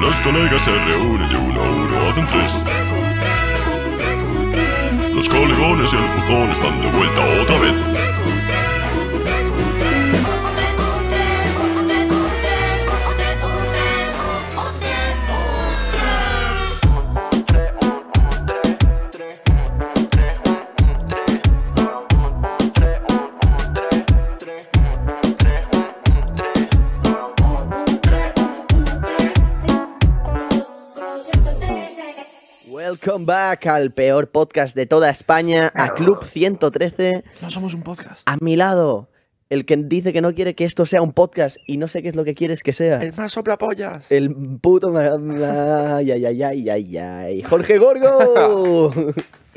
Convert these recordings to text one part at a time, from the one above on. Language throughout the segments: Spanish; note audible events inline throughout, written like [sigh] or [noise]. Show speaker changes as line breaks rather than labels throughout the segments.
Los colegas se reúnen de uno a uno, hacen tres. Los colegones y empujones van de vuelta otra vez. Welcome back al peor podcast de toda España, a Club 113.
No somos un podcast.
A mi lado, el que dice que no quiere que esto sea un podcast y no sé qué es lo que quieres que sea. El
más soplapollas.
El puto. Ay, ay, ay, ay, ay, ay. Jorge Gorgo.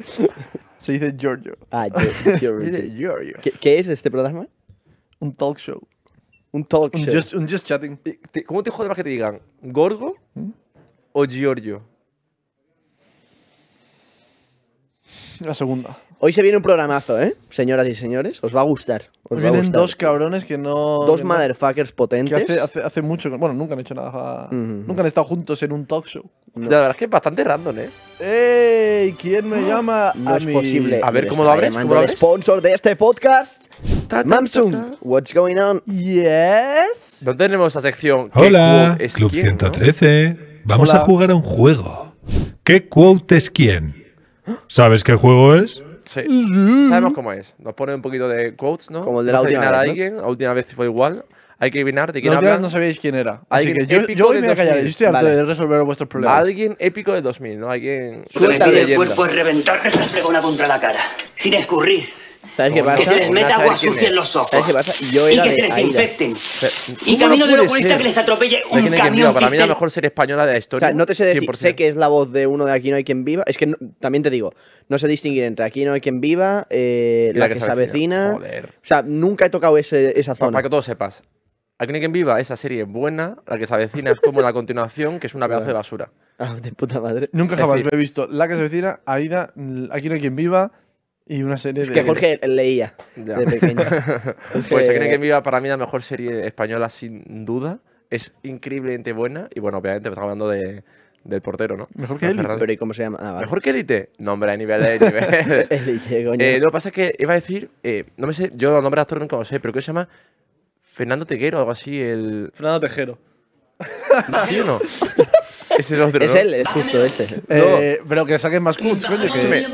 [laughs] Se dice Giorgio. Ah, [laughs] Giorgio. Se dice Giorgio. ¿Qué, es este programa? Un talk show. Un talk show. Un just,
just chatting. ¿Cómo te jodas que te digan? ¿Gorgo ¿Mm? o Giorgio?
La segunda. Hoy
se viene un programazo, ¿eh?
Señoras
y señores, os va a gustar. Os Vienen dos
cabrones que no. Dos motherfuckers
potentes. hace,
hace- mucho Bueno, nunca han hecho nada. Nunca han estado juntos en un talk show. La verdad es que es bastante random, ¿eh? ¡Ey! ¿Quién me ah, llama? No es posible. A ver, ¿cómo lo abres? sponsor
de este podcast, Samsung. What's going on? Yes.
No tenemos la sección? Hola, Club 113.
Vamos a jugar a un juego. ¿Qué quote es quién? ¿Sabes qué juego es?
Sí. Sabemos cómo es. Nos pone un poquito de quotes, ¿no? Como el de la última vez. A alguien. La última vez fue igual. Hay que adivinar de quién habla. No sabéis quién era. Así que yo, yo me voy a callar. Yo estoy harto de resolver vuestros problemas. Alguien épico de 2000, ¿no? Alguien. Suelta el cuerpo es reventar la pregunta contra la cara, sin escurrir. ¿Sabes qué pasa? Que se les meta agua sucia en los ojos. ¿Sabes qué pasa? Y, yo y que se les infecten. Y camino
de oculista que les
atropelle un camión. Para mí la mejor ser española de la historia. no
te sé decir, sé que es la voz de uno de Aquí no hay quien viva. Es que también te digo, no sé distinguir entre Aquí no hay quien viva, eh, la, que, se avecina. Joder. O sea, nunca he tocado ese, esa zona. Para, que
todos sepas. Aquí no hay quien viva, esa serie es buena, la que se avecina es como la continuación, que es una pedazo de basura.
Ah, de puta madre.
Nunca jamás me he visto La que se avecina, Aida, Aquí no hay quien viva, y una serie es de... que Jorge leía de pequeño. [laughs] pues se cree que
Viva para mí la mejor serie española sin duda. Es increíblemente buena y bueno, obviamente estamos hablando de, del portero, ¿no? Mejor que Elite. Pero ¿y cómo se llama? Ah, mejor que élite? No, hombre, a nivel de [laughs] nivel. elite, coño. Eh, lo que pasa es que iba a decir, eh, no me sé, yo el nombre de actor nunca lo sé, pero que se llama Fernando Teguero o algo así, el.
Fernando Tejero.
[laughs] ¿Sí o no? es el otro. Es él, es justo ese.
Eh, pero que saquen más cuts, coño.
Que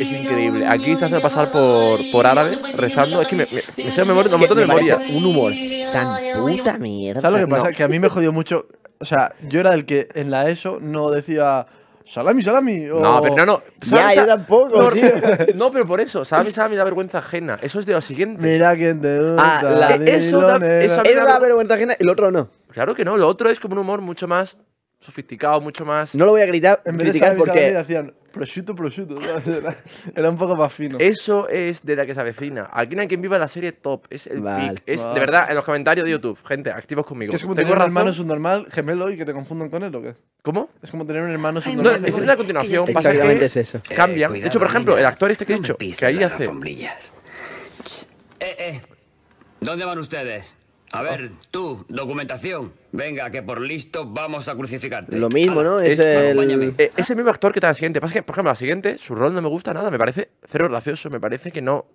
es increíble. Aquí se hace pasar por, por árabe, rezando. Es que me, me, de memoria. Un
humor tan puta mierda. ¿Sabes lo que pasa? Que a mí me jodió mucho. O sea, yo era el que en la ESO no decía salami, salami. No, pero no, no. Ya, yo tampoco,
[laughs] no, pero por eso, salami, salami da vergüenza ajena. Eso es de lo siguiente. Mira quién te ah, la, eso, da, era la vergüenza ajena el otro no. Claro que no, lo otro es como un humor mucho más sofisticado, mucho más. No lo voy a gritar, en vez de porque.
prosciutto, prosciutto. [laughs] Era
un poco más fino. Eso es de la que se avecina. Aquí en quien viva la serie top. Es el vale. Es, De verdad, en los comentarios de YouTube, gente, activos conmigo. Es como Tengo tener un hermano
subnormal, gemelo y que te confundan con él, ¿o qué?
¿Cómo? Es como tener un hermano subnormal. No, es la continuación. Básicamente es eso. Eh, Cambia. de hecho, por ejemplo, el actor este que he dicho, que ahí hace. Eh,
eh. ¿Dónde van ustedes?
A ver, tú, documentación. Venga, que por listo vamos a crucificarte. Lo
mismo, ¿no? Eh, es, el... mismo actor que está en la siguiente. que, por ejemplo, la siguiente, su rol no me gusta nada. Me parece cero gracioso. Me parece que no.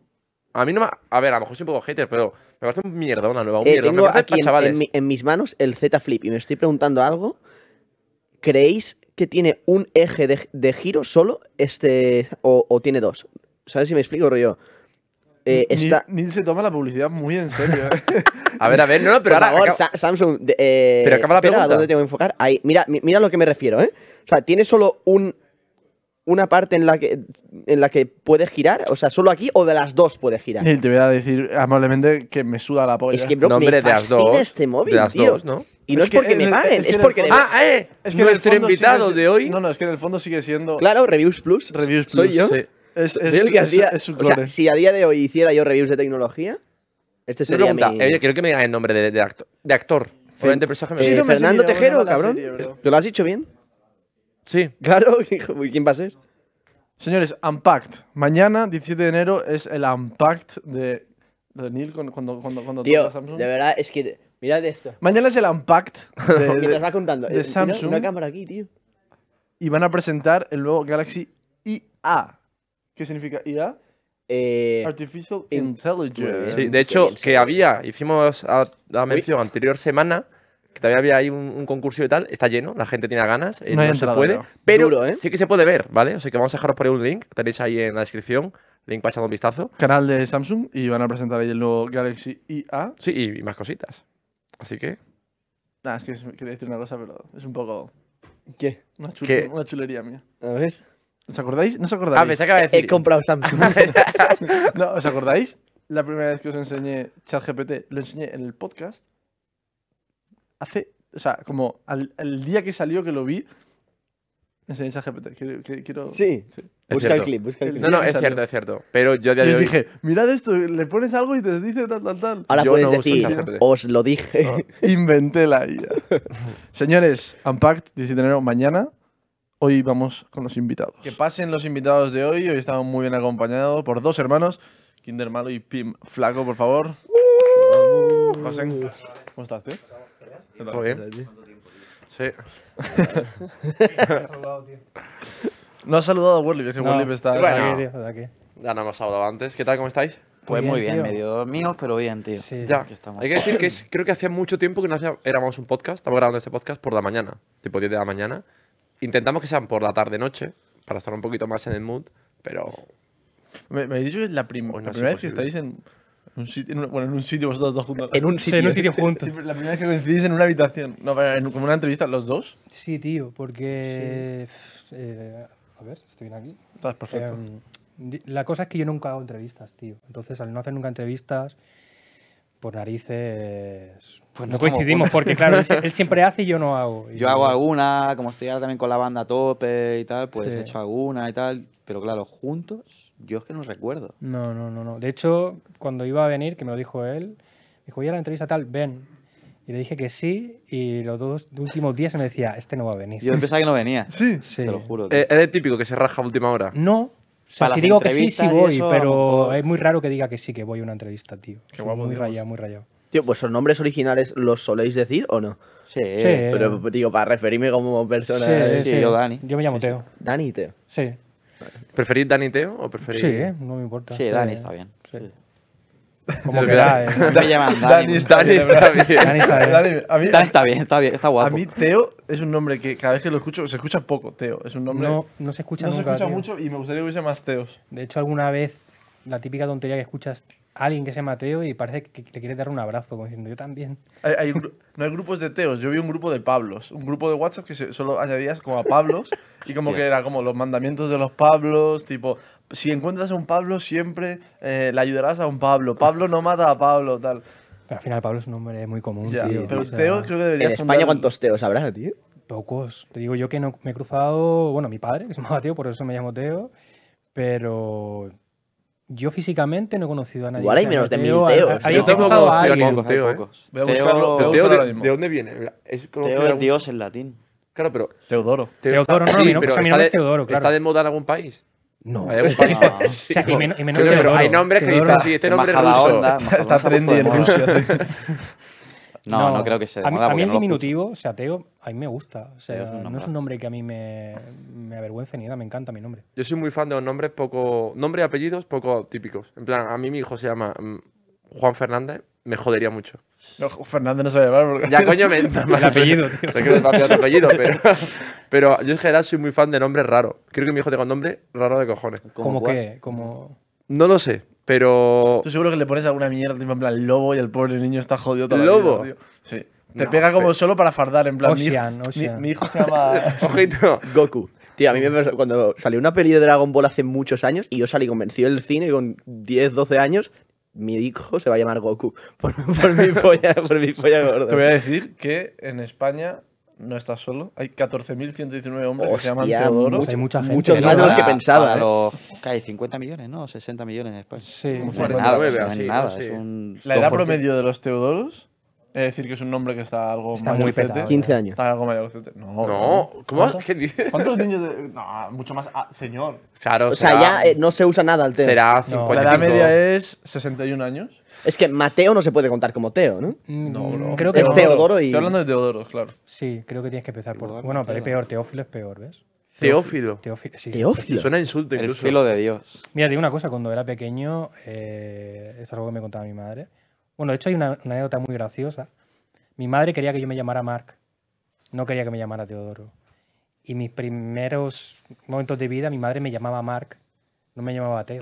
A mí no me. A ver, a lo mejor soy un poco hater, pero me parece un una nueva. Un eh, Tengo aquí en,
mis manos el Z Flip y me estoy preguntando algo. ¿Creéis que tiene un eje de, giro solo este o, o, tiene dos? ¿Sabes si me explico, rollo?
Eh, se toma la publicidad muy en serio. [laughs] ¿eh?
a ver, a ver, no, pero ahora.
Samsung. Eh,
pero acaba la ¿Dónde tengo
que enfocar? Ahí, mira, mira a lo que me refiero, ¿eh? O sea, tiene solo un, una parte en la, que, en la que puede girar, o sea, solo aquí o de las dos puede girar. te
voy a decir amablemente que me suda la polla. Es que, bro, me dos, este móvil, de las Dos, ¿no? Y no es, porque me paguen, es, porque... Fondo, ah, eh, es que nuestro invitado de hoy... No, no, es que en el fondo sigue siendo... Claro, Reviews Plus. Reviews Plus, soy yo
si a día de hoy hiciera yo reviews de tecnología, este sería pregunta, mi...
quiero eh, que me digas el nombre de, de actor. De actor. personaje Fernando Tejero, cabrón. ¿Te lo has dicho
bien? Sí. [laughs] Claro, [laughs] ¿quién va a ser? Señores, Unpacked. Mañana, 17 de enero, es el Unpacked de, de Neil cuando, cuando, cuando Tío, Samsung. De verdad,
es que. Mirad esto.
Mañana es el Unpacked [laughs] de, de, eh, Samsung. cámara aquí, tío. Y van a presentar el nuevo Galaxy IA. ¿Qué significa IA? Eh, Artificial Intelligence. Sí, de hecho,
que había, hicimos la mención anterior semana, que todavía había ahí un, concurso y tal, está lleno, la gente tiene ganas, eh, no, se puede, pero ¿eh? sí que se puede ver, ¿vale? O sea que vamos a dejaros por ahí un link, tenéis ahí en la descripción, link para echar un vistazo.
Canal de Samsung y van a presentar ahí el nuevo Galaxy IA. Sí, y,
más cositas. Así que...
Nada, es que quería decir una cosa, pero es un poco... Una, ¿Qué? una chulería mía.
A ver. ¿Os acordáis? ¿No os ah, acordáis? [laughs] Ah, me de decir. He comprado
Samsung. no, ¿os acordáis? La primera vez que os enseñé ChatGPT, lo enseñé en el podcast. Hace, o sea, como al, el día que salió que lo vi, enseñé ChatGPT. Quiero, Sí. Busca el clip, busca el clip. No, no, es cierto, es cierto.
Pero yo ya les dije,
mirad esto, le pones algo y te dice tal, tal, tal. Ahora yo puedes decir, os lo dije. [laughs] inventé la idea. [laughs] Señores, Unpacked, 17 de enero, mañana. Hoy vamos con los invitados. Que pasen los invitados de hoy. Hoy estamos muy bien acompañados por dos hermanos, Kinder Malo y Pim Flaco, por favor. Uh. pasen. ¿Cómo estás, tío? ¿Todo bien? Sí. [laughs] no has saludado a Warlip, es que está... aquí,
ya no hemos saludado antes. ¿Qué tal? ¿Cómo estáis? Pues muy bien, medio mío, pero bien, tío. ya. Hay que decir que es, creo que hacía mucho tiempo que no hacíamos... éramos un podcast, estamos grabando este podcast por la mañana, tipo 10 de la mañana. Intentamos que sean por la tarde-noche, para estar un poquito más en el mood, pero...
Me, habéis dicho que es la, primera vez que estáis en un sitio, en bueno, en un sitio vosotros dos juntos. En un sitio. en un sitio juntos. la primera vez que coincidís en una habitación. No, en, como una entrevista, ¿los dos? Sí, tío, porque...
Eh, a ver, estoy bien aquí. Ah, Estás perfecto. Em, la cosa es que yo nunca hago entrevistas, tío. Entonces, al no hacer nunca entrevistas por
narices. Pues no coincidimos, porque claro, él, [laughs]
siempre hace y yo no hago. yo hago
alguna, como estoy ahora también con la banda tope y tal, pues he hecho alguna y tal. Pero claro, juntos, yo es que no recuerdo.
No, no, no, no. De hecho, cuando iba a venir, que me lo dijo él, me dijo, oye, a la entrevista tal, ven. Y le dije que sí, y los dos últimos días se me decía, este no va a venir. Yo pensaba
que no venía. [laughs] Sí, Te lo juro. Eh, ¿Es el típico que se raja a última hora? No, si digo que sí, sí voy, pero
es muy raro que diga que sí que voy a una entrevista, tío. muy rayado, pues. muy rayado.
Tío, pues,
los nombres originales los soléis decir o no? Sí, sí pero digo, para referirme como persona.
Sí, Yo, Dani.
Yo me llamo Teo. Dani y Teo. Sí.
¿Preferís Dani y Teo o preferís.? Sí, no me importa. Sí, Dani está bien. Sí. Como que eh. Dani. está
bien. Dani está bien. está bien, está bien, está guapo. A mí Teo es un nombre que cada vez que lo escucho, se escucha poco, Teo. Es un nombre... No, no se escucha No se escucha mucho y me gustaría que hubiese más Teos. De hecho,
alguna vez, la típica tontería que escuchas a alguien que se llama Teo y parece que le quieres dar un abrazo, como diciendo yo también.
no hay grupos de Teos, yo vi un grupo de Pablos. Un grupo de WhatsApp que solo añadías como a Pablos y como que era como los mandamientos de los Pablos, tipo, si encuentras a un Pablo, siempre eh, le ayudarás a un Pablo. Pablo no mata a Pablo, tal. Pero al final Pablo
es un nombre muy común, tío. Pero Teo creo que debería ¿En España cuántos Teos habrá, tío? Pocos. Te digo yo que no me he cruzado... Bueno, mi padre, que se [laughs] llama Teo, por eso me llamo Teo. Pero yo físicamente no he conocido a nadie. Igual hay menos de mil teos. ¿eh? Yo tengo a pocos. ¿eh? Teo, Teo, de,
dónde viene? Es teo es dios en latín. Claro, pero... Teodoro. Teodoro, no, no, mi Teodoro, claro. ¿Está de moda en algún país? No. [laughs] O sea, hay nombres que dicen, sí, este nombre es ruso. está, trendy [laughs] No, no, creo que sea A mí, el diminutivo,
o sea, Teo, a mí me gusta. O sea, no es un nombre que a mí me, me avergüence ni nada, me encanta mi nombre.
Yo soy muy fan de los nombres poco... Nombres y apellidos poco típicos. En plan, a mí mi hijo se llama mm, Juan Fernández me jodería mucho.
Fernando no se va porque... Ya, coño, me... [laughs] el [laughs] apellido, tío. Sé que me el apellido, pero... [laughs]
pero yo en general soy muy fan de nombres raros. Creo que mi hijo tenga un nombre raro de cojones. ¿Cómo, qué? ¿Cómo...? No lo sé, pero... Tú
seguro que le pones alguna mierda, tipo en plan lobo y el pobre niño está jodido ¿El ¿Lobo? Sí. Te pega como solo para fardar, en plan... Ocean, mi, Mi, mi, hijo se llama...
Ojito. Goku. Tío, a mí me cuando salió una peli de Dragon Ball hace muchos años y yo salí convencido del cine con 10, 12 años mi hijo se va a llamar Goku. [laughs] Por,
mi, polla, por mi polla gorda. Te voy a decir que en España no estás solo. Hay 14.119 hombres que se llaman Teodoro. hay mucha gente. Muchos más de los que pensaba. hay ¿eh? 50 millones,
¿no? 60 millones en España. Sí, no es nada. Sí. La edad promedio
de los Teodoros es decir, que es un nombre que está algo está muy petado. 15 años. Está algo medio
No,
no.
¿Cómo? ¿Cuántos niños de.? No, mucho más. Ah, señor. o sea, ya eh,
no se usa nada el Teo. Será 50 la media
es 61 años.
Es que Mateo no se puede contar como Teo, ¿no? Mm, no, no. Creo que es Teodoro y. Estoy hablando
de Teodoro, claro. Sí, creo que tienes que empezar por. Bueno, pero hay peor. Teófilo es peor, ¿ves? Teófilo. Teófilo. Sí, Teófilo. Suena insulto incluso. El filo de Dios. Mira, te digo una cosa. Cuando era pequeño, eh, es algo que me contaba mi madre. Bueno, de hecho hay una, anécdota muy graciosa. Mi madre quería que yo me llamara Mark, no quería que me llamara Teodoro. Y mis primeros momentos de vida, mi madre me llamaba Mark, no me llamaba Teo.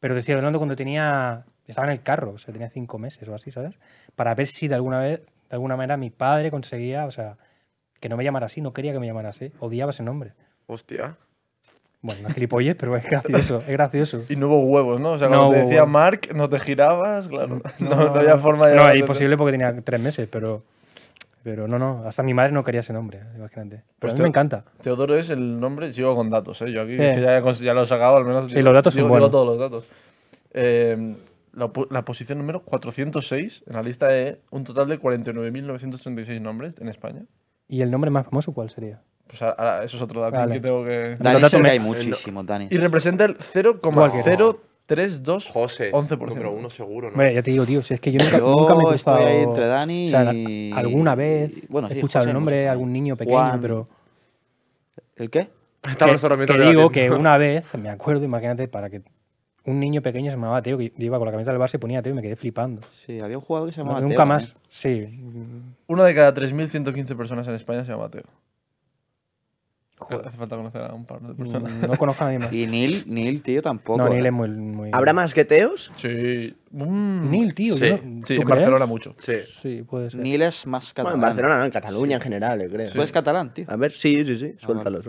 Pero decía, Orlando, cuando tenía, estaba en el carro, o sea, tenía cinco meses o así, ¿sabes? Para ver si de alguna vez, de alguna manera, mi padre conseguía, o sea, que no me llamara así, no quería que me llamara así, odiaba ese nombre. Hostia. Bueno, una pero es gracioso, es gracioso. Y no
hubo huevos, ¿no? O sea, cuando te decía Mark, no te girabas, claro. No, había forma de. No, era imposible
porque tenía tres meses, pero. Pero no, no, hasta mi madre no quería ese nombre, imagínate. Pero pues a mí me encanta.
Teodoro es el nombre, sigo con datos, ¿eh? Yo aquí eh. ya, lo he sacado, al menos. Sí, los datos son todos los datos. Eh, la, la, posición número 406 en la lista de un total de 49.936 nombres en España.
¿Y el nombre más famoso cuál sería?
Pues eso es otro dato que tengo que. Dani dato me... hay muchísimo, Dani. Y representa el 0,032 José, 11%. Número uno seguro, ¿no? ya te digo, tío, si es que yo nunca, me he estado ahí entre Dani o sea, y... alguna vez bueno, he escuchado el nombre de algún niño pequeño, pero... ¿El qué? Estaba que, digo que [laughs] una
vez, me acuerdo, imagínate, para que un niño pequeño se llamaba Teo, que iba con la camisa del Barça y ponía Teo y me quedé flipando.
Sí, había un jugador que se llamaba Teo. Nunca más, sí. Una de cada 3.115 personas en España se llama Teo. Hace falta
conocer a un par de mm, personas. No, conozco a nadie más. Y Nil? tío, tampoco. No, Nil ¿eh? es muy.
muy... ¿Habrá
gueteos? Sí.
Mm. Nil, tío. Sí, en Barcelona mucho.
Sí.
sí, puede ser. Neil es más catalán. Bueno, en Barcelona, no, en Cataluña en general, creo. Tú eres catalán, tío. A ver, sí, sí, sí. Ah, suéltalo.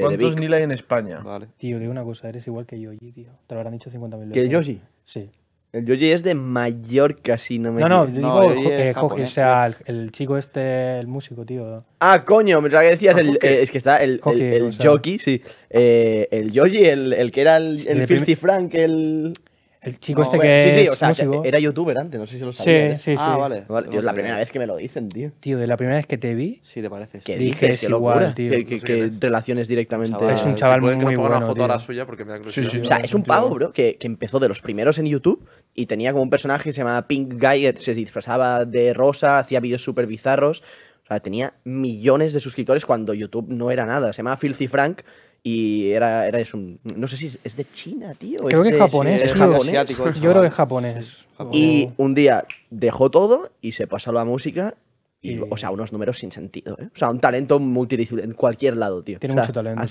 ¿Cuántos
Nil hay en España? Vale. Tío, digo una cosa, eres igual que yo, tío. Te lo habrán dicho
50.000 veces. ¿Que yo Sí. El Joji es de Mallorca, si no me No, no, yo digo que que Joji sea el, chico este, el músico, tío. Ah, coño, me que decías el, eh, es que está el, Joji, el, sí. Eh, el Joji, el, que era el, el Filthy Frank, el. El chico este que. Sí, sí, o sea, era youtuber antes, no sé si lo sabías. Sí, sí, ah, sí. vale. es la primera vez que me lo dicen, tío.
Tío, de la primera vez que te vi. Sí, te parece Que dije, es igual, tío. Que,
relaciones directamente. es un chaval muy, que muy bueno. una foto a la suya porque me da curiosidad. Sí, sí, o sea, es un pavo, bro, que, que empezó de los primeros en YouTube y tenía como un personaje que se llamaba Pink Guy, que se disfrazaba de rosa, hacía vídeos súper bizarros. O sea, tenía millones de suscriptores cuando YouTube no era nada. Se llamaba Filthy Frank y era, era es un. No sé si es, de China, tío. Creo que es japonés. Es, Asiático, Yo creo que
es japonés. Y
un día dejó todo y se pasó a la música. Y, O sea, unos números sin sentido. ¿eh? O sea, un talento multidisciplinario en cualquier lado, tío. Tiene mucho talento.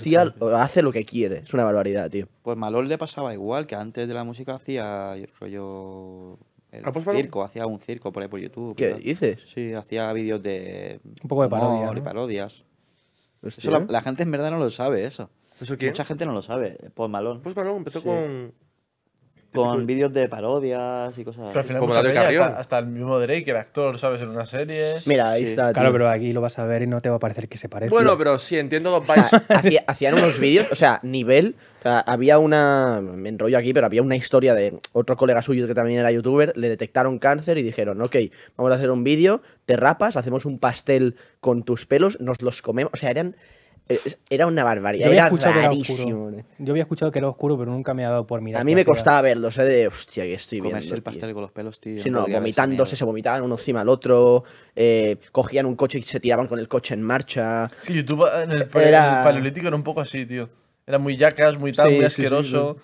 hace lo que quiere. Es una barbaridad, tío.
Pues Malol le pasaba igual, que antes de la música hacía yo el circo, hacía un circo por ahí por YouTube. ¿Qué dices? Sí, hacía vídeos de. Un poco de parodia, parodias. la, gente en verdad no lo sabe, eso. Mucha gente no lo sabe. pues Malone. Pues malón, empezó con.
Con vídeos de parodias y cosas pero al final, Como la de Hasta, el mismo Drake era actor, ¿sabes? En una serie. Mira, ahí está. Claro, pero
aquí lo vas a ver y no te va a parecer que se parezca. Bueno,
pero sí, entiendo los ah,
hacían unos vídeos, o sea, nivel. había una. Me enrollo aquí, pero había una historia de otro colega suyo que también era youtuber. Le detectaron cáncer y dijeron: Ok, vamos a hacer un vídeo, te rapas, hacemos un pastel con tus pelos, nos los comemos. O sea, eran era una barbaridad. Yo había, escuchado era rarísimo,
¿eh? Yo había escuchado que era oscuro, pero nunca me ha dado por mirar. A mí me costaba
verlo, de hostia, que estoy Comerse el pastel con los pelos, tío. Sí, no, vomitándose, se vomitaban uno encima al otro. Eh, cogían un coche y se tiraban con el coche en marcha.
Sí, YouTube en el, paleolítico era un poco así, tío. Era muy yacas, muy tal, muy asqueroso.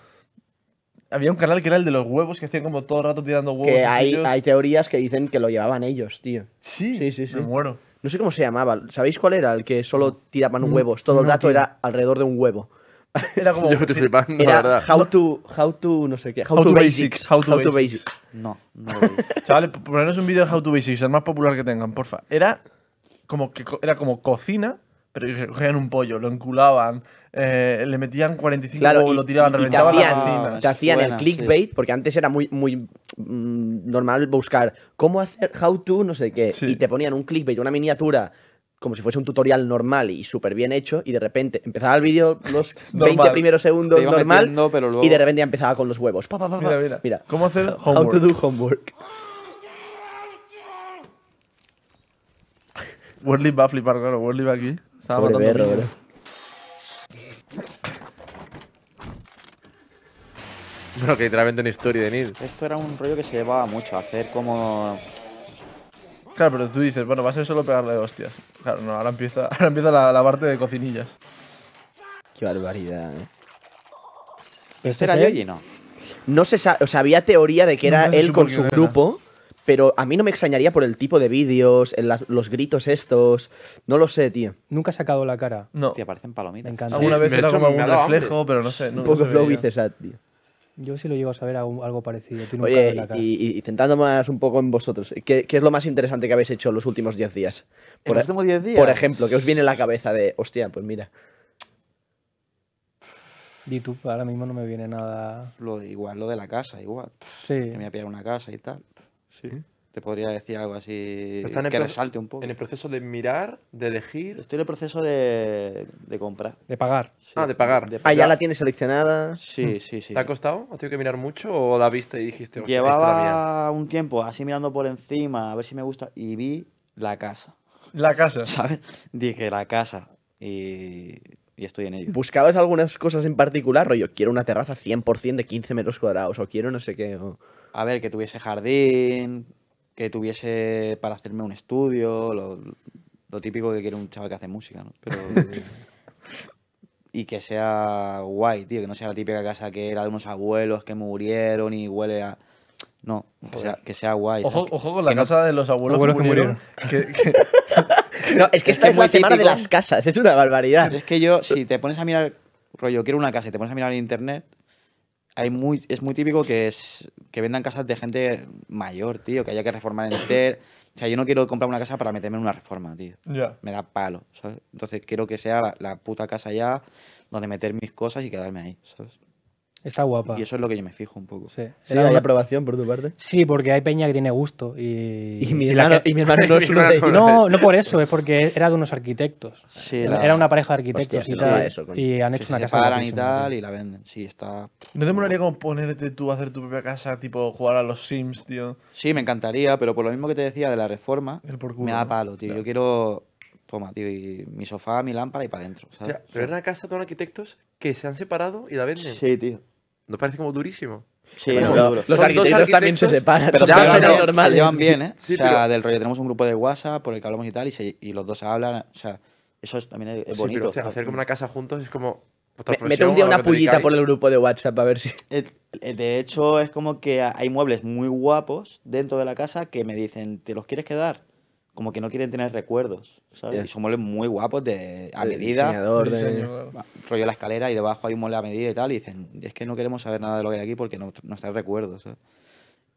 había un canal que era el de los huevos, que hacían como todo el rato tirando huevos. Que hay,
teorías que dicen que lo llevaban ellos, tío. Sí, sí, sí. Me muero. No sé cómo se llamaba. ¿Sabéis cuál era? El que solo tiraban huevos. Todo el rato era alrededor de un huevo.
[laughs] Era como. Yo estoy flipando, la verdad. How
to, how to, no sé qué. How, to, basics, How, to, basics. No, no lo [laughs] Chavales, ponernos un vídeo de How to Basics, el más popular que tengan, porfa. Era como, que, era como cocina, pero cogían un pollo, lo enculaban, eh, le metían 45 lo tiraban, reventaban te hacían, Te hacían el clickbait,
porque antes era muy, muy mm, normal buscar cómo hacer, how to, no sé qué. Y te ponían un clickbait, una miniatura como si fuese un tutorial normal y súper bien hecho, y de repente empezaba el vídeo los 20 [laughs] primeros segundos normal, y de repente empezaba con los huevos.
mira, mira. ¿Cómo hacer homework? How to do homework. Wordly va a flipar, claro. Worldly va aquí. Estaba Bueno, que
literalmente una historia de Nid. Esto era un rollo que se llevaba mucho, a hacer como.
Claro, pero tú dices, bueno, va a ser
solo pegarle hostias. Claro, no, ahora empieza, [laughs] empieza la, parte de cocinillas.
Qué
barbaridad,
eh. Este, ¿Este, era yo Yoji, no?
No se o sea, había teoría de que era él con su grupo, pero a mí no me extrañaría por el tipo de vídeos, los gritos estos, no lo sé, tío.
Nunca ha sacado la cara. No.
Hostia, parecen palomitas. Alguna vez era como un reflejo, pero no sé. un poco flow tío. Yo sí
lo llego a saber algo parecido. Y, y,
más un poco en vosotros, ¿qué, es lo más interesante que habéis hecho los últimos 10 días? Por, ¿En los últimos 10 días? Por ejemplo, ¿qué os viene en la cabeza de, hostia, pues mira.
Y tú, ahora mismo no me viene nada.
igual lo de la casa, igual. Sí. me voy a pillar una casa y tal. Sí. ¿Mm? te podría decir algo así
que resalte un poco. En el proceso de mirar, de elegir. Estoy en el proceso de, de comprar. De pagar. Ah, de pagar. Ah, ya la
tienes seleccionada.
Sí, mm. sí, sí. ¿Te ha
costado? ¿Has tenido que mirar mucho o la viste y dijiste? Llevaba
un tiempo así mirando por encima a ver si me gusta y vi la casa.
La casa. [laughs] ¿Sabes?
Dije la casa y, y estoy en ello.
¿Buscabas algunas cosas en particular? yo quiero una terraza 100% de 15 metros cuadrados
o quiero no sé qué. A ver, que tuviese jardín, que tuviese para hacerme un estudio, lo, típico que quiere un chaval que hace música, [laughs] y que sea guay, tío, que no sea la típica casa que era de unos abuelos que murieron y huele a... No, que sea, que sea guay. Ojo, con la casa
de los abuelos, que
murieron.
[laughs]
no, es que esta es, la semana de las casas, es una barbaridad. es que yo, si te pones a mirar, rollo, quiero una casa y te pones a mirar en internet, hay muy, es muy típico que, es, que vendan casas de gente mayor, tío, que haya que reformar entero. O sea, yo no quiero comprar una casa para meterme en una reforma, tío. Me da palo, ¿sabes? Entonces quiero que sea la, la, puta casa ya donde meter mis cosas y quedarme ahí, ¿sabes? Está guapa. Y eso es lo que yo me fijo un poco. Sí. ¿Era
aprobación por tu parte? Sí, porque hay peña que tiene gusto. Y, mi, hermano, [laughs] no es uno de No, no por eso, es porque era de unos arquitectos. era, una pareja de arquitectos
y, tal, y han hecho una casa. paran y tal y la venden. Sí, está.
¿No te molaría como ponerte tú a hacer tu propia casa, tipo jugar a los Sims, tío?
Sí, me encantaría, pero por lo mismo que te decía de la reforma, me da palo, tío. Yo quiero toma, tío, y mi sofá, mi lámpara y para adentro. pero es
una casa de arquitectos que se han separado y la venden. Sí, tío. nos parece como durísimo? Sí, los arquitectos, también se separan, pero llevan bien, ¿eh? o sea, del rollo tenemos un
grupo de WhatsApp por el que hablamos y tal, y, los dos hablan, o sea, eso es, también es, sí, Pero, hacer como una
casa juntos es como... Mete un día una pullita por el
grupo de WhatsApp a ver si... Eh, eh, de hecho, es como que hay muebles muy guapos dentro de la casa que me dicen, ¿te los quieres quedar? como que no quieren tener recuerdos, ¿sabes? Y son moles muy guapos de a medida. Diseñador, Rollo la escalera y debajo hay un mole a medida y tal. Y dicen, es que no queremos saber nada de lo que hay aquí porque no, está el recuerdo, ¿sabes?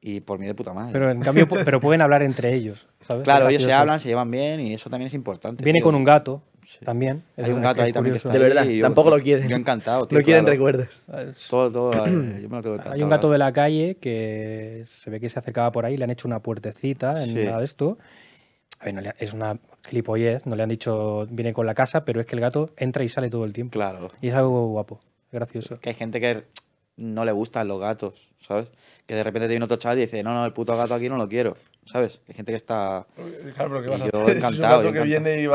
Y por mí de puta madre. Pero en cambio, pero
pueden hablar entre ellos, ¿sabes? Claro, ellos se hablan,
se llevan bien y eso también es importante. Viene con un
gato. También. Hay un gato ahí también que está De verdad,
tampoco lo quieren. Yo encantado, tío, No quieren recuerdos. Todo, todo. [clears throat] Eh, hay un gato de
la calle que se ve que se acercaba por ahí, le han hecho una puertecita en nada esto a ver, es una gilipollez, no le han dicho viene con la casa, pero es que el gato entra y sale
todo el tiempo. Claro. Y es algo guapo, gracioso. Que hay gente que no le gustan los gatos, ¿sabes? Que de repente te viene otro chaval y dice, no, no, el puto gato aquí no lo quiero, ¿sabes? Hay gente que está... Eh,
claro, pero
¿qué vas a que viene le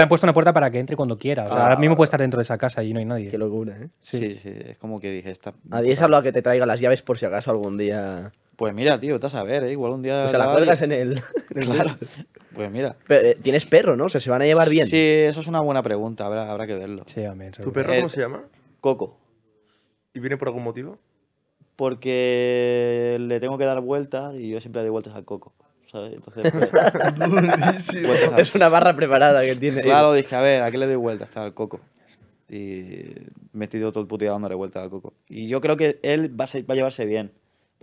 han
puesto una puerta para que entre cuando quiera. O sea, ah, ahora mismo puede estar dentro de esa casa y no hay nadie. Qué locura, ¿eh? Sí,
sí, es como que dije, está...
Adiós a
que te traiga las llaves por si acaso algún día...
Pues mira, tío, estás a ver, eh, igual un día. O sea, la cuelgas en él. [laughs] Pues mira. Eh, Tienes perro, ¿no? O sea, se van a llevar bien. Sí, eso es una buena pregunta, habrá, que verlo.
Sí, amén. ¿Tu perro eh, cómo se llama? Coco. ¿Y viene por algún motivo?
Porque le tengo que dar vueltas y yo siempre doy vueltas al Coco. Entonces, pues, [laughs] es una barra preparada que tiene. Claro, dije, a ver, ¿a qué le doy vueltas? Está al Coco y me he todo el puteado dándole vueltas al coco. Y yo creo que él va a llevarse bien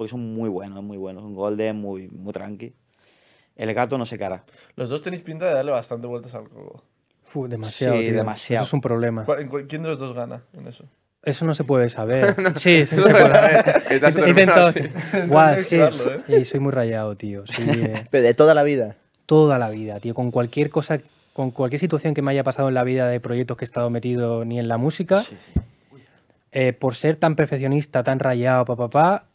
porque son muy buenos, muy buenos. Un de muy, muy tranqui. El gato no se cara.
Los dos tenéis pinta de darle bastante vueltas al juego.
demasiado, sí, demasiado. Eso es un problema.
¿Quién de los dos gana en eso?
Eso no se puede saber. [laughs] sí, sí se puede saber. [laughs] guau, sí. Y ¿eh? soy muy rayado, tío. [laughs] Eh. Pero de toda la vida. Toda la vida, tío. Con cualquier cosa, con cualquier situación que me haya pasado en la vida de proyectos que he estado metido ni en la música, sí, sí. Eh, por ser tan perfeccionista, tan rayado, papá, papá,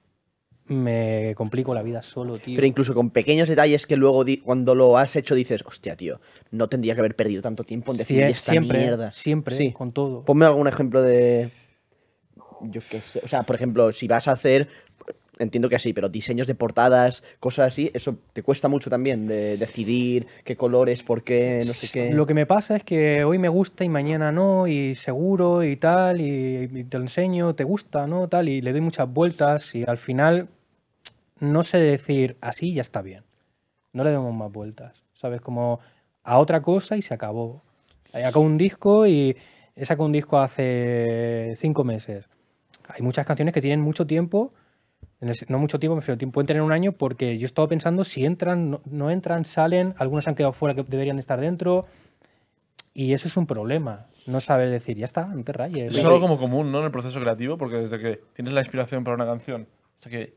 me complico la vida solo, tío. Pero incluso
con pequeños detalles que luego cuando lo has hecho dices, hostia, tío, no tendría que haber perdido tanto tiempo en decir esta siempre, mierda. Siempre, sí. con todo. Ponme algún ejemplo de... Yo qué sé. O sea, por ejemplo, si vas a hacer entiendo que así, pero diseños de portadas, cosas así, eso te cuesta mucho también de decidir qué colores, por qué, no sé qué. Lo que
me pasa es que hoy me gusta y mañana no, y seguro y tal, y, te enseño, te gusta, ¿no? Tal, y le doy muchas vueltas y al final no sé decir así ya está bien. No le damos más vueltas, ¿sabes? Como a otra cosa y se acabó. Acabo un disco y he sacado un disco hace cinco meses. Hay muchas canciones que tienen mucho tiempo no mucho tiempo, me pero pueden tener un año porque yo estado pensando si entran, no, entran, salen, algunos han quedado fuera que deberían estar dentro y eso es un problema. No sabes decir, ya está, no te rayes. es algo como
común, ¿no? En el proceso creativo, porque desde que tienes la inspiración para una canción hasta que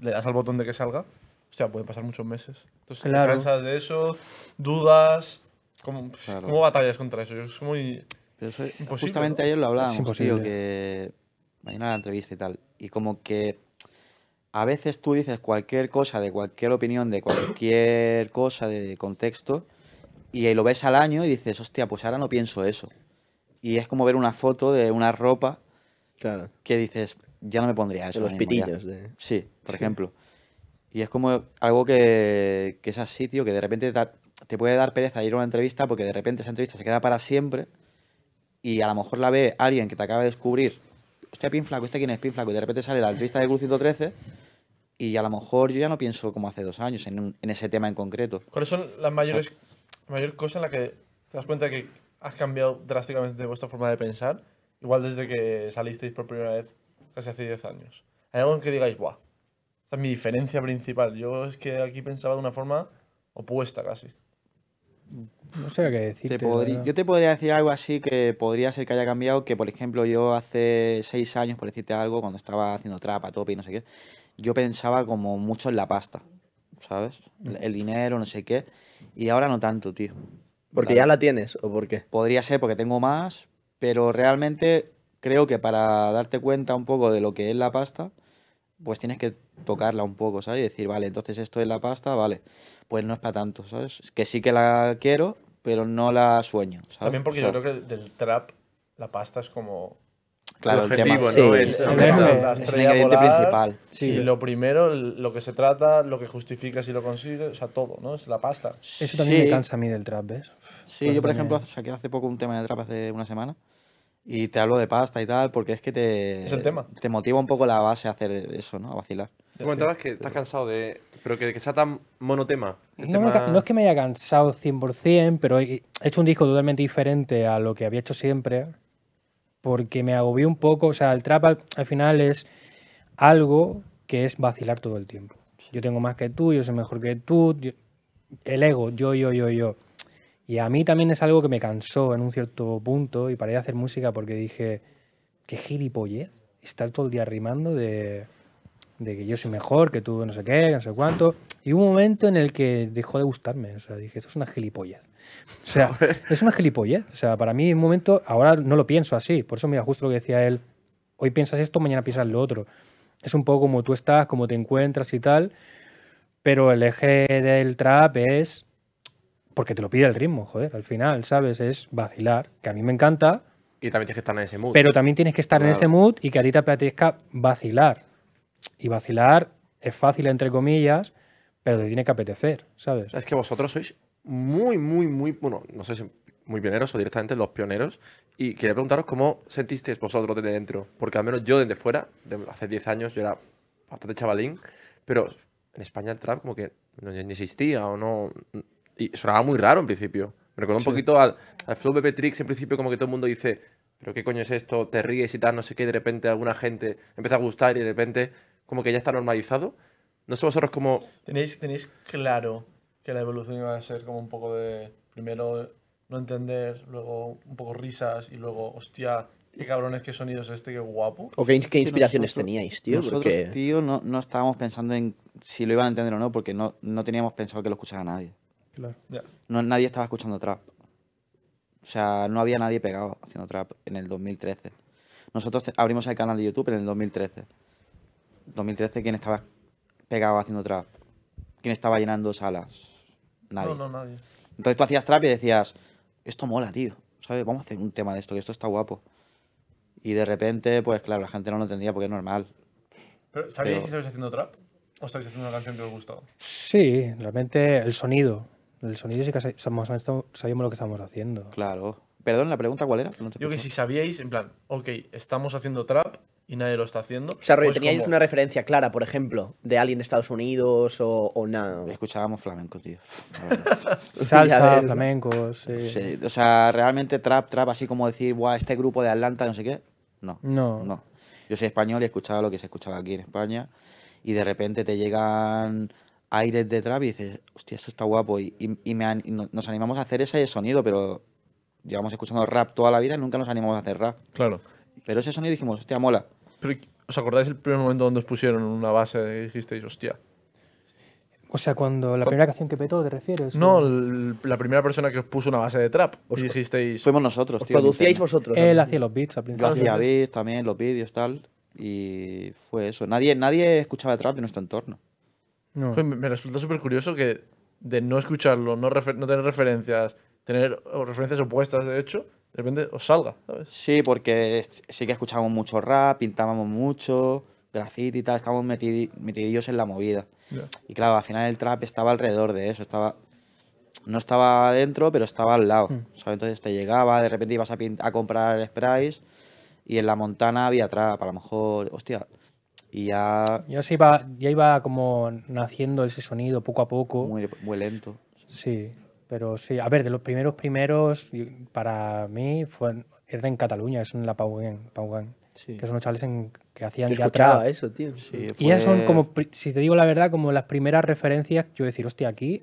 le das al botón de que salga, o sea pueden pasar muchos meses. Entonces claro. de eso, dudas, ¿cómo, batallas contra eso? Es muy Justamente ayer
lo hablábamos, tío, que mañana la entrevista y tal, y como que a veces tú dices cualquier cosa, de cualquier opinión, de cualquier cosa, de contexto, y lo ves al año y dices, hostia, pues ahora no pienso eso. Y es como ver una foto de una ropa que dices, ya no me pondría eso. De los pitillos. Sí, por ejemplo. Y es como algo que, es así, tío, que de repente te, te puede dar pereza ir a una entrevista porque de repente esa entrevista se queda para siempre y a lo mejor la ve alguien que te acaba de descubrir hostia, Pin Flaco, ¿este quién es Pin Flaco? Y de repente sale la entrevista de crucito 13 y a lo mejor yo ya no pienso como hace dos años en, en ese tema en concreto. ¿Cuáles son las mayores
mayor cosa en la que te das cuenta que has cambiado drásticamente vuestra forma de pensar? Igual desde que salisteis por primera vez casi hace 10 años. ¿Hay algo en que digáis, guau, esta es mi diferencia principal? Yo es que aquí pensaba de una forma opuesta casi.
No sé qué decirte. yo te podría decir algo así que podría ser que haya cambiado, que por ejemplo yo hace seis años, por decirte algo, cuando estaba haciendo trapa, tope y no sé qué, yo pensaba como mucho en la pasta, ¿sabes? El, dinero, no sé qué. Y ahora no tanto, tío. ¿Porque ya la tienes o por qué? Podría ser porque tengo más, pero realmente creo que para darte cuenta un poco de lo que es la pasta, pues tienes que tocarla un poco, ¿sabes? Y decir, vale, entonces esto es la pasta, vale, pues no es para tanto, ¿sabes? Que sí que la quiero, pero no la sueño, ¿sabes? También porque yo creo
que del trap la pasta es como... Claro, el, objetivo, ¿no? es, el, ingrediente principal. Sí, lo primero, lo que se trata, lo que justifica si lo consigues, o sea, todo, ¿no? Es la pasta. Eso también me cansa
a mí del trap, ¿ves?
Sí,
yo por pues ejemplo saqué hace poco un tema de trap hace una semana
y te hablo de pasta y tal, porque es que te, te motiva un poco la base a hacer eso, ¿no? A
vacilar. Te comentabas que estás cansado de. Pero que, sea tan monotema. No,
es que me haya cansado 100%, pero he hecho un disco totalmente diferente a lo que había hecho siempre, porque me agobió un poco. O sea, el trap al, final es algo que es vacilar todo el tiempo. Yo tengo más que tú, yo soy mejor que tú. el ego, yo, yo, yo. yo y a mí también es algo que me cansó en un cierto punto y paré de hacer música porque dije, qué gilipollez estar todo el día rimando de, que yo soy mejor, que tú no sé qué, no sé cuánto. Y hubo un momento en el que dejó de gustarme. O sea, dije, esto es una gilipollez. O sea, [laughs] es una gilipollez. O sea, para mí en un momento, ahora no lo pienso así. Por eso, mira, justo lo que decía él, hoy piensas esto, mañana piensas lo otro. Es un poco como tú estás, como te encuentras y tal. Pero el eje del trap es porque te lo pide el ritmo, joder, al final, ¿sabes? Es vacilar, que a mí me encanta.
Y también tienes que estar en ese mood. Pero también tienes que estar en ese
mood y que a ti te apetezca vacilar. Y vacilar es fácil, entre comillas, pero te tiene que apetecer, ¿sabes?
Es que vosotros sois muy, muy, muy, bueno, no sé si muy pioneros o directamente los pioneros. Y quería preguntaros cómo sentisteis vosotros desde dentro. Porque al menos yo desde fuera, hace 10 años, yo era bastante chavalín, pero en España el trap como que no existía o no, y sonaba muy raro en principio. Me recuerdo un poquito al, Flow de en principio como que todo el mundo dice, pero qué coño es esto, te ríes y tal, no sé qué, de repente alguna gente empieza a gustar y de repente como que ya está normalizado. No sé vosotros cómo... ¿Tenéis, tenéis
claro que la evolución iba a ser como un poco de, primero no entender, luego un poco risas y luego, hostia, qué cabrones, qué sonidos este, qué guapo. ¿O qué, inspiraciones teníais,
tío? Nosotros,
tío, no, no, estábamos pensando en si lo iban a entender o no, porque no, no teníamos pensado que lo escuchara nadie. No, nadie estaba escuchando trap. O sea, no había nadie pegado haciendo trap en el 2013. Nosotros abrimos el canal de YouTube en el 2013. 2013, ¿quién estaba pegado haciendo trap? ¿Quién estaba llenando salas? Nadie. No, no, nadie. Entonces tú hacías trap y decías, esto mola, tío. ¿Sabes? Vamos a hacer un tema de esto, que esto está guapo. Y de repente, pues claro, la gente no lo entendía porque es normal. ¿Pero, que estabais
haciendo trap? ¿O estáis haciendo una canción que os gustaba?
Sí, realmente el sonido. El sonido sí que sabíamos lo que estamos haciendo.
Claro.
Perdón, la pregunta cuál era. Yo que si sabíais, en plan, ok, estamos haciendo trap y nadie lo está haciendo. O sea, pues teníais una
referencia clara, por ejemplo, de alguien de Estados Unidos o, o nada. Escuchábamos flamenco, tío.
[laughs] Salsa, flamenco, sí. O sea, realmente trap, trap, así como decir, guau, este grupo de Atlanta, no sé qué. No. No. No. Yo soy español y escuchado lo que se escuchaba aquí en España y de repente te llegan aires de trap y dices, hostia, esto está guapo. Y, nos animamos a hacer ese sonido, pero llevamos escuchando rap toda la vida y nunca nos animamos a hacer
rap. Claro. Pero ese sonido dijimos, hostia, mola. ¿Os acordáis el primer momento donde os pusieron una base y dijisteis, hostia?
O sea, cuando la primera canción que petó, ¿te refieres? No,
la
primera persona que os puso una base de trap. Os dijisteis. Fuimos nosotros, tío. Producíais vosotros. Él hacía los beats al principio. hacía
beats también, los vídeos, tal. Y fue eso. Nadie, nadie
escuchaba trap en nuestro entorno me resulta súper curioso que de no escucharlo, no, tener referencias, tener referencias opuestas, de hecho, de repente os salga, ¿sabes? Sí,
porque sí que escuchábamos mucho rap, pintábamos mucho, grafiti y tal, estábamos metidillos en la movida. Y claro, al final el trap estaba alrededor de eso, estaba no estaba adentro, pero estaba al lado. Mm. Entonces te llegaba, de repente ibas a, a comprar sprays y en la montana había trap, a lo mejor, hostia, y ya... Ya,
iba, ya iba como naciendo ese sonido poco a poco. Muy, muy lento. Sí, pero sí. A ver, de los primeros primeros, para mí, fue, en Cataluña, es en la Paugan. Que son los chavales que hacían yo eso, Y ya son como, si te digo la verdad, como las primeras referencias, yo decir, hostia, aquí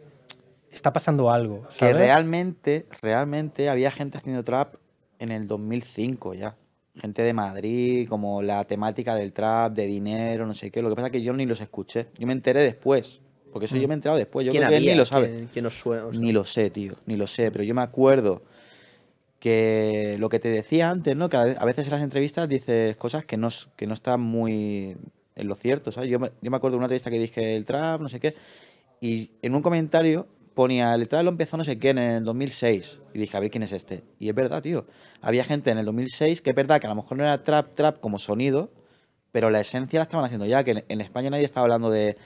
está pasando algo. Que
realmente, realmente había gente haciendo trap en el 2005 ya gente de Madrid, como la temática del trap, de dinero, no sé qué. Lo que pasa es que yo ni los escuché. Yo me enteré después. Porque eso yo mm. me he enterado después. Yo creo que él ni lo sabe. Ni lo sé, tío. Ni lo sé. Pero yo me acuerdo que lo que te decía antes, ¿no? Que a veces en las entrevistas dices cosas que no, que no están muy en lo cierto, ¿sabes? Yo yo me acuerdo de una entrevista que dije el trap, no sé qué. Y en un comentario ponía, el lo empezó no sé quién en el 2006. Y dije, a ver quién es este. Y es verdad, tío. Había gente en el 2006 que es verdad que a lo mejor no era trap, trap como sonido, pero la esencia la estaban haciendo ya, que en, España nadie estaba hablando de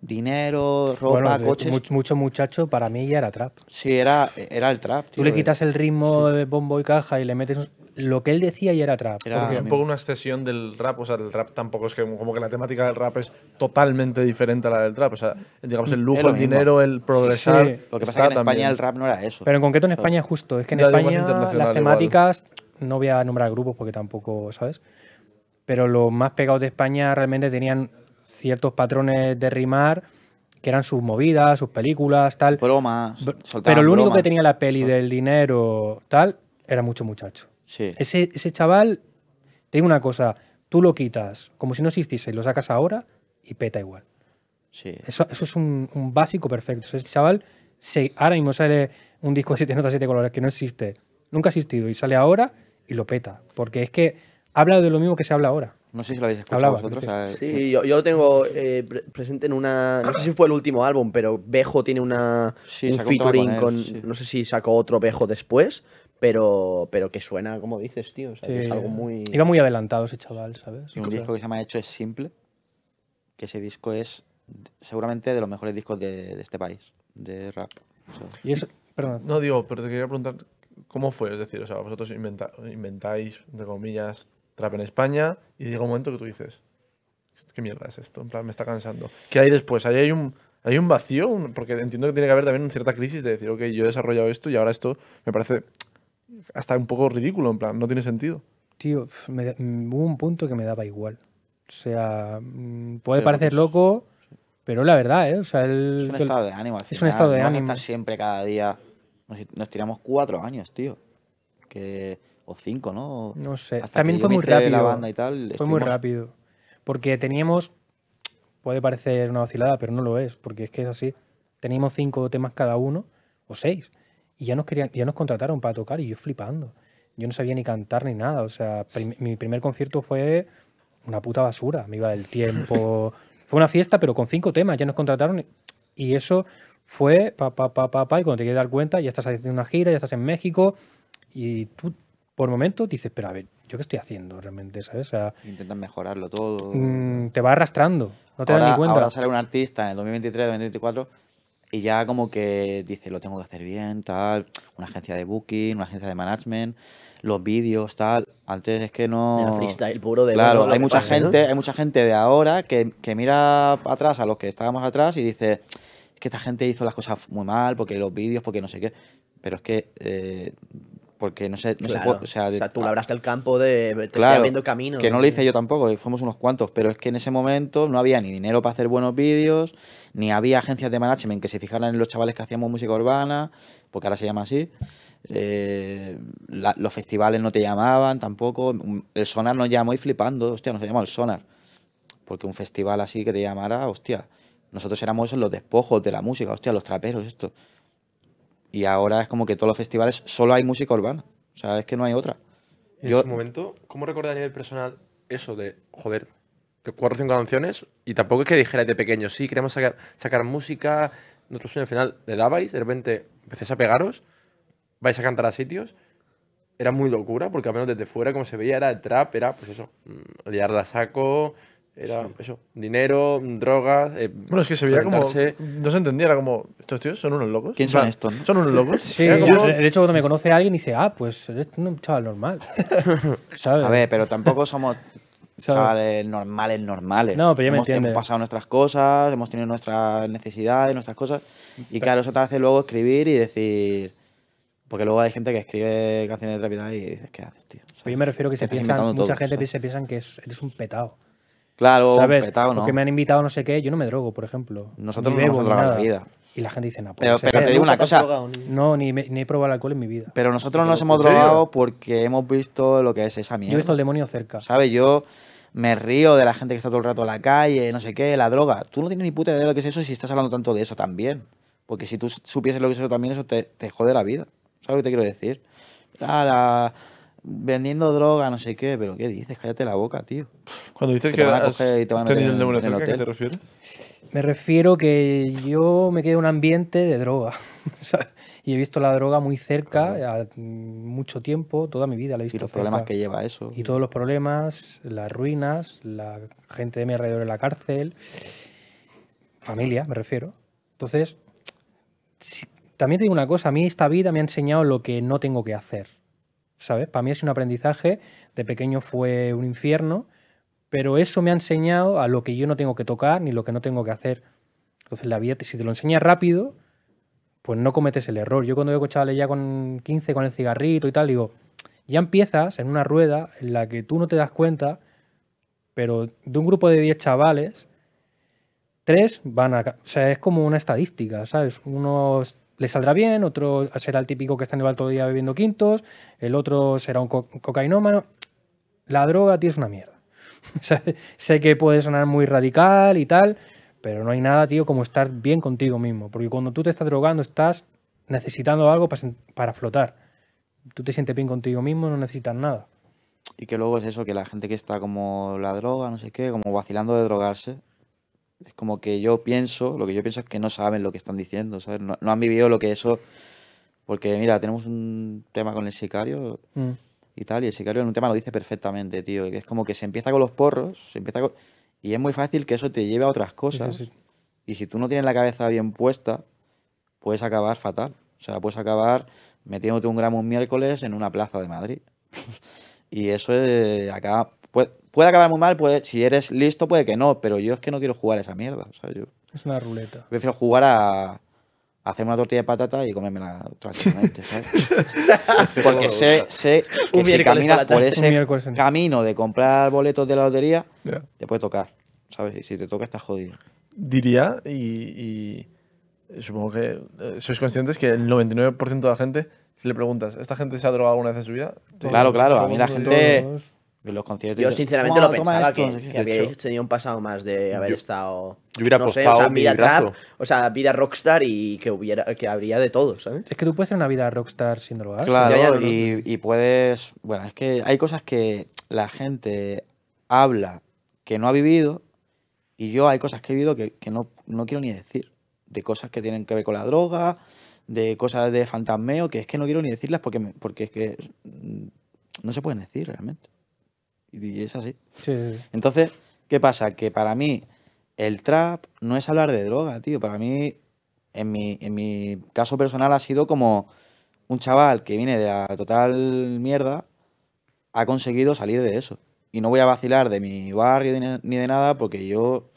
dinero, ropa, coches. Mucho,
mucho, muchacho, para mí ya era trap.
Sí, era, era el trap. Tú le quitas el
ritmo de bombo y caja y le metes lo que él
decía y era trap. Era es un poco una excesión del rap, o sea, el rap tampoco es que como que la temática del rap es totalmente diferente a la del trap, o sea, digamos el lujo, el dinero, el progresar. Lo que pasa es que en España el rap no era eso. Pero en concreto
en España justo, es que en España las temáticas, no voy a nombrar grupos porque tampoco, ¿sabes? Pero los más pegados de España realmente tenían ciertos patrones de rimar que eran sus movidas, sus películas, tal. Bromas.
Pero lo único que tenía
la peli del dinero, tal, era mucho muchacho. Ese, chaval, te digo una cosa, tú lo quitas como si no existiese lo sacas ahora y peta igual. Eso, es un, básico perfecto. Ese chaval, se, ahora mismo sale un disco de 7 notas, 7 colores que no existe, nunca ha existido y sale ahora y lo peta. Porque es que habla de lo mismo que se habla ahora.
No sé si lo habéis escuchado vosotros. Eh, yo, lo tengo eh, presente en una. No sé si fue el último álbum, pero Bejo tiene una, un featuring con. No sé si sacó otro Bejo después, pero, que suena, como dices, tío.
es algo muy... Iba muy adelantado ese chaval, ¿sabes? Un disco
que se ha Hecho es Simple, que ese disco es seguramente de los mejores discos de, este país, de rap.
y eso, perdón. No, digo, pero te quería preguntar cómo fue. Es decir, o sea, vosotros inventáis, entre comillas, trap en España y llega un momento que tú dices, ¿qué mierda es esto? En plan, me está cansando. ¿Qué hay después? Ahí hay un... ¿Hay un vacío? Porque entiendo que tiene que haber también una cierta crisis de decir, ok, yo he desarrollado esto y ahora esto me parece hasta un poco ridículo, en plan, no tiene sentido.
Tío, mm, hubo un punto que me daba igual. O sea, mm, puede parecer
loco, pero la verdad, ¿eh? es un estado de ánimo. Es un estado de no ánimo. Estar siempre cada día. Nos, tiramos cuatro años, tío. Que, o cinco, ¿no? no sé. También fue muy rápido. La banda y tal, fue muy rápido.
Porque teníamos. Puede parecer una vacilada, pero no lo es, porque es que es así. Teníamos cinco temas cada uno, o seis y ya nos, querían, ya nos contrataron para tocar y yo flipando. Yo no sabía ni cantar ni nada, o sea, mi primer concierto fue una puta basura, me iba del tiempo. [laughs] fue una fiesta, pero con cinco temas, ya nos contrataron y eso fue pa, pa, pa, y cuando te quieres dar cuenta ya estás haciendo una gira, ya estás en México y tú por momento dices, pero a ver, ¿yo qué estoy haciendo realmente? ¿sabes? O sea,
Intentas mejorarlo todo. Mm,
te va arrastrando, no te das ni cuenta. Ahora
sale un artista en el 2023, 2024 y ya como que dice, lo tengo que hacer bien, tal, una agencia de booking, una agencia de management, los vídeos, tal. Antes es que no... El freestyle puro de... Claro, hay mucha, gente, hay mucha gente de ahora que, mira atrás a los que estábamos atrás y dice, es que esta gente hizo las cosas muy mal, porque los vídeos, porque no sé qué. Pero es que eh, porque no sé, o, sea, tú labraste el
campo de
te claro, abriendo camino. Que no lo hice yo tampoco, fuimos unos cuantos, pero es que en ese momento no había ni dinero para hacer buenos vídeos, ni había agencias de management que se fijaran en los chavales que hacíamos música urbana, porque ahora se llama así. Eh, los festivales no te llamaban tampoco. El Sonar nos llamó y flipando, hostia, se llamó el Sonar. Porque un festival así que te llamara, hostia. Nosotros éramos los despojos de la música, hostia, los traperos, esto. Y ahora es como que todos los festivales solo hay música urbana. O sea, es que no hay otra. en Yo...
momento, ¿cómo recordé a nivel personal eso de, joder, de cuatro o cinco canciones? Y tampoco es que dijera de pequeño, sí, queremos sacar, sacar música, nuestro sueño final, le dabais, de repente empecéis a pegaros, vais a cantar a sitios. Era muy locura, porque al menos desde fuera, como se veía, era el trap, era pues eso, mm, liar la saco, era eso, dinero, drogas. Eh, bueno, es que se veía como.
No se entendía, era como, estos tíos son unos locos. ¿Quién son estos? Son unos locos. Sí, de
hecho, cuando me conoce alguien alguien dice, ah, pues eres un chaval normal. [laughs]
¿Sabes? A ver, pero tampoco somos [laughs] chavales normales, normales. No, pero ya me entiendes. Hemos pasado nuestras cosas, hemos tenido nuestras necesidades, nuestras cosas. Y claro, eso te hace luego escribir y decir. Porque luego hay gente que escribe canciones de trap y dices, ¿qué haces, tío? yo me refiero que se piensan, mucha
gente se que eres un petado. Claro, Porque me han invitado no sé qué, yo no me drogo, por ejemplo. Nosotros no nos drogamos la vida. Y la gente dice, no, pues, pero, te digo una cosa. No, ni, he probado el alcohol en mi vida. Pero nosotros no nos hemos drogado
porque hemos visto lo que es esa mierda. Yo he visto el demonio cerca. ¿Sabes? Yo me río de la gente que está todo el rato en la calle, no sé qué, la droga. Tú no tienes ni puta idea de lo que es eso y si estás hablando tanto de eso también. Porque si tú supieses lo que es eso también, eso te, jode la vida. ¿Sabes lo que te quiero decir? Claro, ah, la vendiendo droga, no sé qué, pero ¿qué dices? Cállate la boca, tío. Cuando dices que, van a coger y te van a el ¿a qué te refieres?
Me refiero que yo me quedé en un ambiente de droga. [laughs] y he visto la droga muy cerca, mm, mucho tiempo, toda mi vida la he visto. Y los problemas que
lleva eso. Y
todos los problemas, las ruinas, la gente de mi alrededor en la cárcel, familia, me refiero. Entonces, también tengo una cosa, a mí esta vida me ha enseñado lo que no tengo que hacer. ¿sabes? Para mí es un aprendizaje, de pequeño fue un infierno, pero eso me ha enseñado a lo que yo no tengo que tocar ni lo que no tengo que hacer. Entonces la vida, si te lo enseñas rápido, pues no cometes el error. Yo cuando veo chavales ya con 15, con el cigarrito y tal, digo, ya empiezas en una rueda en la que tú no te das cuenta, pero de un grupo de 10 chavales, tres van a... O sea, es como una estadística, ¿sabes? Unos le saldrá bien, otro será el típico que está en el bar todo el día bebiendo quintos, el otro será un cocainómano. La droga, tío, es una mierda. [laughs] sé que puede sonar muy radical y tal, pero no hay nada, tío, como estar bien contigo mismo. Porque cuando tú te estás drogando, estás necesitando algo para, para flotar. Tú te sientes bien contigo mismo, no necesitas nada.
Y que luego es eso, que la gente que está como la droga, no sé qué, como vacilando de drogarse, es como que yo pienso, lo que yo pienso es que no saben lo que están diciendo, ¿sabes? No, han vivido lo que eso. Porque mira, tenemos un tema con el sicario mm. y tal, y el sicario en un tema lo dice perfectamente, tío. Que es como que se empieza con los porros, se empieza Y es muy fácil que eso te lleve a otras cosas. Y si tú no tienes la cabeza bien puesta, puedes acabar fatal. O sea, puedes acabar metiéndote un gramo un miércoles en una plaza de Madrid. [laughs] y eso es... Eh, Puede, acabar muy mal, si eres listo puede que no, pero yo es que no quiero jugar esa mierda. es
una ruleta.
Prefiero jugar a, hacer una tortilla de patata y comérmela tranquilamente, [laughs] ¿sabes? Porque sé, sé que si caminas por ese camino de comprar boletos de la lotería, te puede tocar,
¿sabes? Y si te toca, estás jodido. Diría, y, supongo que eh, sois conscientes que el 99% de la gente, si le preguntas, ¿esta gente se ha drogado alguna vez en su vida? Claro, claro. A mí la gente... Los conciertos yo sinceramente lo pensaba que, que había
tenido un pasado más de haber estado hubiera no sé, vida trap, o sea, vida rockstar y que hubiera que habría de todo, ¿sabes? Es que
tú puedes tener una vida rockstar sin
drogar.
Claro, y, puedes, bueno, es que hay cosas que la gente habla que no ha vivido y yo hay cosas que he vivido que, no, no quiero ni decir, de cosas que tienen que ver con la droga, de cosas de fantasmeo, que es que no quiero ni decirlas porque, porque es que mm, no se pueden decir realmente. Y es así. Entonces, ¿qué pasa? Que para mí el trap no es hablar de droga, tío. Para mí, en mi, en mi caso personal, ha sido como un chaval que viene de la total mierda ha conseguido salir de eso. Y no voy a vacilar de mi barrio ni de nada porque yo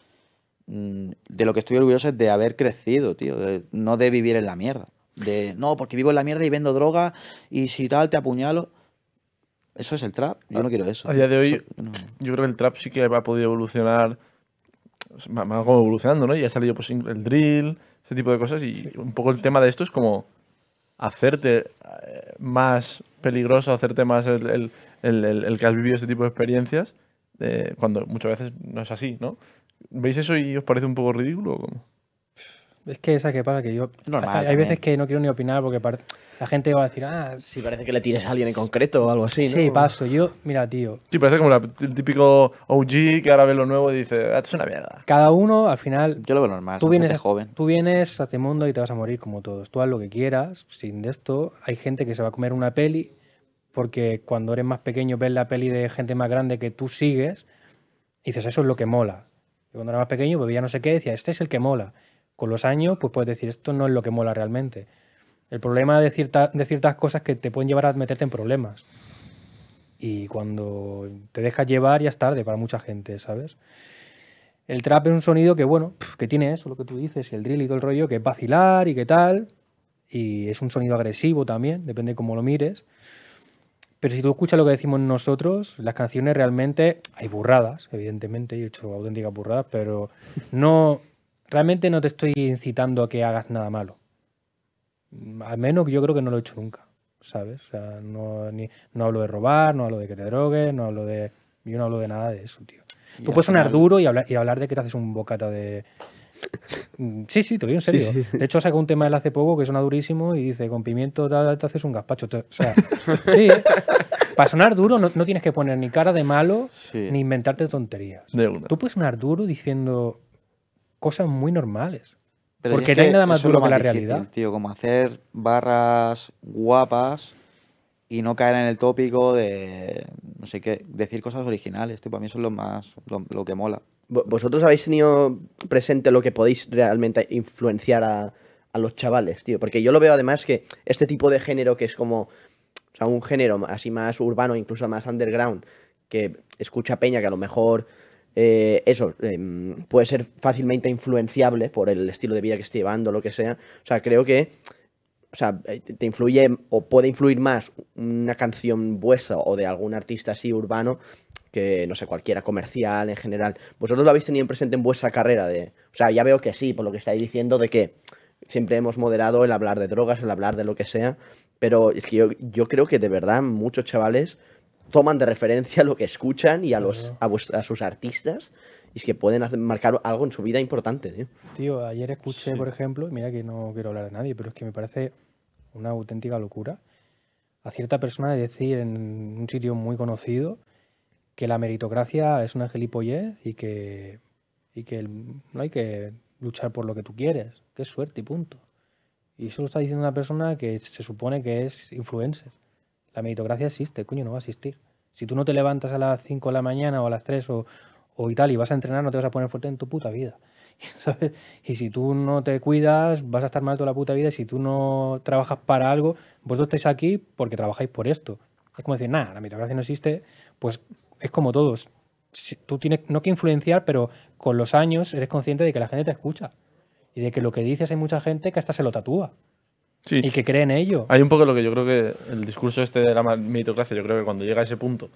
mm, de lo que estoy orgulloso es de haber crecido, tío, no de vivir en la mierda. De no, porque vivo en la mierda y vendo droga y si tal te apuñalo. Eso es el trap, yo no quiero eso.
A día de hoy, yo creo que el trap sí que ha podido evolucionar, más como evolucionando, ¿no? Y ha salido pues, el drill, ese tipo de cosas. Y un poco el tema de esto es como hacerte eh, más peligroso, hacerte más el, que has vivido ese tipo de experiencias, eh, cuando muchas veces no es así, ¿no? ¿Veis eso y os parece un poco ridículo o cómo?
Es que esa que pasa que yo. Normal, hay, veces que no quiero ni opinar porque la gente va a decir, ah. Sí,
parece que le tires a alguien en concreto o algo así, ¿no? Sí, paso.
Yo, mira,
tío. Sí, parece como el típico OG que ahora ve lo nuevo y dice, ah, es una mierda. Cada uno, al final. Yo lo veo normal. Tú vienes, joven.
tú vienes a este mundo y te vas a morir como todos. Tú haz lo que quieras, sin de esto. Hay gente que se va a comer una peli porque cuando eres más pequeño ves la peli de gente más grande que tú sigues y dices, eso es lo que mola. Y cuando era más pequeño ya pues no sé qué, decía, este es el que mola con los años, pues puedes decir, esto no es lo que mola realmente. El problema de, cierta, de ciertas cosas que te pueden llevar a meterte en problemas. Y cuando te dejas llevar ya es tarde para mucha gente, ¿sabes? El trap es un sonido que, bueno, que tiene eso, lo que tú dices, y el drill y todo el rollo, que es vacilar y qué tal. Y es un sonido agresivo también, depende de cómo lo mires. Pero si tú escuchas lo que decimos nosotros, las canciones realmente hay burradas, evidentemente, yo he hecho auténticas burradas, pero no, Realmente no te estoy incitando a que hagas nada malo. Al menos yo creo que no lo he hecho nunca, ¿sabes? O sea, no, hablo de robar, no hablo de que te drogues, no hablo de... Yo no hablo de nada de eso, tío. Tú puedes sonar duro y hablar, de que te haces un bocata de... Sí, sí, te lo digo en serio. De hecho, saco un tema él hace poco que suena durísimo y dice, con pimiento te haces un gazpacho. O sea, [laughs] sí, ¿eh? para sonar duro no, tienes que poner ni cara de malo ni inventarte tonterías. Tú puedes sonar duro diciendo, cosas muy normales.
porque no hay nada más duro que la realidad. Tío, como hacer barras guapas y no caer en el tópico de, no sé qué, decir cosas originales. A para mí eso es lo más, lo, que mola.
¿Vosotros habéis tenido presente lo que podéis realmente influenciar a, a los chavales, tío? Porque yo lo veo además que este tipo de género que es como, o sea, un género así más urbano, incluso más underground, que escucha peña que a lo mejor eh, eso eh, puede ser fácilmente influenciable por el estilo de vida que esté llevando, lo que sea. O sea, creo que o sea, eh, te influye o puede influir más una canción vuestra o de algún artista así urbano que, no sé, cualquiera comercial en general. ¿Vosotros lo habéis tenido presente en vuestra carrera? De, o sea, ya veo que sí, por lo que estáis diciendo de que siempre hemos moderado el hablar de drogas, el hablar de lo que sea, pero es que yo creo que de verdad muchos chavales toman de referencia lo que escuchan y a, los, a, a sus artistas. Y es que pueden marcar algo en su vida importante,
tío. ayer escuché, por ejemplo, mira que no quiero hablar a nadie, pero es que me parece una auténtica locura a cierta persona decir en un sitio muy conocido que la meritocracia es una gilipollez y que, y que no hay que luchar por lo que tú quieres, que es suerte y punto. Y eso lo está diciendo una persona que se supone que es influencer. La meritocracia existe, coño, no va a existir. Si tú no te levantas a las 5 de la mañana o a las 3 o, o y tal y vas a entrenar, no te vas a poner fuerte en tu puta vida. [laughs] Y si tú no te cuidas, vas a estar mal toda la puta vida. Y si tú no trabajas para algo, vosotros estáis aquí porque trabajáis por esto. Es como decir, nada, la meritocracia no existe. Pues es como todos. tú tienes no que influenciar, pero con los años eres consciente de que la gente te escucha. Y de que lo que dices hay mucha gente que hasta se lo tatúa
y que cree en ello. Hay un poco lo que yo creo que el discurso este de la meritocracia, yo creo que cuando llega a ese punto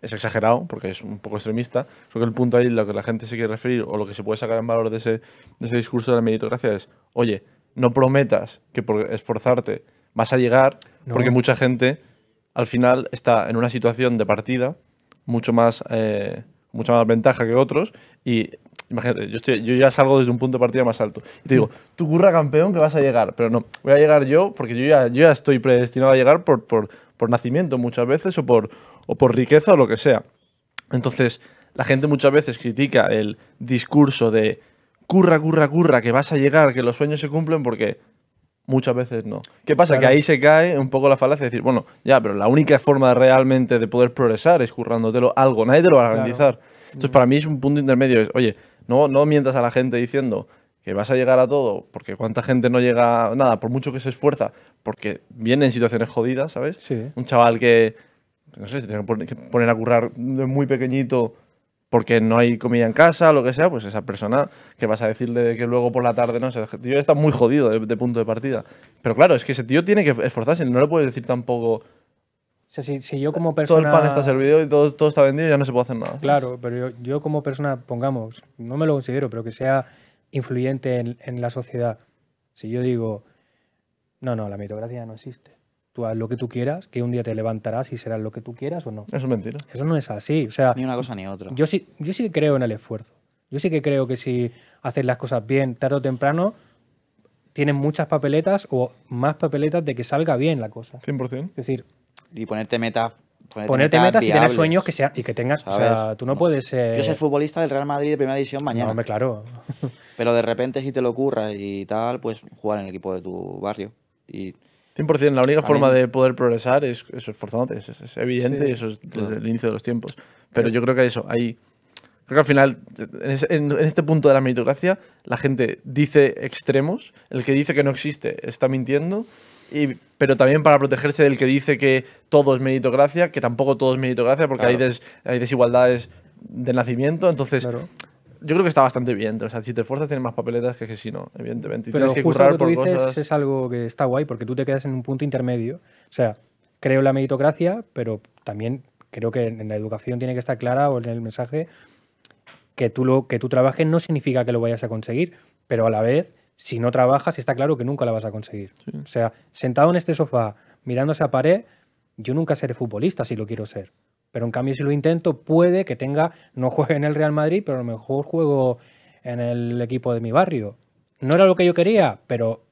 es exagerado, porque es un poco extremista. Creo que el punto ahí, lo que la gente se quiere referir o lo que se puede sacar en valor de ese, ese discurso de la meritocracia es, oye, no prometas que por esforzarte vas a llegar, porque mucha gente al final está en una situación de partida mucho más, eh, mucha más ventaja que otros y Imagínate, yo, estoy, yo ya salgo desde un punto de partida más alto. Y te digo, tú curra campeón que vas a llegar, pero no, voy a llegar yo porque yo ya, ya estoy predestinado a llegar por, por, nacimiento muchas veces o por, o por riqueza o lo que sea. Entonces, la gente muchas veces critica el discurso de curra, curra, curra, que vas a llegar, que los sueños se cumplen porque muchas veces no. ¿Qué pasa? Que ahí se cae un poco la falacia de decir, bueno, ya, pero la única forma realmente de poder progresar es currándotelo algo, nadie te lo va a garantizar. Entonces, mm. para mí es un punto intermedio, es, oye, no, no mientas a la gente diciendo que vas a llegar a todo, porque cuánta gente no llega nada, por mucho que se esfuerza, porque viene en situaciones jodidas, ¿sabes? Sí. Un chaval que, no sé, se tiene que poner a currar muy pequeñito porque no hay comida en casa, lo que sea, pues esa persona que vas a decirle que luego por la tarde, no sé, el tío está muy jodido de, de punto de partida. Pero claro, es que ese tío tiene que esforzarse, no le puedes decir tampoco
si, yo como
persona... Todo el pan está servido y todo, todo está vendido ya no se puede hacer nada.
Claro, pero
yo, como persona, pongamos, no me lo considero, pero que sea
influyente en, la sociedad. Si yo digo, no, no, la mitocracia no existe tú haz lo que tú quieras, que un día te levantarás y serás lo que tú quieras o no. Eso es mentira. Eso no es así. O sea, ni una cosa ni otra. Yo sí, yo sí que creo en el esfuerzo. Yo sí que creo que si haces las cosas bien, tarde o temprano, tienes muchas papeletas o más papeletas de que salga bien la cosa. 100%. Es decir,
y ponerte metas ponerte, metas, y tener sueños que sea y que tengas tú no, puedes ser eh, yo soy futbolista del Real Madrid de primera división mañana no, hombre, claro [laughs] pero de repente si te lo ocurra y tal pues jugar en el equipo de tu barrio y 100%, la única forma
de poder progresar es, esforzándote, es, evidente y eso es desde el inicio de los tiempos. Pero yo creo que eso, hay, creo que al final, en, en, este punto de la meritocracia, la gente dice extremos, el que dice que no existe está mintiendo pero también para protegerse del que dice que todo es meritocracia, que tampoco todo es meritocracia, porque hay, hay, desigualdades de nacimiento. Entonces, yo creo que está bastante bien. O sea, si te esfuerzas, tienes más papeletas que, si no, evidentemente. pero justo lo que tú dices
es algo que está guay, porque tú te quedas en un punto intermedio. O sea, creo la meritocracia, pero también creo que en la educación tiene que estar clara o en el mensaje que tú, lo, que tú trabajes no significa que lo vayas a conseguir, pero a la vez si no trabajas, está claro que nunca la vas a conseguir. O sea, sentado en este sofá, mirándose a pared, yo nunca seré futbolista si lo quiero ser. Pero en cambio, si lo intento, puede que tenga, no juegue en el Real Madrid, pero a lo mejor juego en el equipo de mi barrio. No era lo que yo quería, pero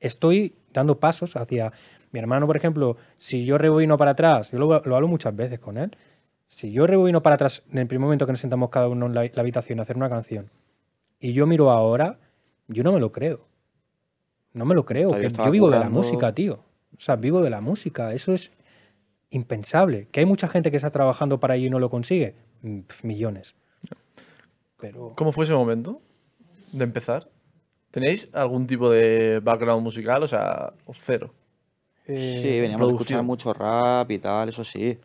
estoy dando pasos hacia mi hermano, por ejemplo, si yo rebobino para atrás, yo lo, hablo muchas veces con él, si yo rebobino para atrás en el primer momento que nos sentamos cada uno en la habitación a hacer una canción, y yo miro ahora, yo no me lo creo. No me lo creo. yo vivo de la música, tío. O sea, vivo de la música. Eso es impensable. Que hay mucha gente que está trabajando para ello y no lo consigue. Mm, millones. Pero... ¿Cómo fue ese momento de
empezar? ¿Tenéis algún tipo de background musical? O sea, cero. sí, veníamos a escuchar mucho rap y tal, eso sí.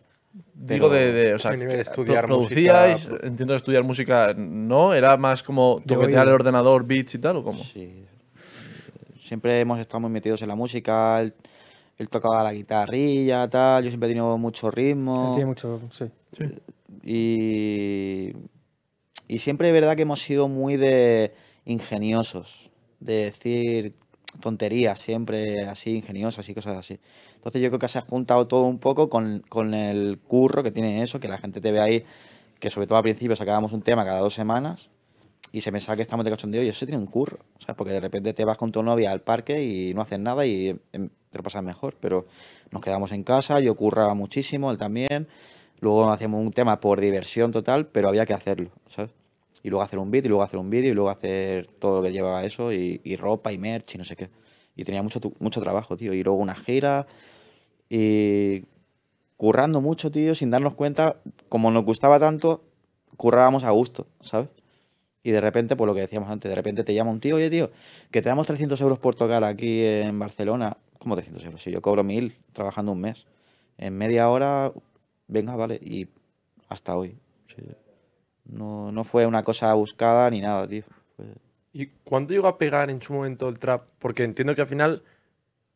Digo de, o sea, estudiar producíais, música... entiendo estudiar música, ¿no? ¿Era más como toquetear el ordenador, beats y tal o cómo? Sí. Siempre hemos estado muy metidos en la música, él,
tocaba la guitarrilla, tal, yo siempre he tenido mucho ritmo. Tiene
mucho, sí. sí.
Y, y siempre es verdad que hemos sido muy de ingeniosos, de decir tonterías siempre así, ingeniosas y cosas así. Entonces yo creo que se ha juntado todo un poco con, el curro que tiene eso, que la gente te ve ahí, que sobre todo al principio sacábamos un tema cada dos semanas y se pensaba que estamos de cachondeo y eso tiene un curro, ¿sabes? Porque de repente te vas con tu novia al parque y no haces nada y em, te lo pasas mejor, pero nos quedamos en casa, yo curraba muchísimo, él también, luego hacíamos un tema por diversión total, pero había que hacerlo, ¿sabes? Y luego hacer un beat, y luego hacer un vídeo, y luego hacer todo lo que llevaba eso, y, ropa, y merch, y no sé qué. Y tenía mucho, mucho trabajo, tío. Y luego una gira, y eh, currando mucho, tío, sin darnos cuenta, como nos gustaba tanto, currábamos a gusto, ¿sabes? Y de repente, por pues lo que decíamos antes, de repente te llama un tío, oye, tío, que te damos 300 euros por tocar aquí en Barcelona. ¿Cómo 300 euros? Si yo cobro 1000 trabajando un mes. En media hora, venga, vale, y hasta hoy. No, no fue una cosa buscada ni nada, tío.
¿Y cuando llegó a pegar en su momento el trap? Porque entiendo que al final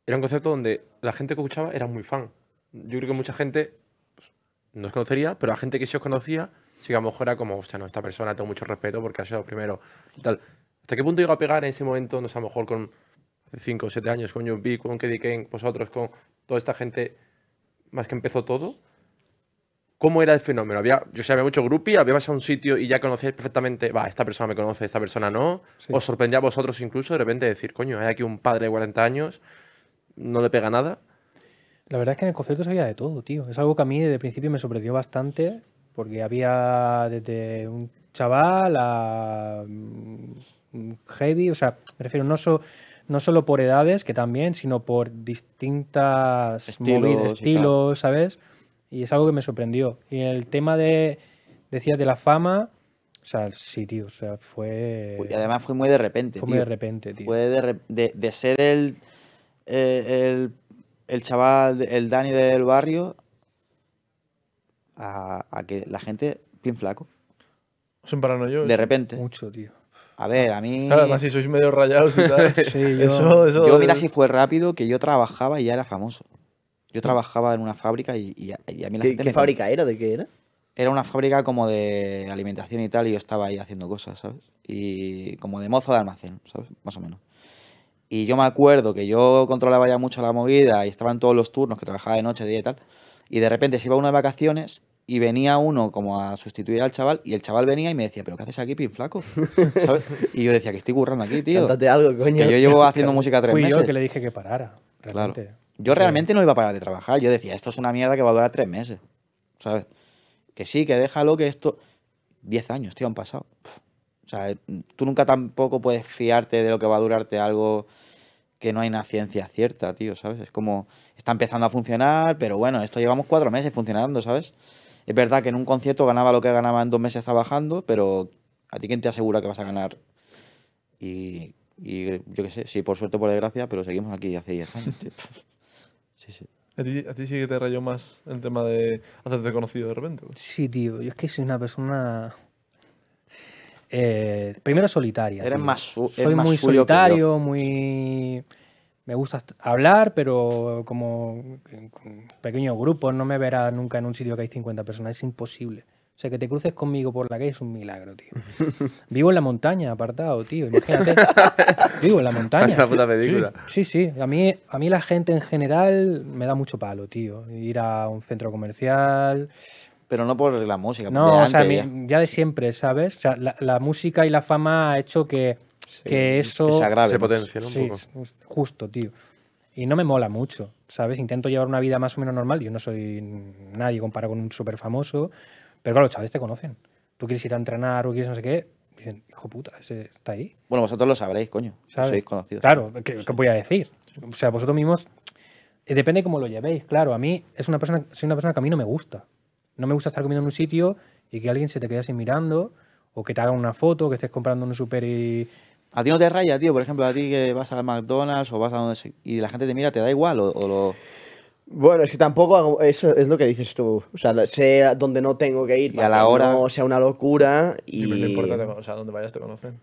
era un concepto donde la gente que escuchaba era muy fan. Yo creo que mucha gente nos pues, no os conocería, pero la gente que sí os conocía, sí que a lo mejor era como, hostia, no, esta persona tengo mucho respeto porque ha sido primero y tal. ¿Hasta qué punto llegó a pegar en ese momento, no sé, a lo mejor con 5 o 7 años, con John con Kedi Kane, vosotros, con toda esta gente más que empezó todo? ¿Cómo era el fenómeno? Había, yo sabía mucho grupi, había vas a un sitio y ya conocíais perfectamente, va, esta persona me conoce, esta persona no. ¿Os sorprendía a vosotros incluso de repente decir, coño, hay aquí un padre de 40 años no le pega nada.
La verdad es que en el concierto sabía de todo, tío. Es algo que a mí desde el principio me sorprendió bastante, porque había desde un chaval a mm, mm, heavy, o sea, me refiero, no, no solo por edades, que también, sino por distintas estilos, estilos ¿sabes? Y es algo que me sorprendió. Y el tema de, decías, de la fama,
o sea, sí, tío, o sea, fue... Y además fue muy de repente, Fue muy de repente, tío. Fue de, de ser el eh, el, chaval, el Dani del barrio, a, que la gente bien flaco.
Son paranoio. De
repente. Mucho, tío.
A ver, a mí. además, si sois medio rayados y tal. [laughs] [laughs] sí, Eso, eso, yo, mira, si
fue rápido que yo trabajaba y ya era famoso. Yo trabajaba en una fábrica y, a, mí la ¿Qué, gente ¿Qué fábrica era? ¿De qué era? Era una fábrica como de alimentación y tal, y yo estaba ahí haciendo cosas, ¿sabes? Y como de mozo de almacén, ¿sabes? Más o menos. Y yo me acuerdo que yo controlaba ya mucho la movida y estaba en todos los turnos que trabajaba de noche, día y tal. Y de repente se iba uno de vacaciones y venía uno como a sustituir al chaval y el chaval venía y me decía, ¿pero qué haces aquí, pin flaco? [laughs] Y yo decía, que estoy currando aquí, tío. algo, coño. Que yo llevo haciendo música tres Fui yo que
le dije que parara.
Realmente. Yo realmente no iba a parar de trabajar. Yo decía, esto es una mierda que va a durar tres meses. ¿Sabes? Que sí, que déjalo, que esto... Diez años, tío, han pasado. O sea, tú nunca tampoco puedes fiarte de lo que va a durarte algo que no hay una ciencia cierta, tío, ¿sabes? Es como, está empezando a funcionar, pero bueno, esto llevamos cuatro meses funcionando, ¿sabes? Es verdad que en un concierto ganaba lo que ganaba en dos meses trabajando, pero ¿a ti quién te asegura que vas a ganar? Y, yo qué sé, sí, por suerte o por desgracia, pero seguimos aquí hace 10 años. Tío.
[laughs] Sí, sí. ¿A ti, ¿A ti, sí que te rayó más el tema de hacerte conocido de repente? Sí, tío.
Yo es que soy una persona eh, primero solitaria. Eres más Soy muy solitario, muy. Me gusta hablar, pero como pequeños grupos, no me verás nunca en un sitio que hay 50 personas, es imposible. O sea, que te cruces conmigo por la calle es un milagro, tío. [laughs] Vivo en la montaña, apartado, tío. Imagínate. [laughs] Vivo en la montaña. Es una puta película. Sí, sí. A mí, a mí la gente en general me da mucho palo, tío. Ir a un centro comercial,
pero no por la música. No, o sea,
ya. de siempre, ¿sabes? O sea, la, música y la fama ha hecho que, eso... se agrave. Se potencie un sí, justo, tío. Y no me mola mucho, ¿sabes? Intento llevar una vida más o menos normal. Yo no soy nadie comparado con un súper famoso. Pero claro, los chavales te conocen. Tú quieres ir a entrenar o quieres no sé qué. Dicen, hijo puta, está ahí.
Bueno, vosotros lo sabréis, coño. Sois conocidos. Claro, ¿qué, voy
a decir? O sea, vosotros mismos eh, depende cómo lo llevéis, claro. A mí es una persona, soy una persona que a mí no me gusta no me gusta estar comiendo en un sitio y que alguien se te quede así mirando o que te haga una foto, que estés comprando un super y...
A ti no te raya, tío, por ejemplo, a ti que vas al McDonald's o vas a donde y la gente te mira, ¿te da igual o, lo...?
Bueno, es que tampoco eso es lo que dices tú. O sea, sé dónde no tengo que ir y para a la hora... no sea una locura y... no importa,
o sea, donde vayas te conocen.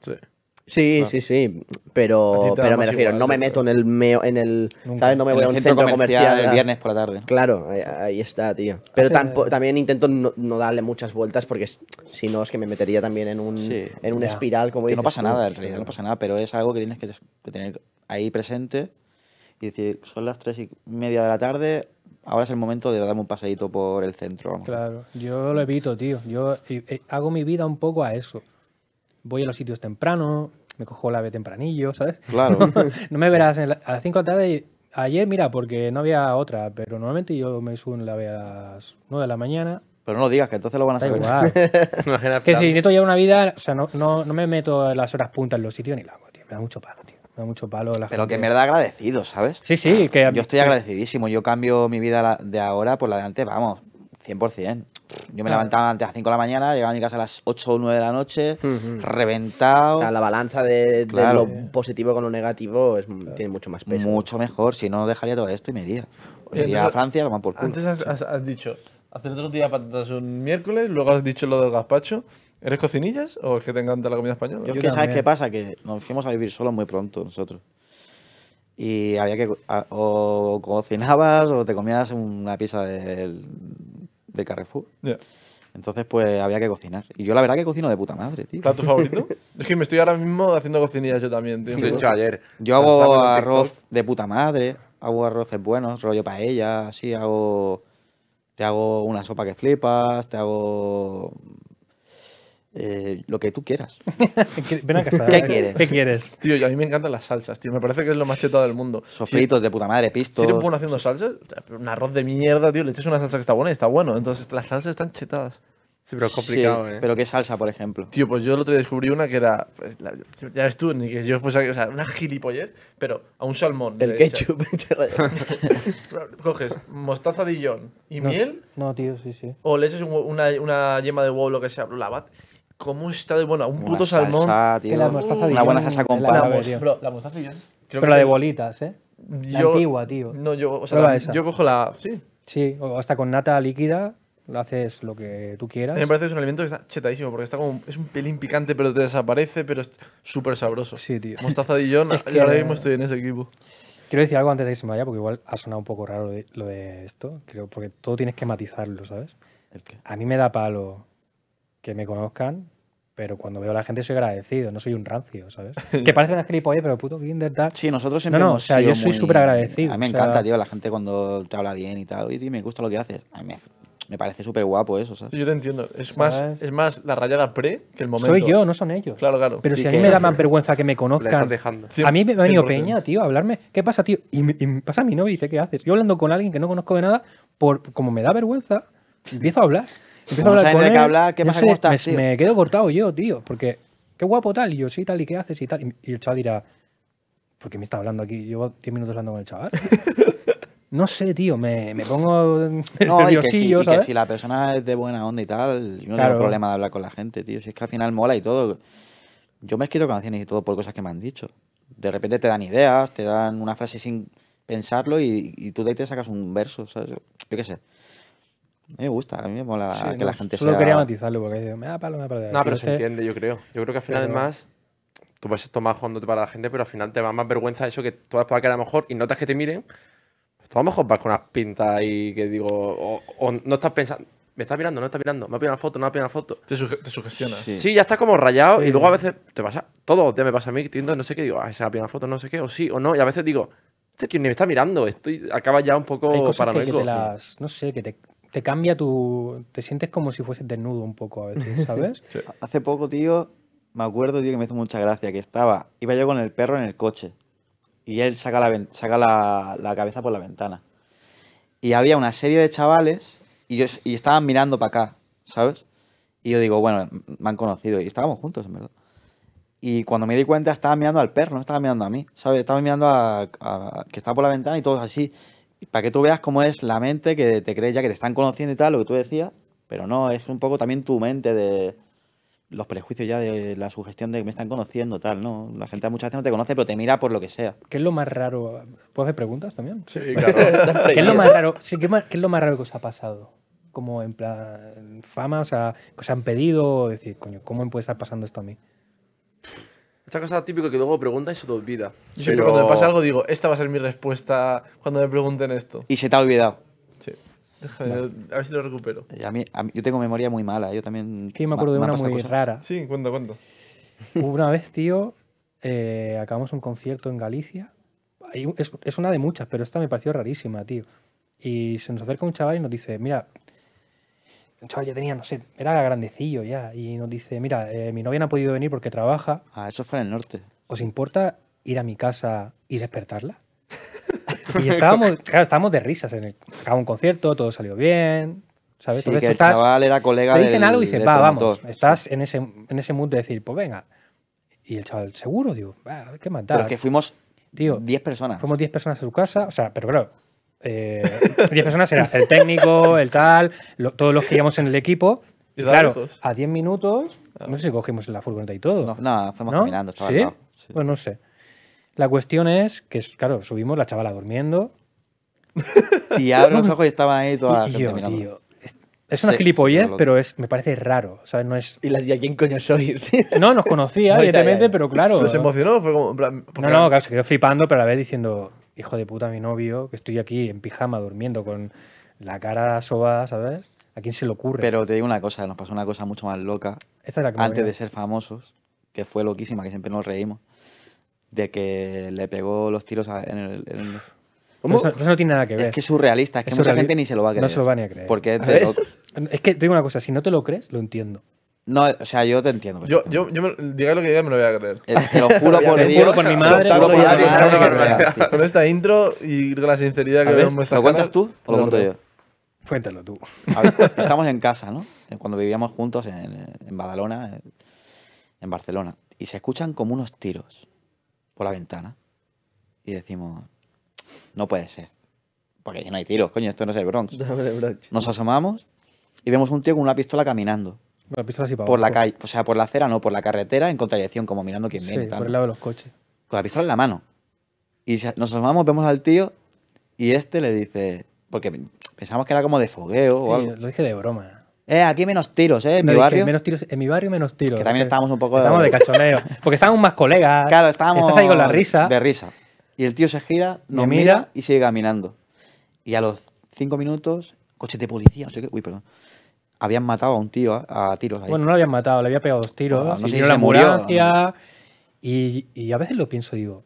Sí, sí, sí, pero, pero me refiero, no me meto en el, en el ¿sabes? No me voy a un centro, comercial, el viernes por la tarde. Claro, ahí, está, tío. Pero también intento no, darle muchas vueltas porque si no es que me metería también en un, en una espiral como que no pasa nada, en realidad no
pasa nada, pero es algo que tienes que tener ahí presente y decir, son las tres y media de la tarde, ahora es el momento de darme un paseíto por el centro.
Claro, yo lo evito, tío. Yo eh, eh, hago mi vida un poco a eso voy a los sitios temprano, me cojo la ave tempranillo, ¿sabes? Claro. [laughs] No, me verás a las 5 de la tarde. Ayer, mira, porque no había otra, pero normalmente yo me subo en la ave a las 9 de la mañana.
Pero no digas, que entonces lo van a hacer. Igual. [laughs] que si
intento ya una vida, o sea, no, me meto las horas puntas en los sitios ni la hago, tío. Me da mucho palo, tío. Me da mucho palo. La gente. pero que me
da agradecido, ¿sabes? Sí, sí. Que, yo estoy agradecidísimo. Yo cambio mi vida de ahora por la de antes, vamos 100%. Yo me levantaba antes a las 5 de la mañana, llegaba a mi casa a las 8 o 9 de la noche, reventado. O sea, la balanza de, lo positivo con lo negativo es, tiene mucho más peso. Mucho mejor, si no dejaría todo esto y me iría. iría a Francia, más por culo. Antes has,
dicho, hacer otro día patatas un miércoles, luego has dicho lo del gazpacho. ¿Eres cocinillas o es que te encanta la comida española? Yo, que ¿sabes qué pasa? Que nos fuimos
a vivir solos muy pronto nosotros. Y había que. o cocinabas o te comías una pizza de de Carrefour. Entonces, pues había que cocinar. Y yo la verdad que cocino de puta madre, tío. ¿Plato favorito?
[laughs] es que me estoy ahora mismo haciendo cocinillas yo también, tío. ayer. Yo hago arroz
de puta madre, hago arroces buenos, rollo paella, así, hago. Te hago una sopa que flipas, te hago eh, lo que tú quieras. [laughs] Ven a casa. ¿Qué eh, quieres? ¿Qué quieres?
Tío, a mí me encantan las salsas, tío. Me parece que es lo más cheto del mundo. Sofritos de puta madre, pisto. Si eres bueno haciendo salsas, un arroz de mierda, tío. Le echas una salsa que está buena y está bueno. Entonces, las salsas están chetadas. Sí, pero es complicado, sí, eh. Pero qué salsa, por ejemplo. Tío, pues yo el otro día descubrí una que era. Pues, ya ves tú, ni que yo fuese. O sea, una gilipollez, pero a un salmón. El ketchup. [laughs] Coges mostaza de Dijon y miel.
No, tío, sí, sí.
O le echas una, yema de huevo, lo que sea, la como está de bueno? Un puto salmón. La mostaza una buena salsa con La, mostaza, la mostaza y Creo pero la de
bolitas, ¿eh? la antigua, tío. No, yo, o sea, yo cojo la. Sí. Sí, o hasta con nata líquida
lo haces lo que tú quieras. Me parece que es un alimento que está chetadísimo, porque está como, es un pelín picante, pero te desaparece, pero es súper sabroso. Sí, tío. Mostaza de Dijon, [laughs] es ahora mismo estoy
en ese equipo. Quiero decir algo antes de que se vaya, porque igual ha sonado un poco raro lo de, esto, creo, porque todo tienes que matizarlo, ¿sabes? A mí me da palo que me conozcan pero cuando veo a la gente soy agradecido, no soy un rancio, ¿sabes? [laughs] que parece una ahí, pero puto Kinder Sí, nosotros siempre. No, no, o sea, yo soy súper agradecido. A mí me encanta,
tío, la gente cuando te habla bien y tal. y tío, me gusta lo que haces. A mí me, parece súper guapo eso, ¿sabes? Yo te
entiendo. Es más, es más la rayada pre que el momento. Soy yo, no son ellos. Claro, claro. Pero si a mí me da más vergüenza que me conozcan. Dejando. A mí me ha venido Peña,
tío, hablarme. ¿Qué pasa, tío? Y, pasa a mi novio y dice, ¿qué haces? Yo hablando con alguien que no conozco de nada, por como me da vergüenza, empiezo a hablar hablar, ¿qué me, quedo cortado yo, tío, porque qué guapo tal, y yo sí, tal, y qué haces y tal. Y el chaval dirá, ¿por qué me está hablando aquí? Llevo 10 minutos hablando con el chaval. [laughs] no sé, tío, me, pongo [laughs] no, y que, si
la persona es de buena onda y tal, no tengo problema de hablar con la gente, tío. Si es que al final mola y todo. Yo me he escrito canciones y todo por cosas que me han dicho. De repente te dan ideas, te dan una frase sin pensarlo y, y tú de ahí te sacas
un verso, ¿sabes? Yo qué sé me gusta, a mí me mola que la gente solo quería
matizarlo
porque me da palo, me da palo. No, pero se este
entiende, yo creo. Yo creo que al final, es más... tú puedes tomar más jugándote para la gente, pero al final te va más vergüenza eso que tú vas para que a lo mejor y notas que te miren. Pues a lo mejor vas con unas pintas y que digo, o, no estás pensando me estás mirando, no estás mirando, me ha pillado una foto, no me ha una foto. Te, suge Sí. ya está como rayado y luego a veces te pasa, Todo te me pasa a mí, no sé qué, digo, ah, se me ha una foto, no sé qué, o sí, o no, y a veces digo, este tío ni me está mirando, estoy, acaba ya un poco Hay cosas paranoico. las,
no sé, qué te, te cambia tu... Te sientes como si fueses desnudo un
poco a veces, [laughs] ¿sabes? Hace poco, tío, me acuerdo, tío, que me hizo mucha gracia, que estaba... Iba yo con el perro en el coche y él saca la, saca la, cabeza por la ventana. Y había una serie de chavales y, estaban mirando para acá, ¿sabes? Y yo digo, bueno, me han conocido y estábamos juntos, en verdad. Y cuando me di cuenta, estaba mirando al perro, no estaba mirando a mí, ¿sabes? Estaba mirando a, a que estaba por la ventana y todos así para que tú veas cómo es la mente que te crees ya que te están conociendo y tal, lo que tú decías, pero no, es un poco también tu mente de los prejuicios ya de la sugestión de que me están conociendo, tal, ¿no? La gente muchas veces no te conoce, pero te mira por lo que sea.
¿Qué es lo más raro? ¿Puedo hacer preguntas también? Sí, claro. [laughs] ¿Qué es lo más raro? Sí, es lo más raro que os ha pasado? Como en plan fama, o sea, que os han pedido, decir, coño, ¿cómo me puede estar pasando esto a mí?
Esta cosa típica que luego
pregunta y se te olvida. Yo siempre cuando me pasa algo digo, esta va a ser mi respuesta cuando me pregunten esto. Y
se te ha olvidado. Sí.
a ver si lo recupero.
yo tengo memoria muy mala, ¿eh? yo también... Sí, me acuerdo de una muy
rara. Sí, cuento, cuento.
[laughs]
una vez, tío, eh, acabamos un concierto en Galicia. es, es una de muchas, pero esta me pareció rarísima, tío. Y se nos acerca un chaval y nos dice, mira, el chaval ya tenía, no sé, era grandecillo ya, y nos dice, mira, eh, mi novia no ha podido venir porque trabaja.
Ah, eso fue en el norte.
¿Os importa ir a mi casa y despertarla? [laughs] y estábamos, claro, estábamos de risas. En un concierto, todo salió bien, ¿sabes? Sí, que el chaval era colega Te dicen algo y dicen, va, vamos, estás en, ese, en ese mood de decir, pues venga. Y el chaval, seguro, digo, va, qué matar. Pero que fuimos 10 personas. Fuimos 10 personas a su casa, o sea, pero claro, eh, 10 personas era el técnico, el tal, todos los que íbamos en el equipo. claro, a 10 minutos, ah. no sé si cogimos la furgoneta y todo. No, no fuimos caminando, chaval. ¿Sí? ¿Sí? Pues no sé. La cuestión es que, claro, subimos la chavala durmiendo.
y abro los [laughs] ojos y estaban ahí todas. las
es una sí, gilipollez, pero es, me parece raro, No es... ¿Y la tía quién coño soy? [laughs] No, nos conocía, obviamente evidentemente, pero claro... ¿Se, emocionó? no, no, claro, se quedó flipando, pero a la vez diciendo hijo de puta, mi novio, que estoy aquí en pijama durmiendo con la cara soba, ¿sabes? ¿A quién se le ocurre? Pero
te digo una cosa, nos pasó una cosa mucho más loca. Esta antes de ser famosos, que fue loquísima, que siempre nos reímos, de que le pegó los tiros en el... eso,
no tiene nada que ver. Es que es surrealista, es que mucha gente ni se lo va a creer. No se lo va ni a creer. Porque es, de [laughs] es que te digo una cosa, si no te lo crees, lo entiendo.
No, o sea, yo te entiendo. Yo, yo, yo diga lo que diga, me lo voy a creer. Eh, te lo juro [laughs] por Dios. Te juro por mi madre. Te juro por mi Con esta intro y con la sinceridad que veo en ¿Lo cuentas tú o lo cuento yo? Cuéntalo tú. [laughs]
estamos en casa, ¿no? Eh, cuando vivíamos juntos en, en Badalona, en Barcelona. Y se escuchan como unos tiros por la ventana. Y decimos, no puede ser. Porque aquí no hay tiros, coño, esto no es el Bronx. Nos asomamos y vemos un tío con una pistola caminando por la calle, o sea, por la acera, no, por la carretera, en contradicción, como mirando quién viene. Sí, el lado de los coches. Con la pistola en la mano. Y nos asomamos, vemos al tío y este le dice, porque pensamos que era como de fogueo o algo. Lo dije de broma. Eh, aquí menos tiros, ¿eh? En mi barrio. Menos
tiros, en mi barrio menos tiros. Que también eh. estábamos un poco estábamos de... de cachoneo.
Porque estábamos más colegas. Claro, estábamos. Estás ahí con la risa. De risa. Y el tío se gira, nos mira. y sigue caminando. Y a los cinco minutos, coche de policía, no sé qué. Uy, perdón habían matado a un tío a, tiros. Ahí. Bueno,
no lo habían matado, le había pegado dos tiros. no Y, a veces lo
pienso, digo.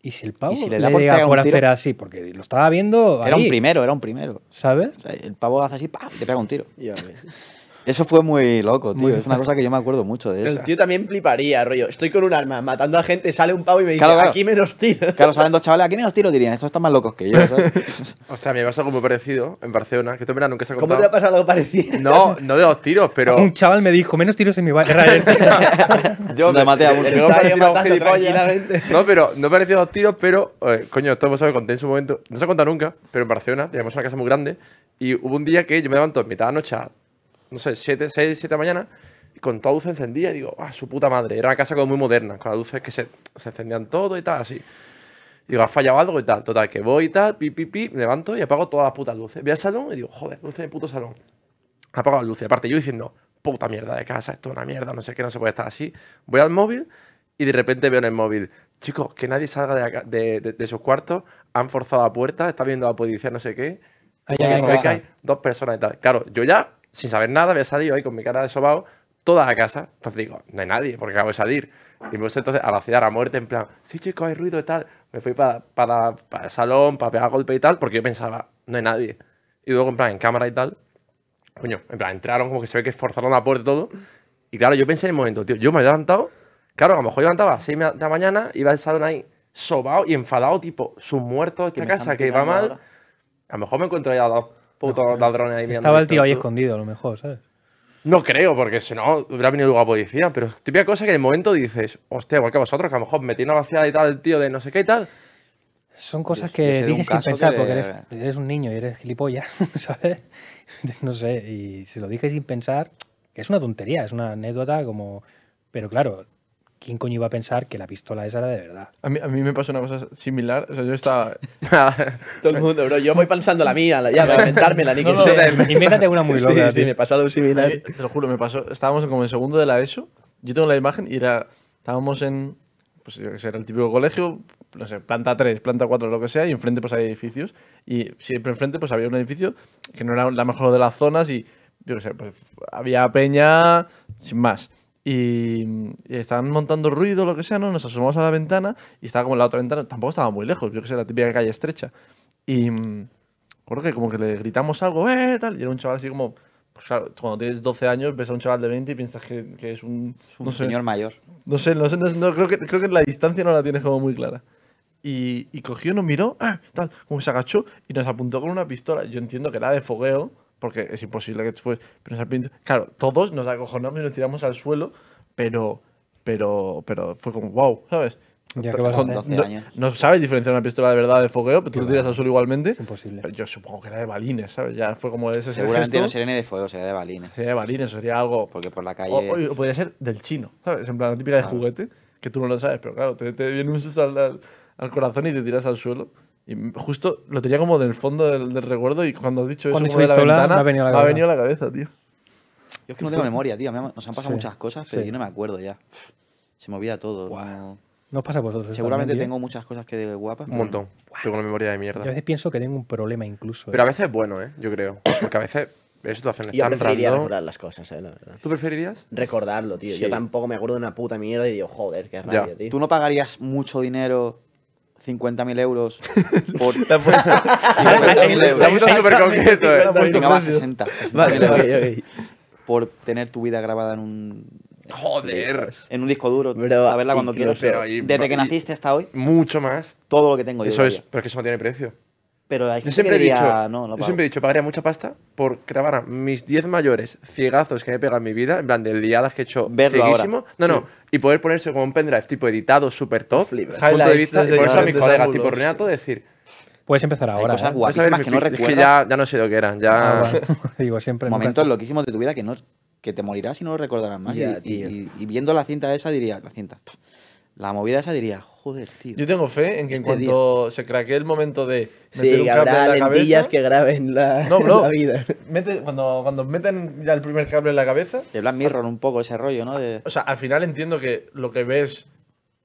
¿Y si el pavo le, por, hacer así?
Porque lo estaba viendo. era
un primero, era un primero. ¿Sabes? el pavo hace así, ¡pam! te pega un tiro. Eso fue muy loco, tío. es una cosa que yo me acuerdo mucho de eso. El tío
también fliparía, rollo. Estoy con un arma matando a gente,
sale un pavo y me dice, aquí menos tiros. Claro, salen dos chavales, aquí menos tiros, dirían, estos están más locos que yo, ¿sabes? [laughs] Hostia, me pasó algo muy parecido en Barcelona, que tú mira, nunca se ha contado. ¿Cómo te ha pasado algo parecido? [laughs] No, no de dos tiros, pero. Un
chaval me dijo, menos tiros en mi barrio.
[laughs] yo me maté a un tío. No, pero no parecía dos tiros, pero. Eh, coño, esto hemos conté en su momento. No se ha contado nunca, pero en Barcelona teníamos una casa muy grande y hubo un día que yo me levanto en mitad de la noche no sé, 7, 6, 7 de mañana, y con toda luz encendida, y digo, ah, su puta madre, era una casa como muy moderna, con las luces que se, encendían todo y tal, así. digo, ha fallado algo y tal, total, que voy y tal, pi, pi, levanto y apago todas las putas luces. Voy al salón y digo, joder, luces de puto salón. Apago las luces, aparte yo diciendo, puta mierda de casa, esto es una mierda, no sé qué, no se puede estar así. Voy al móvil y de repente veo en el móvil, chicos, que nadie salga de, sus cuartos, han forzado la puerta, está viendo la policía, no sé qué. hay dos personas y tal. Claro, yo ya sin saber nada, había salido ahí con mi cara de sobao, toda la casa. Entonces digo, no hay nadie, porque acabo de salir. Y me puse entonces a ciudad a muerte, en plan, sí, chicos, hay ruido y tal. Me fui para, para, para el salón, para pegar golpe y tal, porque yo pensaba, no hay nadie. Y luego, en plan, en cámara y tal, coño, en plan, entraron como que se ve que forzaron la puerta y todo. Y claro, yo pensé en el momento, tío, yo me había levantado. Claro, a lo mejor yo levantaba a las 6 de la mañana, iba al salón ahí sobao y enfadado, tipo, su muerto de esta casa que iba mal. A lo mejor me encuentro ahí estaba el tío ahí
escondido, a lo mejor, ¿sabes?
No creo, porque si no, hubiera venido luego a policía. Pero típica cosa que en el momento dices, hostia, igual que vosotros, que a lo mejor metí una ciudad y tal, el tío de no sé qué y tal.
Son cosas que dices sin pensar, porque eres, un niño y eres gilipollas, [laughs] ¿sabes? [laughs] No sé, y si lo dije sin pensar, es una tontería, es una anécdota como... Pero claro, ¿quién coño iba a pensar que la pistola esa
era de verdad? A mí, me pasó una cosa similar. O sea, yo estaba. [laughs] Todo el [laughs] mundo, bro. Yo voy pensando la mía, la, ya, para inventármela, [laughs] ni no, no, me Invéntate una muy loca. Sí, sí, me pasó algo similar. te lo juro, me pasó. Estábamos como en segundo de la ESO. Yo tengo la imagen y era. Estábamos en. Pues yo qué sé, era el típico colegio, no sé, planta 3, planta 4, lo que sea, y enfrente pues hay edificios. Y siempre enfrente pues había un edificio que no era la mejor de las zonas y. Yo qué sé, pues había peña sin más y, estaban montando ruido, lo que sea, ¿no? Nos asomamos a la ventana y estaba como en la otra ventana, tampoco estaba muy lejos, yo que sé, la típica calle estrecha. Y creo mm, que como que le gritamos algo, ¡eh! Tal, y era un chaval así como, pues cuando tienes 12 años ves a un chaval de 20 y piensas que, que es un, un señor mayor. No sé, no sé, creo, que, creo que la distancia no la tienes como muy clara. Y, y cogió, nos miró, eh", tal, como se agachó y nos apuntó con una pistola. Yo entiendo que era de fogueo, porque es imposible que fue pero Claro, todos nos acojonamos y nos tiramos al suelo, pero, pero, pero fue como, wow, ¿sabes? Ya que vas no, años. no, sabes diferenciar una pistola de verdad de fogueo, pero tú lo tiras al suelo igualmente. Es imposible. yo supongo que era de balines, ¿sabes? Ya fue como ese Seguramente no
sería ni de fuego, sería de balines. Sería de balines, sería algo. Porque por la calle. O,
podría ser del chino, ¿sabes? En plan, típica de ah. juguete, que tú no lo sabes, pero claro, te, viene un susto al corazón y te tiras al suelo. Y justo lo tenía como del fondo del, recuerdo y cuando has dicho eso la me ha venido a la, cabeza, tío. Yo es que no tengo memoria, tío. Nos han pasado muchas cosas, pero yo
no me acuerdo ya. Se me olvida todo. No... Nos pasa
por todos. Seguramente tengo
muchas cosas que de guapas. Un montón. Tengo una memoria de mierda. Yo a
veces pienso que tengo un problema
incluso. Pero a eh. veces es bueno, ¿eh? Yo creo. Porque a veces te situaciones yo preferiría recordar las cosas, ¿eh? La verdad. ¿Tú
preferirías? Recordarlo, tío. Yo tampoco me acuerdo de una puta mierda y digo, joder, qué
rabia,
tío.
¿Tú no pagarías mucho dinero 50.000 euros [laughs] por... [laughs] euros. Eh. Por tener tu vida grabada en un... Joder. En un disco duro. a verla cuando quieras. Desde que naciste
hasta hoy. Mucho más. Todo lo que tengo yo. Eso es, pero es que eso no tiene precio pero hay yo siempre que he dicho, no, Yo siempre he dicho, pagaría mucha pasta por grabar mis 10 mayores ciegazos que me he pegado en mi vida, en plan de liadas que he hecho Verlo No, no, y poder ponerse como un pendrive tipo editado, super top, libre punto de vista, y ponerse a mis colegas tipo Renato, decir...
Puedes empezar ahora. cosas ¿eh? guapísimas que no recuerdas. Es que ya,
no sé lo que eran, ya... Ah, [laughs] Digo, siempre... Momentos loquísimos de tu vida que, no, que te
morirás y no lo recordarás más. y, viendo la cinta esa diría, la cinta la movida esa diría,
joder, tío. Yo tengo fe en que en este cuanto se craquee el momento de meter un cable en la cabeza. que
graben la, no, [laughs] vida.
cuando, cuando meten ya el primer cable en la cabeza. De Black Mirror, un poco ese rollo, ¿no? De... O sea, al final entiendo que lo que ves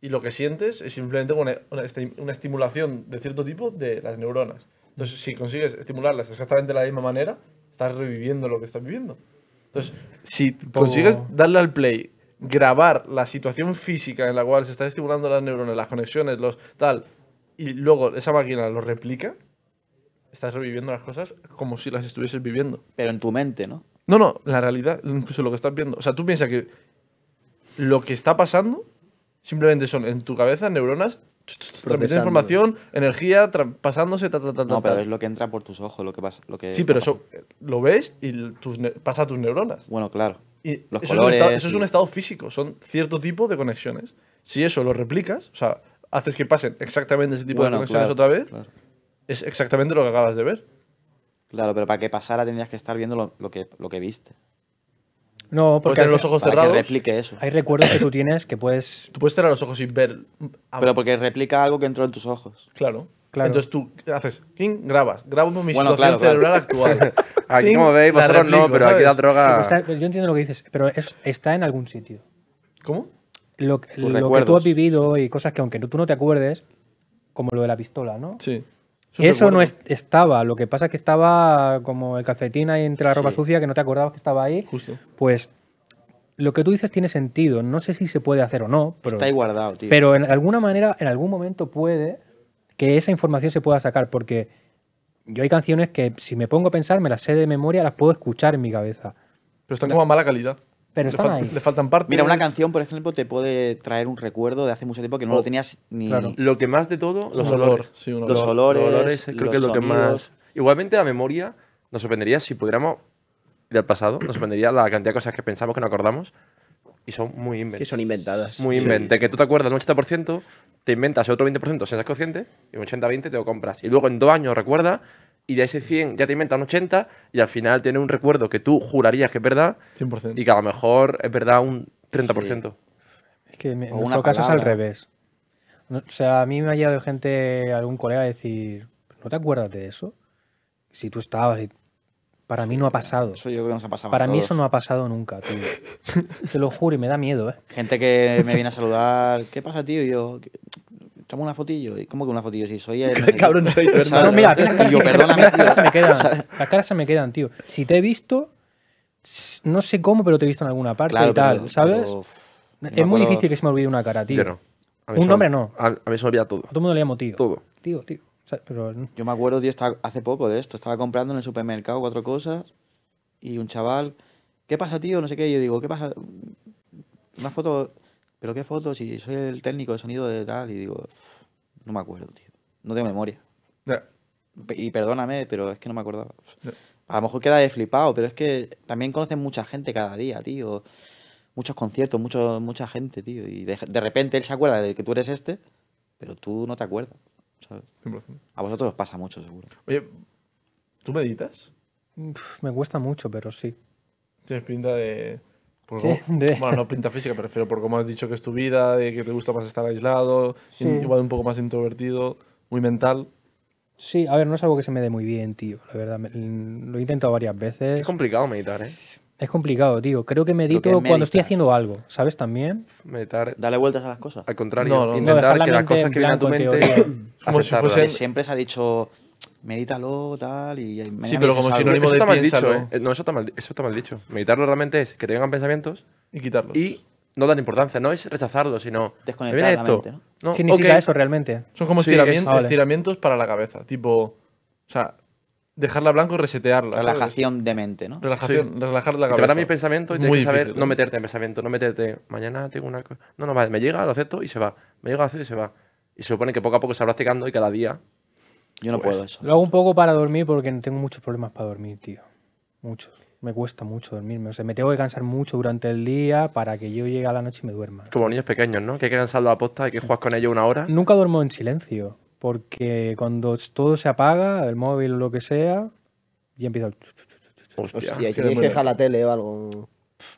y lo que sientes es simplemente una, una estimulación de cierto tipo de las neuronas. Entonces, si consigues estimularlas exactamente de la misma manera, estás reviviendo lo que estás viviendo. Entonces, si consigues darle al play grabar la situación física en la cual se está estimulando las neuronas, las conexiones, los tal, y luego esa máquina lo replica, estás reviviendo las cosas como si las estuvieses viviendo. Pero en tu mente, ¿no? No, no, la realidad, incluso lo que estás viendo. O sea, tú piensas que lo que está pasando simplemente son en tu cabeza neuronas transmitiendo información, energía, pasándose, ta, ta, ta, No, pero es lo que entra por tus ojos, lo que pasa. Lo que sí, pero eso eh, lo ves y pasa a tus neuronas. Bueno, claro eso Es un estado físico, son cierto tipo de conexiones. Si eso lo replicas, o sea, haces que pasen exactamente ese tipo de conexiones otra vez, es exactamente lo que acabas de ver.
Claro, pero para que pasara tendrías que estar viendo lo, que, lo que viste.
No, porque los ojos replique eso. Hay recuerdos que tú tienes que puedes. Tú puedes cerrar
los ojos y ver. Pero porque replica algo que entró en tus ojos. Claro. Entonces tú haces, ¿quién? grabas, grabo mi situación cerebral actual. [laughs] aquí, como veis, vosotros no, pero aquí la droga. yo entiendo lo que dices,
pero está en algún sitio. ¿Cómo? Lo, que tú has vivido y cosas que, aunque tú no te acuerdes, como lo de la pistola, ¿no? Sí. Eso, no estaba, lo que pasa es que estaba como el calcetín ahí entre la ropa sucia que no te acordabas que estaba ahí. Justo. Pues lo que tú dices tiene sentido. No sé si se puede hacer o no. Pero, Está ahí
guardado, tío. Pero
en alguna manera, en algún momento puede que esa información se pueda sacar, porque yo hay canciones que si me pongo a pensar, me las sé de memoria, las puedo escuchar en mi cabeza.
Pero están como a mala calidad.
Pero le ahí. Le faltan partes. Mira, una canción,
por ejemplo, te puede traer un recuerdo de hace mucho tiempo que no lo oh, tenías ni. Lo
que más de todo, los, olores. Los olores. creo que es lo que más. Igualmente, la memoria nos sorprendería si pudiéramos ir al pasado, nos sorprendería la cantidad de cosas que pensamos que no acordamos y son muy inventadas. Que son inventadas. Muy Que tú te acuerdas un 80%, te inventas otro 20% sin consciente, y un 80-20 te lo compras. Y luego en dos años recuerda, y de ese 100 ya te inventas un 80, y al final tiene un recuerdo que tú jurarías que es verdad, 100%. y que a lo mejor es verdad un 30%.
Es que
en nuestro caso es al revés. o sea, a mí me ha llegado gente, algún colega, a decir, ¿no te acuerdas de eso?
Si tú estabas y para mí no ha pasado. Eso yo creo que nos ha pasado. Para mí eso
no ha pasado nunca,
tío.
[laughs] Te lo juro y me da miedo, ¿eh?
Gente que me viene a saludar, ¿qué pasa, tío? Y yo, en una fotillo. cómo que una fotillo? Si soy el. [laughs] Cabrón, soy tu hermano. No, mira, las caras, se, me, se me quedan.
Las caras se me quedan, tío. Si te he visto, no sé cómo, pero te he visto en alguna parte y tal, ¿sabes? es muy difícil que se me olvide una cara, tío. un nombre no.
A, mí se me olvida todo. A todo el mundo le llamo tío. Todo. Tío, tío. Yo me acuerdo, tío, hace poco de esto. Estaba comprando en el supermercado cuatro cosas y un chaval, ¿qué pasa, tío? No sé qué. yo digo, ¿qué pasa? Una foto, ¿pero qué foto? Si soy el técnico de sonido de tal. Y digo, no me acuerdo, tío. No tengo memoria. Y perdóname, pero es que no me acordaba. A lo mejor queda de flipado, pero es que también conocen mucha gente cada día, tío. Muchos conciertos, mucho, mucha gente, tío. Y de repente él se acuerda de que tú eres este, pero tú no te acuerdas. A vosotros os pasa mucho, seguro.
Oye, ¿tú meditas?
me cuesta mucho, pero sí.
Tienes pinta de... Bueno, no pinta física, prefiero por cómo has dicho que es tu vida, de que te gusta más estar aislado, igual un poco más introvertido, muy mental.
Sí, a ver, no es algo que se me dé muy bien, tío, la verdad. Lo he intentado varias veces. Es
complicado meditar, ¿eh?
Es complicado, tío. Creo que medito cuando estoy haciendo algo, ¿sabes? También.
Meditar. Dale vueltas a las cosas. Al contrario, no, intentar
que
las cosas que vienen a tu mente. [laughs] como Siempre
se ha dicho, medítalo, tal. y Sí, pero como sinónimo de mal Dicho, ¿eh? No, eso está, mal, eso está mal dicho. Meditarlo realmente es que tengan vengan pensamientos. Y quitarlos. Y no dan importancia. No es rechazarlo, sino. Desconectar esto? La mente, ¿no? Significa eso realmente. Son como estiramientos, estiramientos para la cabeza. Tipo. O sea, dejarla blanco o resetearla. Relajación de mente, ¿no? Relajación, relajar la cabeza. mi pensamiento y saber no ¿eh? meterte en pensamiento, no meterte. Mañana tengo una. cosa... No, no, vale, me llega, lo acepto y se va. Me llega, lo acepto y se va. Y se supone que poco a poco se va practicando y cada día. Yo no pues, puedo eso.
Lo hago un poco para dormir porque tengo muchos problemas para dormir, tío. Muchos. Me cuesta mucho dormirme. O sea, me tengo que cansar mucho durante el día para que yo llegue a la noche y me duerma.
Como niños pequeños, ¿no? Que hay que cansarlo a posta, hay que jugar con ellos una hora.
Nunca duermo en silencio. Porque cuando todo se apaga, el móvil o lo que sea, y empieza Hostia, que dejar
la tele o algo.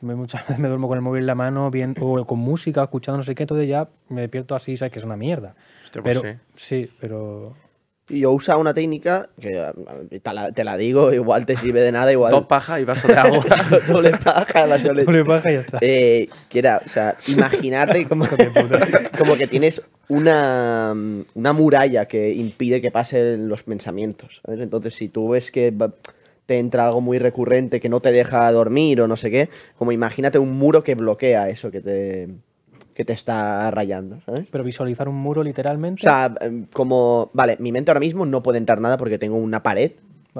Me,
muchas [laughs] veces me duermo con el móvil en la mano, bien, o con música, escuchando no sé qué, entonces ya me despierto así, sabes que es una mierda. Hostia, pues pero sí. sí, pero
y yo usaba una técnica que eh, te la, digo, [laughs] igual te sirve de nada, igual. Dos pajas y vas de agua. [laughs] doble paja, Doble paja y ya está. Eh, o sea, imaginarte [laughs] como, que tienes mm, una, muralla que impide que pasen los pensamientos. Entonces, si tú ves que te entra algo muy recurrente que no te deja dormir o no sé qué, como imagínate un muro que bloquea eso, que te que te está rayando, ¿sabes? Pero visualizar un muro literalmente. O sea, em, como, vale, mi mente ahora mismo no puede entrar nada porque tengo una pared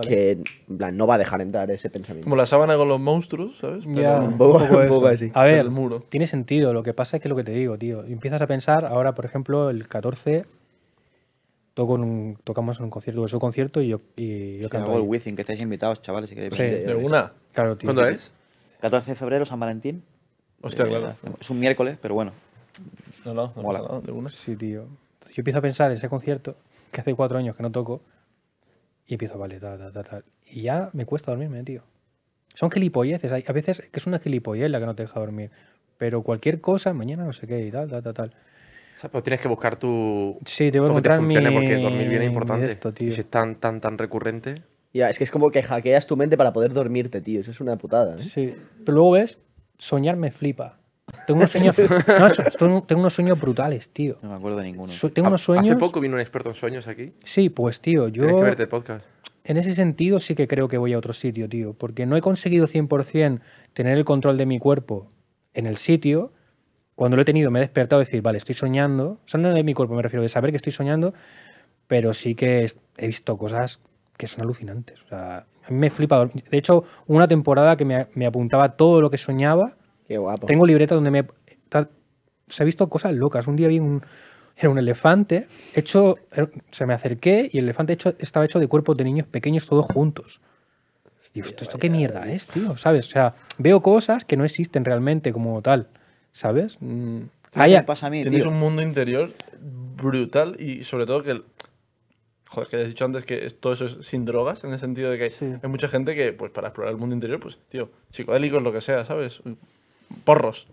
que no va a dejar entrar ese pensamiento. Como la
sábana con los monstruos, ¿sabes? un, poco,
así. A ver, el
muro. tiene sentido. Lo que pasa es que lo que te digo, tío. Empiezas a pensar, ahora, por ejemplo, el 14 tocamos en un concierto, es un concierto y yo, el
que estáis invitados, chavales, si ¿Cuándo es? 14 de febrero, San Valentín. Hostia, eh, Es un miércoles, pero bueno.
No, no, no, Sí, tío.
yo empiezo a pensar en ese concierto que hace cuatro años que no toco y empiezo, vale, tal, tal, tal, Y ya me cuesta dormirme, tío. Son gilipolleces. Hay, a veces que es una gilipollez la que no te deja dormir. Pero cualquier cosa, mañana no sé qué y tal, tal, tal,
O sea, pero tienes que buscar tu. Sí, te voy a encontrar porque dormir bien es importante. Esto, tío. Y si es tan, tan, tan recurrente.
Ya, es que es como que hackeas tu mente para poder dormirte, tío. Eso es una putada. ¿eh? Sí. Pero luego ves, soñar me flipa.
Tengo unos sueños, [laughs] tengo unos sueños brutales, tío. No me acuerdo de ninguno. tengo unos sueños. Hace poco
vino un experto en sueños aquí.
Sí, pues, tío, yo. Tienes que el podcast. En ese sentido sí que creo que voy a otro sitio, tío, porque no he conseguido 100% tener el control de mi cuerpo en el sitio. Cuando lo he tenido, me he despertado y decir, vale, estoy soñando. O sea, no de mi cuerpo me refiero, de saber que estoy soñando, pero sí que he visto cosas que son alucinantes. O sea, a mí me flipado, De hecho, una temporada que me apuntaba todo lo que soñaba tengo libreta donde me... Se ha visto cosas locas. Un día vi un... Era un elefante hecho... Er, se me acerqué y el elefante hecho, estaba hecho de cuerpos de niños pequeños todos juntos. ¿esto, esto qué mierda es, tío? ¿Sabes? O sea, veo cosas que no existen realmente como tal. ¿Sabes? Mm, pasa a mí, Tienes un
mundo interior brutal y sobre todo que... Joder, que he dicho antes que todo eso es sin drogas, en el sentido de que hay, mucha gente que, pues para explorar el mundo interior, pues, tío, psicodélicos, lo que sea, ¿sabes? porros.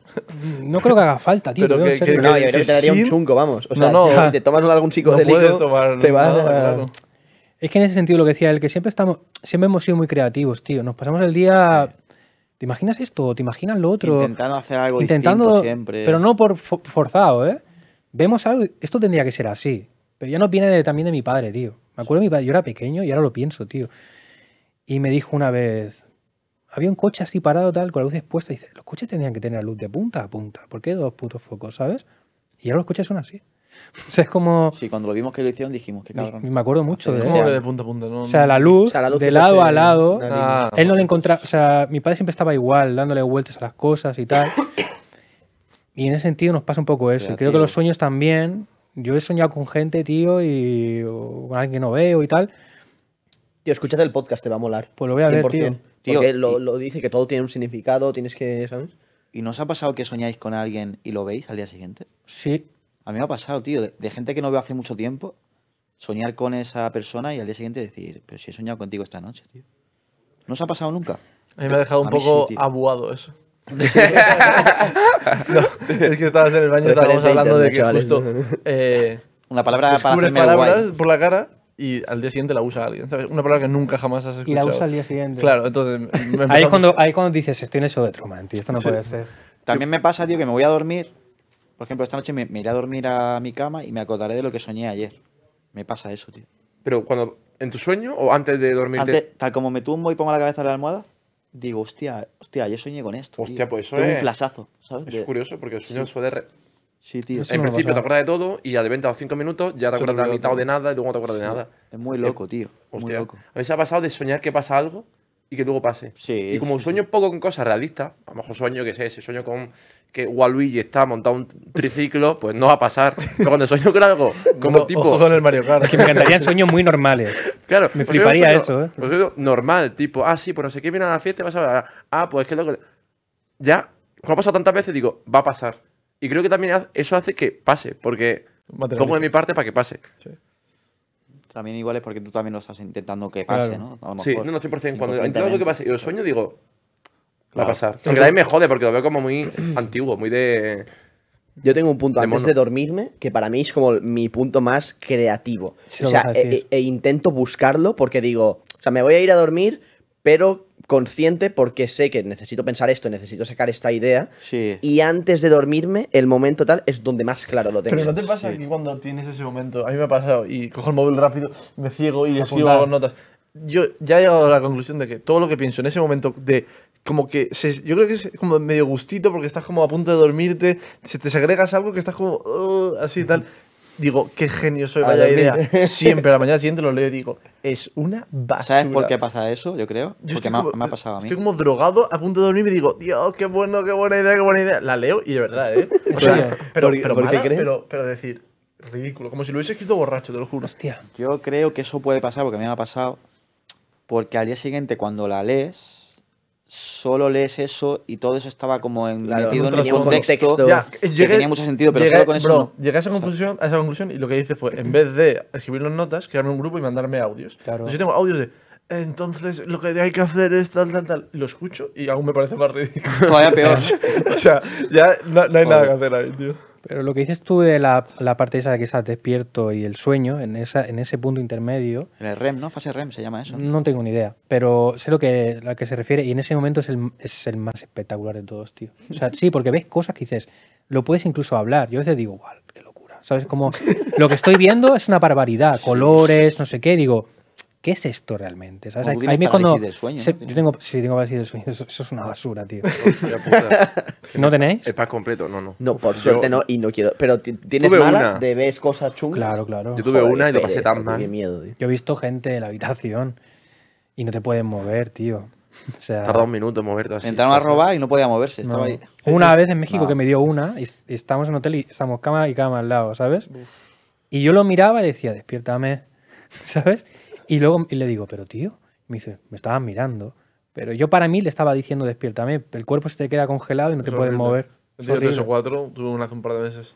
Mm, no creo que haga falta, tío. Pero que, no, te daría un chunco, vamos. O sea, no, te tomas algún chico de tomar, Es que en ese sentido lo que decía él, que siempre estamos, siempre hemos sido muy creativos, tío. Nos pasamos el día. ¿Te imaginas esto? ¿Te imaginas lo otro? Intentando
hacer algo Intentando, siempre. Pero no
por forzado, ¿eh? Vemos algo. Esto tendría que ser así. Pero ya no viene también de mi padre, tío. Me acuerdo de mi padre. Yo era pequeño y ahora lo pienso, tío. Y me dijo una vez, había un coche así parado tal, con la luz expuesta, y dice, los coches tenían que tener la luz de punta a punta, ¿por qué dos putos focos, sabes? Y ahora los coches son así.
[laughs] O sea, es como... Sí, cuando lo vimos que lo hicieron dijimos que cabrón. Me
acuerdo mucho de... Como de punta a punta, ¿no? O sea, la luz, de lado a lado. él no le encontraba... O sea, mi padre siempre estaba igual, dándole vueltas a las cosas y tal. y en ese sentido nos pasa un poco eso. creo que los sueños también... Yo he soñado con gente, tío, y con alguien que no veo y tal, Tío, escúchate el
podcast, te va a molar. Pues lo voy a ver, tío. tío lo, dice que todo tiene un significado, tienes que, ¿sabes?
¿Y no os ha pasado que soñáis con alguien y lo veis al día siguiente? Sí. A mí me ha pasado, tío, de, gente que no veo hace mucho tiempo, soñar con esa persona y al día siguiente decir, pero si he soñado contigo esta noche, tío. ¿No os ha pasado nunca? A mí me ha dejado un poco abuado eso. [laughs] es que estabas en el baño, estábamos hablando de que justo...
Eh, Una palabra para hacerme palabras por la cara y al día siguiente la usa alguien, ¿sabes? Una palabra que nunca jamás has escuchado. Y la usa al día siguiente. Claro, entonces... [laughs] ahí, es cuando,
ahí cuando dices, estoy en eso de Truman, tío, esto no puede ser.
También me pasa, tío, que me voy a dormir, por ejemplo, esta noche me, iré a dormir a mi cama y me acordaré de lo que soñé ayer. Me pasa eso, tío. Pero cuando, ¿en tu sueño o antes de dormir? Antes, tal como me tumbo y pongo la cabeza en la almohada, digo, hostia, hostia, yo soñé con esto. Hostia, pues eso es... un flasazo, ¿sabes? Es curioso porque el sueño sí.
suele Sí, tío. en principio te acuerdas de todo y ya de 20 a 5 minutos ya te acuerdas de la mitad o de nada y luego no te acuerdas de nada. Es muy loco, eh, tío. Hostia, muy loco. A veces ha pasado de soñar que pasa algo y que luego pase. y como sueño poco con cosas realistas, a lo mejor sueño, que sé, ese sueño con que Waluigi está montado un triciclo, pues no va a pasar. Pero cuando sueño con algo, como [laughs] tipo. Ojo con el [laughs] Es que me encantarían
sueños muy normales. Claro. Me fliparía eso, ¿eh?
normal, tipo, ah, sí, pues no sé qué viene a la fiesta y vas a ver. Ah, pues es que luego. Ya, como ha pasado tantas veces, digo, va a pasar. Y creo que también eso hace que pase, porque pongo de mi parte para que pase. También igual es porque tú también lo estás intentando
que pase, ¿no?
sí, no, no, 100%. Cuando intento que pase y lo sueño, digo, va a pasar. a me jode, porque lo veo como muy [clears throat] antiguo, muy de...
Yo tengo un punto antes de dormirme que para mí es como mi punto más creativo. o sea, e, e, e intento buscarlo porque digo, o sea, me voy a ir a dormir, pero consciente porque sé que necesito pensar esto, necesito sacar esta idea. Y antes de dormirme, el momento tal es donde más claro lo tengo. Pero no te pasa
que cuando tienes ese momento, a mí me ha pasado, y cojo el móvil rápido, me ciego y escribo escribo notas. Yo ya he llegado a la conclusión de que todo lo que pienso en ese momento de como que yo creo que es como medio gustito porque estás como a punto de dormirte, se te segregas algo que estás como así y tal digo, qué genio soy, vaya idea. [laughs] Siempre a la mañana siguiente lo leo y digo, es una basura. ¿Sabes por qué pasa eso? Yo creo. Porque me, ha, pasado a mí. Estoy como drogado, a punto de dormir y digo, Dios, qué bueno, qué buena idea, qué buena idea. La leo y de verdad, ¿eh? [laughs] O sea, pero, pero, pero decir, ridículo. Como si lo hubiese escrito borracho, te lo juro. Hostia.
Yo creo que eso puede pasar porque a mí me ha pasado. Porque al día siguiente, cuando la lees, solo lees eso y todo eso estaba como en,
la metido en un contexto, tenía mucho sentido, pero llegué, solo con eso a esa, conclusión, a esa conclusión y lo que hice fue, en vez de escribir las notas, crearme un grupo y mandarme audios. Entonces yo tengo audios de... Entonces, lo que hay que hacer es tal, tal, tal. Lo escucho y aún me parece más ridículo. Todavía peor. [laughs] o sea, ya no, hay nada que hacer ahí, tío.
Pero lo que dices tú de la, la parte esa de que estás despierto y el sueño, en, esa, en ese punto intermedio.
En el REM, ¿no? Fase REM se llama eso. No
tengo ni idea, pero sé lo que, a lo que se refiere y en ese momento es el, es el más espectacular de todos, tío. O sea, sí, porque ves cosas que dices, lo puedes incluso hablar. Yo a veces digo, wow, qué locura. ¿Sabes? Como lo que estoy viendo es una barbaridad, colores, no sé qué, digo ¿qué es esto realmente? ¿Sabes? mí me cuando sueño, yo tengo, sí, tengo parálisis de sueño, eso, es una ah. basura, tío. [laughs] [laughs] ¿No tenéis? Es para completo, no, no. No, por suerte
no, y no quiero. Pero tienes malas ¿Debes de ves cosas
chungas. Claro, claro. Yo tuve una y lo pasé tan mal. Miedo, Yo he visto gente en la habitación y no te pueden mover, tío. [laughs] O sea, Tarda un
minuto moverte así. Entraron a robar y no podía moverse. Estaba ahí.
Una vez en México que me dio una, y, estamos estábamos en un hotel y estábamos cama y cama al lado, ¿sabes? Y yo lo miraba y decía, despiértame, ¿sabes? Y luego y le digo, pero tío, me dice, me estaban mirando. Pero yo para mí le estaba diciendo, despiértame, el cuerpo se te queda congelado y no te puedes mover. Yo tres o
cuatro, tuve una hace un par de meses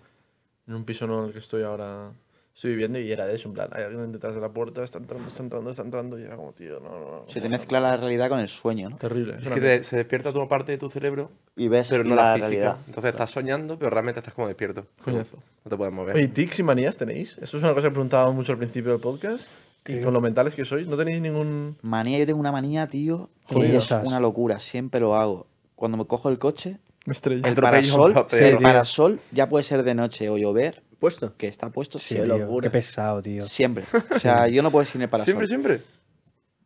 en un piso en el que estoy ahora, estoy viviendo y era de eso, en plan, hay alguien detrás de la puerta, están entrando, están entrando, están entrando y era como, tío, no,
Se te mezcla la realidad con el sueño, ¿no? Terrible. Es, que
se despierta toda parte de tu cerebro
y ves pero no la, Realidad. Entonces estás soñando, pero realmente estás como despierto. eso. No te puedes mover. ¿Y tics
y manías tenéis? Eso es una cosa que he preguntado mucho al principio del podcast. Y eh, con lo mentales que sois, no tenéis ningún. Manía, yo tengo una manía, tío. Que es una
locura, siempre lo hago. Cuando me cojo el coche, El [laughs] parasol, ya puede ser de noche o llover. ¿Puesto? Que está puesto, Qué pesado, tío. Siempre. [laughs] O sea, yo no puedo sin el parasol. Siempre, siempre.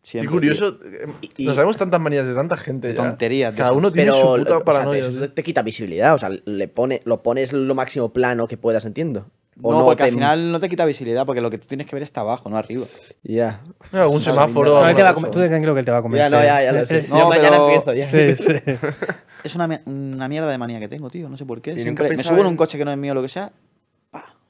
Siempre, y curioso,
eh, no sabemos tantas manías de tanta gente. De Cada uno tiene su puta paranoia.
te, quita visibilidad, o sea, le pone, lo pones lo máximo plano que puedas, entiendo. No, porque al final
no te quita visibilidad, porque lo que tú tienes que ver está abajo, no arriba. Ya.
un semáforo. tú te va
que él te va a comer. Ya, no, ya, ya No, mañana empiezo Sí, sí. [laughs] es una, una, mierda de manía que tengo, tío. No sé por qué. Siempre me subo en un coche que no es mío o lo que sea,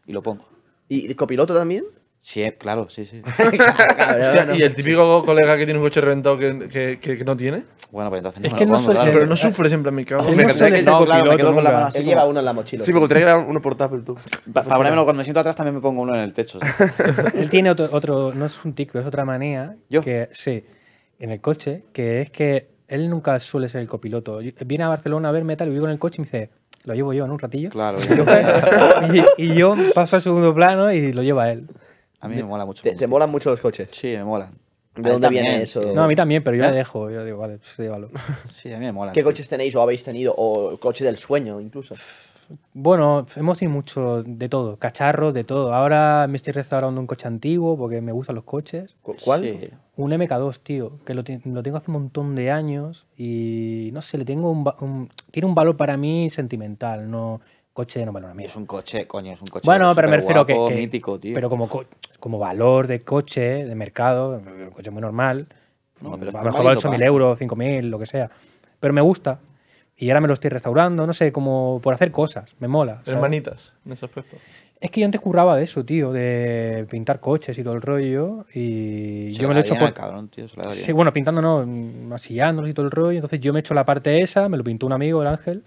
y lo pongo. ¿Y
copiloto también? Sí, eh, claro, sí, sí. [laughs] Hostia, ¿Y el pues, típico colega que tiene un coche reventado que, que, no tiene? Bueno, pues entonces no es que no sufre siempre Pero no siempre en mi cabo. Me no, claro, me quedo con la mano lleva uno en la mochila. Sí, me que llevar uno portátil tú. Para ponérmelo cuando me siento atrás también me pongo
uno en el techo.
[laughs] Él tiene otro, no es un tic, es otra manía.
¿Yo? Que, sí,
en el coche, que es que él nunca suele ser el copiloto. Viene a Barcelona a ver metal y vivo en el coche y me dice, lo llevo yo en un ratillo. Claro. [laughs] Y, y yo paso al segundo plano y
lo lleva él. A mí me mola mucho. ¿Te, molan mucho los coches? Sí, me molan. ¿De dónde viene eso? No, a mí también, pero yo ¿Eh? dejo. Yo digo, vale, pues [laughs] Sí, a mí me mola. ¿Qué coches tenéis o habéis tenido? O coche del sueño, incluso.
Bueno, hemos tenido mucho de todo, cacharros, de todo. Ahora me estoy restaurando un coche antiguo porque me gustan los coches. ¿Cuál? Un MK2, tío, que lo, tengo hace un montón de años y no sé, le tengo un, un, tiene un valor para mí sentimental. No, coche no vale
una mierda. Es un coche, coño, es un coche. Bueno, pero me refiero que, mítico, tío. Pero como,
valor de coche, de mercado, un coche muy normal. a lo mejor 8.000 euros, 5.000, lo que sea. Pero me gusta. Y ahora me lo estoy restaurando, no sé, como por hacer cosas. Me mola. ¿sabes? Hermanitas,
en
ese aspecto.
Es que yo antes curraba de eso, tío, de pintar coches y todo el rollo. Y yo me lo he hecho. Por... Cabrón, tío, se sí, bueno, pintando no, masillándolos y todo el rollo. Entonces yo me he hecho la parte esa, me lo pintó un amigo, el Ángel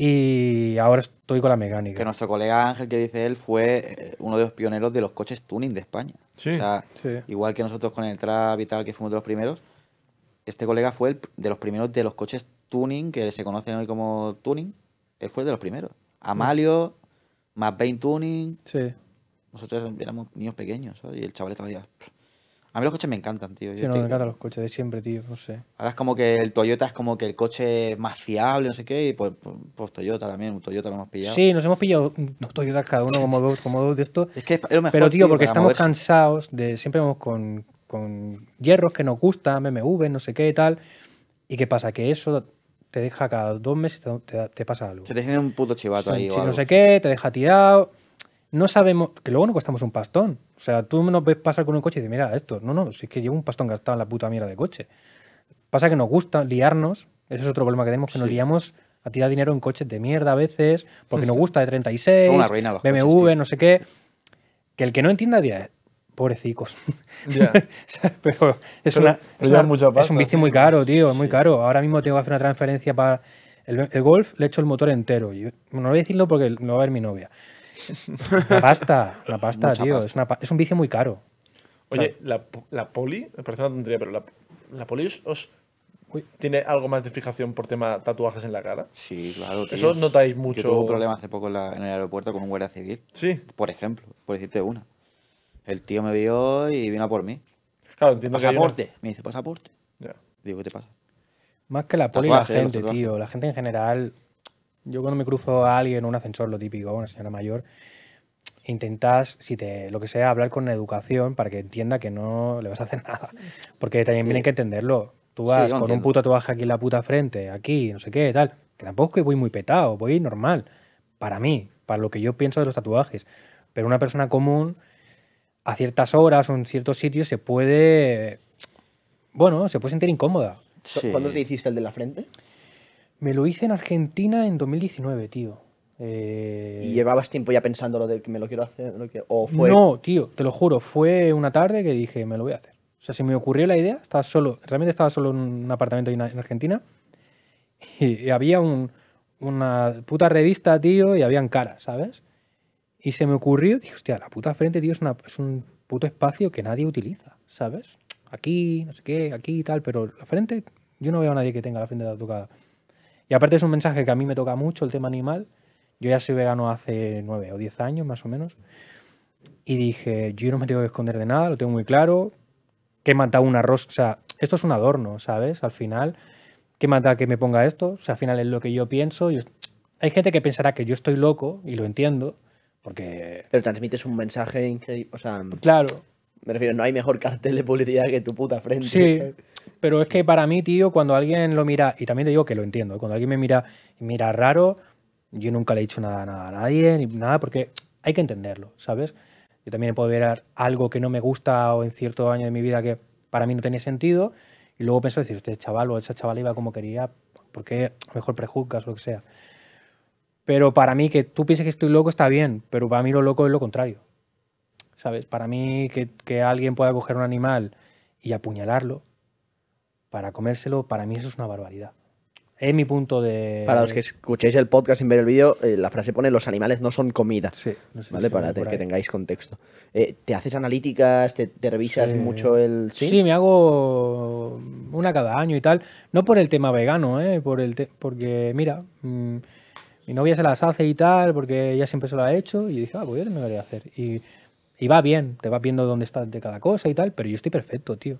y ahora estoy con la mecánica. Que
nuestro colega Ángel, que dice él, fue eh, uno de los pioneros de los coches tuning de España. Sí, o sea, igual que nosotros con el Trap y tal, que fuimos de los primeros, este colega fue el de los primeros de los coches tuning, que se conocen hoy como tuning, él fue de los primeros. Amalio, sí. Tuning. Sí. Nosotros éramos niños pequeños, y el chaval estaba ya a mí los coches me encantan, tío. Sí, me encantan los
coches de siempre, tío, no sé.
Ahora es como que el Toyota es como que el coche más fiable, no sé qué, y pues, pues, pues Toyota también, un Toyota lo hemos pillado. Sí,
nos hemos pillado dos Toyotas cada uno como dos, dos de esto. Es que es lo mejor, Pero, tío, porque estamos cansados de siempre vamos con, con hierros que nos gustan, BMW, no sé qué y tal. ¿Y qué pasa? Que eso te deja cada dos meses, te, te, pasa algo.
Se te tiene un puto chivato ahí. o algo. no sé
qué, te deja tirado no sabemos, que luego no costamos un pastón. O sea, tú nos ves pasar con un coche y dices, mira, esto, no, no, si es que llevo un pastón gastado en la puta mierda de coche. Pasa que nos gusta liarnos, ese es otro problema que tenemos, que nos liamos a tirar dinero en coches de mierda a veces, porque nos [laughs] gusta de 36, una BMW, no sé qué. Que el que no entienda dirá, pobrecicos. [laughs] pero es, es, un bici muy caro, tío, es muy caro. Ahora mismo tengo que hacer una transferencia para el, Golf, le echo el motor entero. no voy a decirlo porque no va a ver mi novia. La pasta, la pasta, tío. Es, un vicio muy caro.
Oye, la, poli, me parece una tontería, pero la, la poli os, tiene algo más de fijación por tema tatuajes en la cara. Sí, claro. Tío. Eso notáis mucho. Yo tuve un problema hace
poco en, el aeropuerto con un guardia civil. Sí. Por ejemplo, por decirte una. El tío me vio y vino por mí. Claro, entiendo pasaporte. Que Pasaporte, Me dice, pasaporte. Ya. Digo, ¿qué te pasa?
Más que la poli, la gente, tío. La gente en general yo cuando me cruzo a alguien en un ascensor, lo típico, una señora mayor, intentas, si te, lo que sea, hablar con educación para que entienda que no le vas a hacer [laughs] nada. Porque también tienen que entenderlo. Tú vas con un puto tatuaje aquí en la puta frente, aquí, no sé qué, tal. Que tampoco es que voy muy petado, voy normal. Para mí, para lo que yo pienso de los tatuajes. Pero una persona común, a ciertas horas o en ciertos sitios, se puede. Bueno, se puede sentir incómoda. ¿Cuándo te
hiciste el de la frente?
Me lo hice en Argentina en 2019,
tío. Eh, ¿Y llevabas tiempo ya pensando lo de que me lo quiero hacer? Lo que... fue... No,
tío, te lo juro, fue una tarde que dije, me lo voy a hacer. O sea, se me ocurrió la idea, estaba solo, realmente estaba solo en un apartamento en Argentina y, había una puta revista, tío, y habían caras, ¿sabes? Y se me ocurrió, dije, hostia, la puta frente, tío, es, es un puto espacio que nadie utiliza, ¿sabes? Aquí, no sé qué, aquí y tal, pero la frente, yo no veo a nadie que tenga la frente tocada. Y aparte es un mensaje que a mí me toca mucho, el tema animal. Yo ya soy vegano hace nueve o diez años, más o menos. Y dije, yo no me tengo que esconder de nada, lo tengo muy claro. ¿Qué mata una arroz? O sea, esto es un adorno, ¿sabes? Al final, ¿qué mata que me ponga esto? O sea, al final es lo que yo pienso.
Hay gente que pensará que yo estoy loco, y lo entiendo, porque... Pero transmites un mensaje increíble, o sea... Claro. Me refiero, no hay mejor cartel de publicidad que tu puta frente. Sí,
pero es que para mí, tío, cuando alguien lo mira, y también te digo que lo entiendo, cuando alguien me mira mira raro, yo nunca le he dicho nada, nada a nadie, ni nada, porque hay que entenderlo, ¿sabes? Yo también puedo ver algo que no me gusta o en cierto año de mi vida que para mí no tenía sentido, y luego pienso decir, este chaval o esa chaval iba como quería, porque mejor prejuzgas lo que sea. Pero para mí, que tú pienses que estoy loco está bien, pero para mí lo loco es lo contrario. ¿Sabes? Para mí, que, que alguien pueda coger un animal y apuñalarlo, para comérselo, para mí eso es una barbaridad. Es mi punto de. Para los que
escuchéis el podcast sin ver el vídeo, eh, la frase pone: los animales no son comida. Sí, ¿Vale? para que tengáis contexto. Eh, ¿Te haces analíticas? ¿Te, revisas mucho el.? ¿Sí? ¿Sí?
me hago una cada año y tal. No por el tema vegano, ¿eh? Por el Porque, mira, mm, mi novia se las hace y tal, porque ella siempre se lo ha hecho. Y dije, ah, pues yo me lo voy a hacer. Y y va bien, te vas viendo dónde está de cada cosa y tal, pero yo estoy perfecto, tío.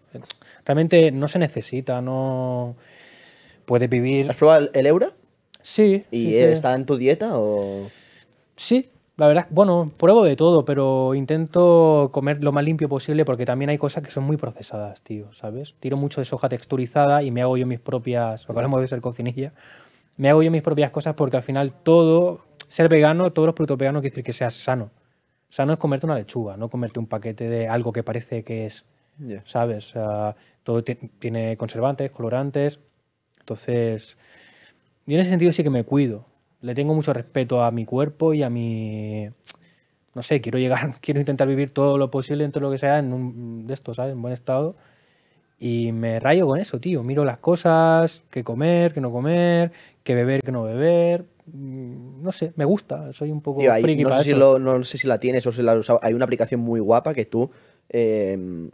Realmente no se necesita, no puedes vivir. ¿Has probado el euro? Sí. ¿Y eh, está
en tu dieta o.?
Sí, la verdad, bueno, pruebo de todo, pero intento comer lo más limpio posible porque también hay cosas que son muy procesadas, tío, ¿sabes? Tiro mucho de soja texturizada y me hago yo mis propias, de ser cocinilla, me hago yo mis propias cosas porque al final todo, ser vegano, todos los productos veganos quiere decir que seas sano. O sea, no es comerte una lechuga, no comerte un paquete de algo que parece que es, ¿sabes? todo tiene conservantes, colorantes. Entonces, yo en ese sentido sí que me cuido. Le tengo mucho respeto a mi cuerpo y a mi... No sé, quiero llegar, [laughs] quiero intentar vivir todo lo posible dentro de lo que sea en un de esto, ¿sabes? En buen estado. Y me rayo con eso, tío. Miro las cosas, qué comer, qué no comer, qué beber, qué no beber Mm, no sé, me gusta, soy un poco no,
sé Si la tienes o si la has Hay una aplicación muy guapa que tú em,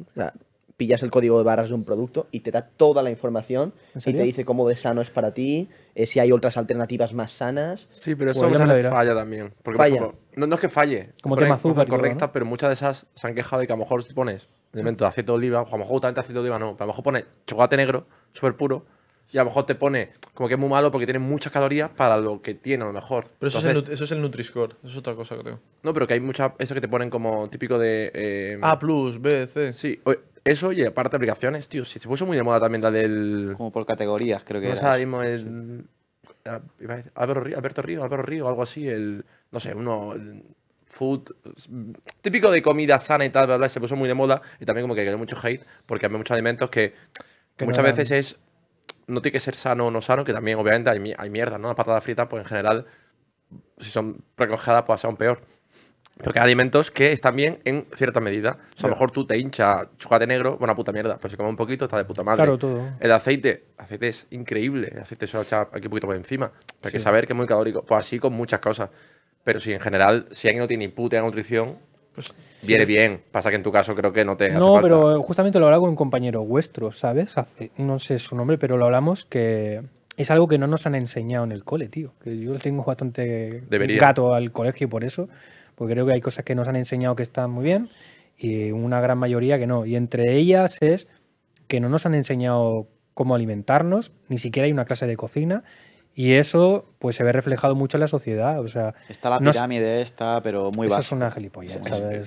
pillas el código de barras de un producto y te da toda la información y te dice cómo de sano es para ti, eh, si hay otras alternativas más sanas. Sí, pero eso pues falla también. Porque, falla.
no, es que falle, como tema correcta, pero muchas de esas se han quejado de que a lo mejor si pones elemento de aceite de oliva, a lo mejor justamente aceite de oliva no, pero a lo mejor pones chocolate negro, súper puro, y a lo mejor te pone como que es muy malo porque tiene muchas calorías para lo que tiene a lo mejor. Pero eso, es, el,
es Nutri-Score, eso es otra cosa creo.
No, pero que hay muchas, eso que te ponen como típico de... Eh, a ah, plus, B, C. Sí, eso y aparte aplicaciones, tío, sí, se puso muy de moda también la del... Como por categorías creo que no era. mismo el... Ah, Alberto Río, Alberto Río, algo así, el... No sé, uno... food, típico de comida sana y tal, bla, bla, se puso muy de moda y también como que hay mucho hate porque hay muchos alimentos que, muchas veces es no tiene que ser sano o no sano, que también obviamente hay, mierda, ¿no? Las patadas fritas, pues en general, si son recogidas, pues aún peor. Porque hay alimentos que están bien en cierta medida. O sea, a lo mejor tú te hincha chocolate negro, una puta mierda, Pues si comes un poquito está de puta madre. El aceite, aceite es increíble. El aceite se lo echado aquí un poquito por encima. Hay que saber que es muy calórico. Pues así con muchas cosas. Pero si en general, si alguien no tiene ni puta nutrición, pues, Viene bien. Pasa que en tu caso creo que no te. No,
pero eh, justamente lo hablaba con un compañero vuestro, ¿sabes? no sé su nombre, pero lo hablamos que es algo que no nos han enseñado en el cole, tío. Que yo tengo bastante gato al colegio por eso, porque creo que hay cosas que nos han enseñado que están muy bien y una gran mayoría que no. Y entre ellas es que no nos han enseñado cómo alimentarnos, ni siquiera hay una clase de cocina y eso pues se ve reflejado mucho en la sociedad. O sea, está la
pirámide esta, pero muy baja. Eso es una gilipollas,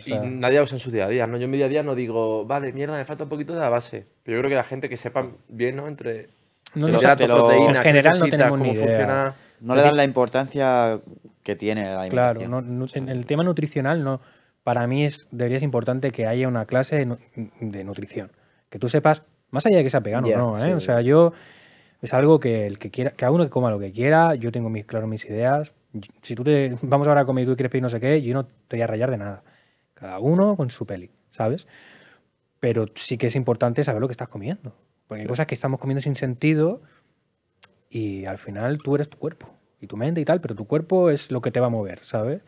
Y nadie usa en su día a día. ¿no? Yo en mi día a día no digo, vale, mierda, me falta un poquito de la base. Pero yo creo que la gente que sepa bien, ¿no? Entre no, en general no tenemos No le dan la
importancia que tiene la alimentación.
Claro, no, en el tema nutricional no. Para mí es, debería ser importante que haya una clase de nutrición. Que tú sepas, más allá de que sea vegano no, ¿eh? o sea, yo es algo que el que quiera, cada uno que coma lo que quiera, yo tengo mis, claro mis ideas. Si tú te vamos ahora a comer y tú quieres pedir no sé qué, yo no te voy a rayar de nada. Cada uno con su peli, ¿sabes? Pero sí que es importante saber lo que estás comiendo. Porque hay cosas que estamos comiendo sin sentido y al final tú eres tu cuerpo y tu mente y tal, pero
tu cuerpo es lo que te va a
mover, ¿sabes?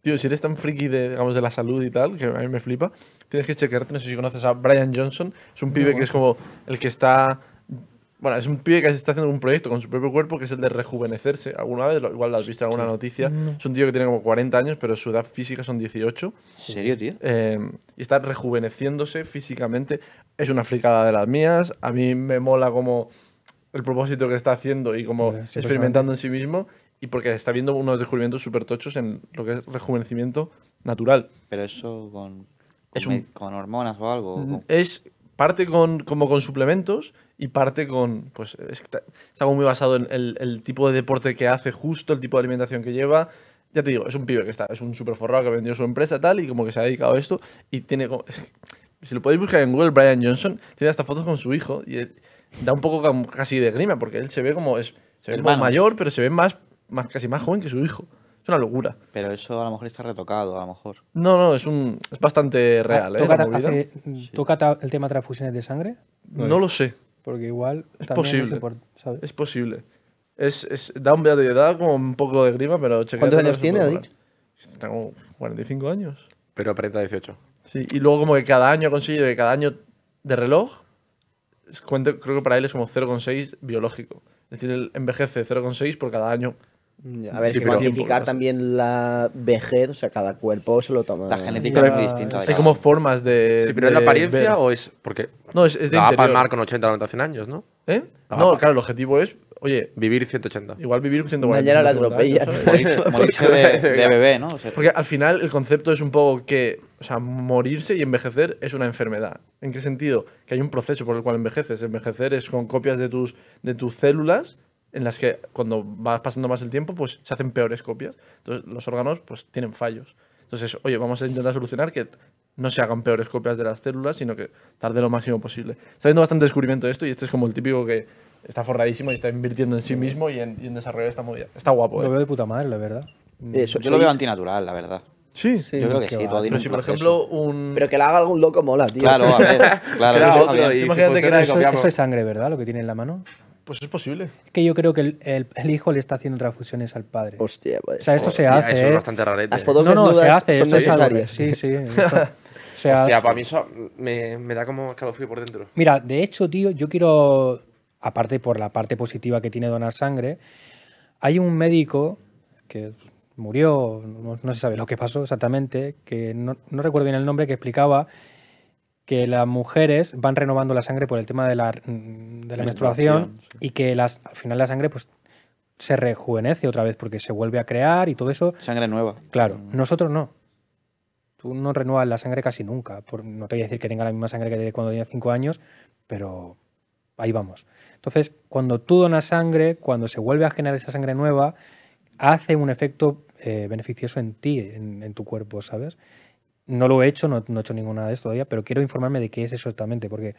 Tío, si eres tan friki de, digamos, de la salud y tal, que a mí me flipa, tienes que chequearte, no sé si conoces a Brian Johnson, es un pibe que es como el que está bueno, es un pibe que está haciendo un proyecto con su propio cuerpo que es el de rejuvenecerse. Alguna vez, igual lo has visto en alguna noticia. Es un tío que tiene como 40 años, pero su edad física son 18. ¿En serio, tío? Em, y está rejuveneciéndose físicamente. Es una fricada de las mías. A mí me mola como el propósito que está haciendo y como pues, experimentando en sí mismo. Y porque está viendo unos descubrimientos súper tochos en lo que es rejuvenecimiento natural. Pero eso con, es un, e, con hormonas o algo. Es parte con, como con suplementos y parte con, pues está, muy basado en el, tipo de deporte que hace justo, el tipo de alimentación que lleva. Ya te digo, es un pibe que está, es un super forrado que vendió su empresa tal y como que se ha dedicado a esto y tiene como, [laughs] si lo podéis buscar en Google, Brian Johnson tiene hasta fotos con su hijo y da un poco casi de grima porque él se ve como es, se ve mayor, pero se ve más, más, casi más joven que su hijo una locura. Pero eso a lo mejor está retocado, a lo mejor. No, no, es, un, es
bastante ah,
real. ¿eh?
¿Toca, el tema transfusiones de sangre? No, lo sé.
Porque igual. Es posible. Es posible. Es, es, da un de edad, como un poco de grima, pero ¿Cuántos años tiene, Tengo 45 años.
Pero aprieta 18.
Sí, y luego como que cada año consigue conseguido que cada año de reloj, cuente, creo que para él es como 0,6 biológico. Es decir, él envejece 0,6 por cada año
a ver, si que cuantificar también la vejez, o sea, cada cuerpo se lo toma. La genética es distinta.
Hay como formas de. Sí, pero es la apariencia o es. Porque. No, es, es de. La va a palmar con 80, 90, 100 años, ¿no? ¿Eh? no, claro, el objetivo es. Oye. Vivir 180. Igual
vivir 140. Mañana la atropella. Morirse, de, [laughs] bebé, ¿no? porque al final el concepto es un poco que. O sea, morirse y envejecer es una enfermedad. ¿En qué sentido? Que hay un proceso por el cual envejeces. Envejecer es con copias de tus, de tus células en las que cuando vas pasando más el tiempo, pues se hacen peores copias. Entonces los órganos pues tienen fallos. Entonces, oye, vamos a intentar solucionar que no se hagan peores copias de las células, sino que tarde lo máximo posible. Está habiendo bastante descubrimiento de esto y este es como el típico que está forradísimo y está invirtiendo en sí mismo y en, desarrollo en muy esta Está guapo, ¿eh? Lo veo de
puta madre, la verdad. Mm, yo lo veo
antinatural, la verdad.
Sí, sí. Yo creo que sí, todo Pero por ejemplo,
un. Pero que la haga algún loco mola, tío. Claro, [laughs] Claro, claro. imagínate pues que era eso, eso sangre,
¿verdad? Lo que tiene en la mano. Pues es posible. Es que yo creo que el, hijo le está haciendo transfusiones al padre.
Hostia, pues. O sea, esto se hace. Eso es ¿eh? bastante rarete. no, no, se hace. Son Sí, sí.
[laughs] Hostia, para mí
eso me, da como escalofrío por dentro.
Mira, de hecho, tío, yo quiero. Aparte por la parte positiva que tiene donar sangre, hay un médico que murió, no, se sabe lo que pasó exactamente, que no, no recuerdo bien el nombre, que explicaba que las mujeres van renovando la sangre por el tema de la, mm,
menstruación
y que las, al final la sangre pues se rejuvenece otra vez porque se vuelve a crear y todo eso. Sangre nueva. Claro, mm. nosotros no. Tú no renuevas la sangre casi nunca. no te voy a decir que tenga la misma sangre que cuando tenía 5 años, pero ahí vamos. Entonces, cuando tú donas sangre, cuando se vuelve a generar esa sangre nueva, hace un efecto eh, beneficioso en ti, en, en tu cuerpo, ¿sabes? No lo he hecho, no, he hecho ninguna de esto todavía, pero quiero informarme de qué es exactamente, porque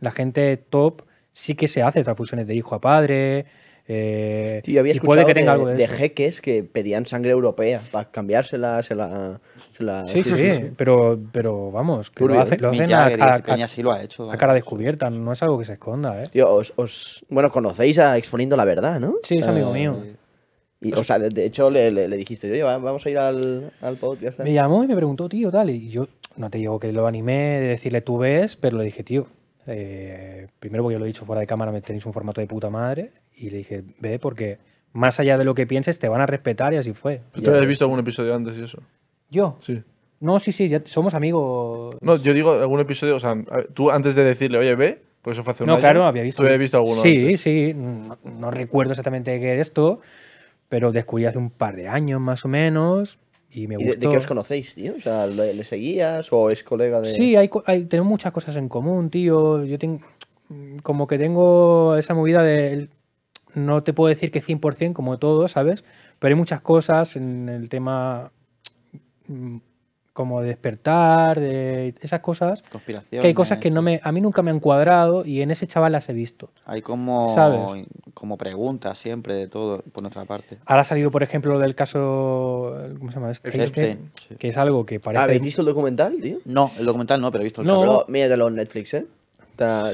la gente top sí que se hace transfusiones de hijo a padre. Eh, y puede que tenga de, algo de, de
jeques que pedían sangre europea para cambiársela. Se la, sí, sí, Pero, pero vamos, que lo, hacen a, ha hecho, a, cara descubierta, no es algo que se esconda. ¿eh?
os,
bueno, conocéis a Exponiendo la Verdad, ¿no? Sí, es ah, amigo mío. Pues o sea, de, hecho le, le, dijiste, oye, vamos a ir al, al Me
llamó y me preguntó, tío, tal. Y yo no te digo que lo animé de decirle tú ves, pero le dije, tío, eh, primero porque yo lo he dicho fuera de cámara, me tenéis un formato de puta madre. Y le dije, ve, porque más allá de lo que pienses, te van a respetar y así fue. tú habías visto
algún episodio antes y eso?
¿Yo? Sí. No, sí, sí, ya somos
amigos. No, yo digo algún episodio, o sea, tú antes de decirle, oye, ve, pues eso fue hace un No, claro, había visto. alguno? Sí,
sí, no, recuerdo exactamente qué es esto pero descubrí hace
un par de años más o menos y me gustó. ¿De, qué os conocéis, tío? O sea, ¿le, seguías o es colega de...? Sí, hay,
hay, tenemos muchas cosas en común, tío. Yo tengo... Mm, como que tengo esa movida de... No te puedo decir que 100% como todo, ¿sabes? Pero hay muchas cosas en el tema mm, como despertar, de esas cosas.
Conspiraciones. Que hay cosas que
no me, a mí nunca me han cuadrado y en ese chaval las he visto.
Hay como, como preguntas siempre de todo por nuestra parte.
Ahora ha salido, por ejemplo, lo del caso. ¿Cómo se llama? Este, es este. este, sí. Que es algo que parece. Ah, ¿Habéis
visto el documental, tío? No, el documental no, pero he visto el no. caso. Mira, de Netflix, ¿eh? ¿Ha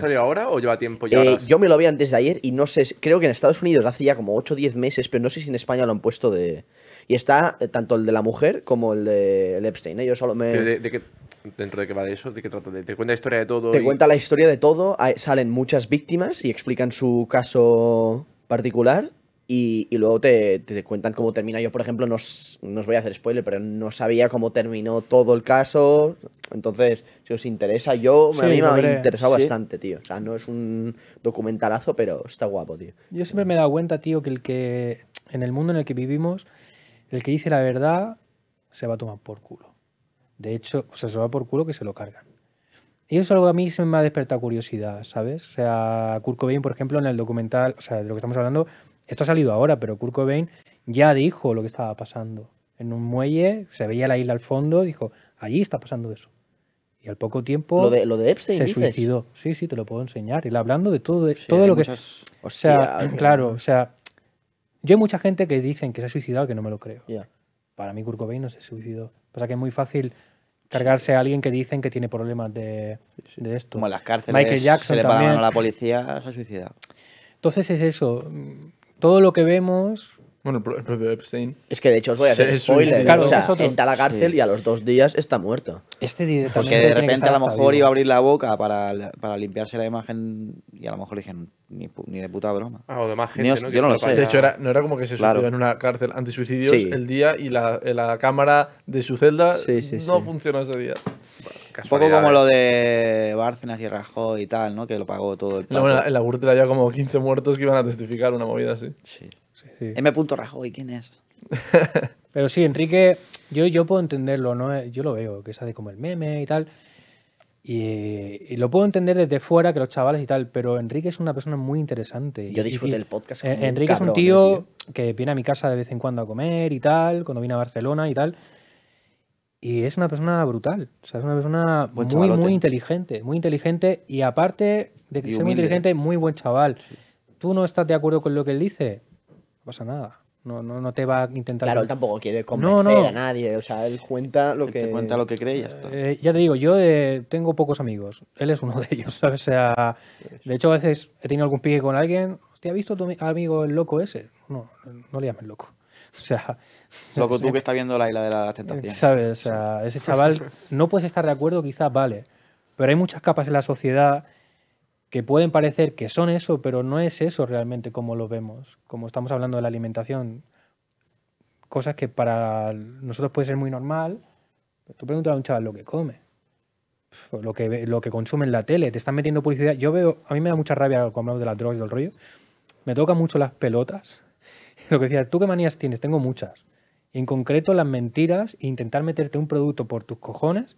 salido
ahora o lleva tiempo ya? Eh,
yo me lo vi antes de ayer y no sé, creo que en Estados Unidos hace ya como 8 o 10 meses, pero no sé si en España lo han puesto de, y está eh, tanto el de la mujer como el de Epstein. ¿eh? Yo solo me...
¿Dentro de qué va eso? ¿De qué trata? ¿Te cuenta la historia de todo? Te cuenta la
historia de todo. salen muchas víctimas y explican su caso particular. Y, y luego te, te, cuentan cómo termina. Yo, por ejemplo, no, os voy a hacer spoiler, pero no sabía cómo terminó todo el caso. Entonces, si os interesa, yo me ha interesado bastante, tío. O sea, no es un documentalazo, pero está guapo, tío.
Yo siempre me he dado cuenta, tío, que el que en el mundo en el que vivimos el que dice la verdad se va a tomar por culo. De hecho, o sea, se va por culo que se lo cargan. Y eso es algo a mí se me ha despertado curiosidad, ¿sabes? O sea, Kurt Cobain, por ejemplo, en el documental, o sea, de lo que estamos hablando, esto ha salido ahora, pero Kurt Cobain ya dijo lo que estaba pasando. En un muelle, se veía la isla al fondo, dijo, allí está pasando eso. Y al poco tiempo lo de, lo de Epstein, se suicidó. Sí, sí, te lo puedo enseñar. Y hablando de todo, todo lo que... o sea, claro, o sea, yo hay mucha gente que dicen que se ha suicidado que no me lo creo. Para mí Kurt no se suicidó. sea que es muy fácil cargarse a alguien que dicen que tiene problemas de, esto. Como en las cárceles Michael Jackson se le a la
policía, se ha suicidado.
Entonces es eso. Todo lo que vemos
con el
propio Epstein. Es que de hecho os voy a hacer spoiler. o sea, entra a la cárcel y a los dos días está muerto. Este directamente. Porque de repente a lo mejor iba
a abrir la boca para, limpiarse la imagen y a lo mejor le ni, ni, de puta broma. Ah, o de Yo no lo sé. De hecho, no era como que se claro. en una cárcel antisuicidios el
día y eh, la, cámara de su celda no funcionó ese día. Un poco como lo
de Bárcenas y Rajoy y tal, ¿no? Que lo pagó todo el. en la,
en había como 15 muertos que iban a testificar una movida así. Sí. Sí, sí. M. Rajoy, ¿quién
es?
[laughs] Pero sí, Enrique, yo, yo puedo entenderlo, ¿no? Eh, yo lo veo, que es de como el meme y tal. Y, lo puedo entender desde fuera, que los chavales y tal, pero Enrique es una persona muy interesante. Yo disfruté el podcast. E, Enrique es un tío, que viene a mi casa de vez en cuando a comer y tal, cuando viene a Barcelona y tal. Y es una persona brutal, es una persona muy, muy inteligente, muy inteligente y aparte de que es muy inteligente, muy buen chaval. ¿Tú no estás de acuerdo con lo que él dice? pasa nada. No, no, no te va a intentar. Claro, él tampoco quiere convencer a
nadie. O sea, él cuenta lo que. cuenta lo que cree y ya está.
Eh, ya te digo, yo eh, tengo pocos amigos. Él es uno de ellos, [laughs] O sea, de hecho, a veces he tenido algún pique con alguien. ¿Te ha visto tu amigo el loco ese? No, no le llames loco. [laughs] O sea. Loco tú [laughs] que
está viendo la isla de las tentaciones. ¿Sabes? O
sea, ese chaval no puedes estar de acuerdo, quizás vale. Pero hay muchas capas en la sociedad que pueden parecer que son eso, pero no es eso realmente como lo vemos, como estamos hablando de la alimentación. Cosas que para nosotros puede ser muy normal. Tú preguntas a un chaval lo que come, lo que, lo que consume en la tele, te están metiendo publicidad. Yo veo, a mí me da mucha rabia cuando hablamos de las drogas y del rollo. Me toca mucho las pelotas. [laughs] lo que decía, ¿tú qué manías tienes? Tengo muchas. En concreto, las mentiras e intentar meterte un producto por tus cojones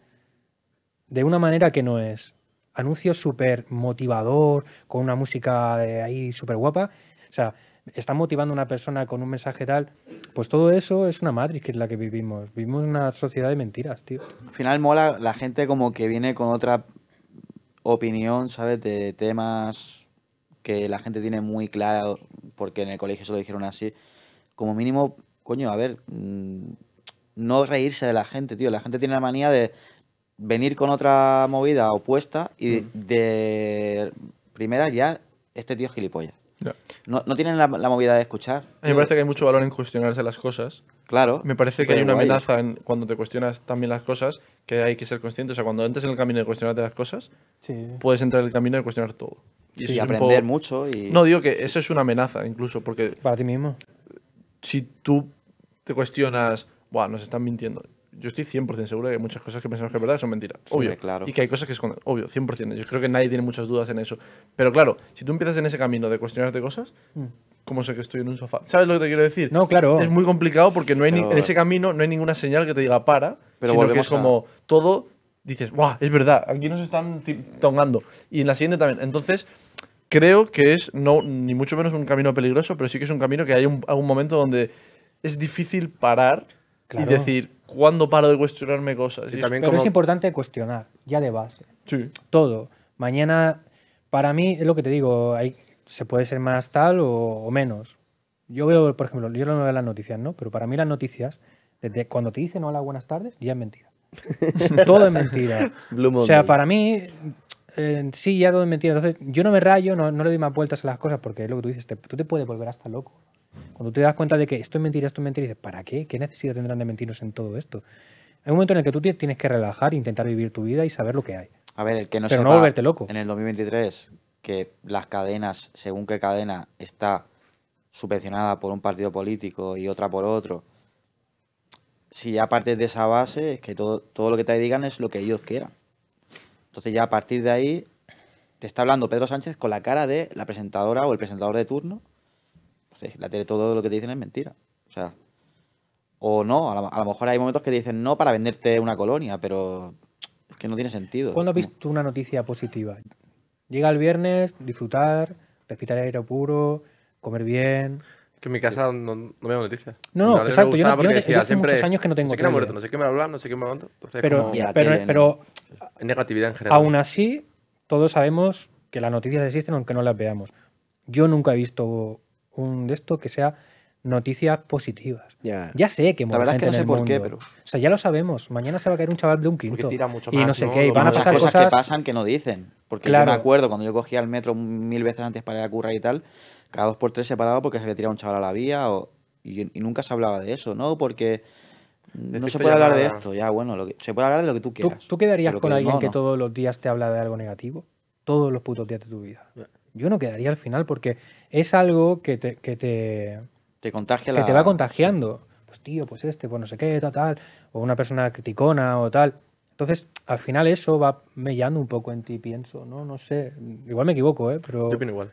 de una manera que no es anuncio súper motivador, con una música eh, ahí súper guapa. O sea, está motivando a una persona con un mensaje tal. Pues todo eso es una matriz que es la que vivimos. Vivimos una sociedad de mentiras, tío.
Al final mola la gente como que viene con otra opinión, ¿sabes? De temas que la gente tiene muy claro porque en el colegio se lo dijeron así. Como mínimo, coño, a ver, mm, no reírse de la gente, tío. La gente tiene la manía de venir con otra movida opuesta y mm. de primera ya este tío es gilipollas. No, tienen
la, movida de escuchar. A mí me parece que hay mucho valor en cuestionarse las cosas. Claro. Me parece que hay una amenaza en cuando te cuestionas también las cosas que hay que ser consciente. O sea, cuando entres en el camino de cuestionarte las cosas, puedes entrar en el camino de cuestionar todo. Y, aprender mucho. No, digo que eso es una amenaza incluso, porque... Para ti mismo. Si tú te cuestionas, Buah, nos están mintiendo yo estoy 100% seguro de que muchas cosas que pensamos que es verdad son mentiras. Obvio. claro. Y que hay cosas que esconden. Obvio, 100%. Yo creo que nadie tiene muchas dudas en eso. Pero claro, si tú empiezas en ese camino de cuestionarte cosas, como mm. ¿cómo sé que estoy en un sofá? ¿Sabes lo que te quiero decir? No, claro. Es muy complicado porque no hay en ese camino no hay ninguna señal que te diga para, pero sino que es como todo dices, ¡guau! Es verdad, aquí nos están tongando. Y en la siguiente también. Entonces, creo que es no ni mucho menos un camino peligroso, pero sí que es un camino que hay un, algún momento donde es difícil parar y decir, ¿cuándo paro de cuestionarme cosas? también Pero es
importante cuestionar, ya de base. Sí. Todo. Mañana, para mí, es lo que te digo, hay, se puede ser más tal o, menos. Yo veo, por ejemplo, yo no veo las noticias, ¿no? Pero para mí las noticias, desde cuando te dicen hola, buenas tardes, ya es mentira. [laughs] todo es mentira. o sea, para mí, eh, sí, ya todo es mentira. Entonces, yo no me rayo, no, le doy más vueltas a las cosas porque es lo que tú dices, tú te puedes volver hasta loco. Cuando te das cuenta de que esto es mentira, esto es mentira, dices, ¿para qué? ¿Qué necesidad tendrán de mentirnos en todo esto? Hay un momento en el que tú tienes que relajar, intentar vivir tu vida y saber lo que hay.
A ver, el que no Pero no volverte loco. En el 2023, que las cadenas, según qué cadena está subvencionada por un partido político y otra por otro, si ya partes de esa base, es que todo, todo lo que te digan es lo que ellos quieran. Entonces ya a partir de ahí te está hablando Pedro Sánchez con la cara de la presentadora o el presentador de turno la tele todo lo que te dicen es mentira. O sea, o no, a lo, mejor hay momentos que te dicen no para venderte una colonia, pero
es que no tiene sentido. ¿Cuándo has
visto una noticia positiva? Llega el viernes, disfrutar, respirar aire puro, comer bien.
Es Que en mi casa no, no veo noticias.
No, no exacto. Yo, no, hace muchos años que no tengo. No sé quién ha muerto, no sé
quién me ha hablado, no sé quién me ha a Entonces, pero, como... pero, negatividad en general. Aún
así, todos sabemos que las noticias existen aunque no las veamos. Yo nunca he visto un de esto que sea noticias positivas. Ya, sé que mucha la verdad es que no sé por qué, pero o sea, ya lo sabemos. Mañana se va a caer un chaval de un quinto mucho y no sé qué, y van a pasar cosas, que
pasan que no dicen, porque yo me acuerdo cuando yo cogía el metro mil veces antes para ir a currar y tal, cada dos por tres se paraba porque se había tirado un chaval a la vía y, nunca se hablaba de eso, ¿no? Porque no se puede hablar de esto, ya bueno, se puede hablar de lo que tú quieras. ¿Tú, quedarías con alguien que todos
los días te habla de algo negativo? Todos los putos días de tu vida yo no quedaría al final porque es algo que te. Que te,
te contagia Que te va
contagiando. Pues tío, pues este, pues no sé qué, tal, tal. O una persona criticona o tal. Entonces, al final eso va mellando un poco en ti, pienso, ¿no? No sé. Igual me equivoco, ¿eh? Pero. Yo opino igual.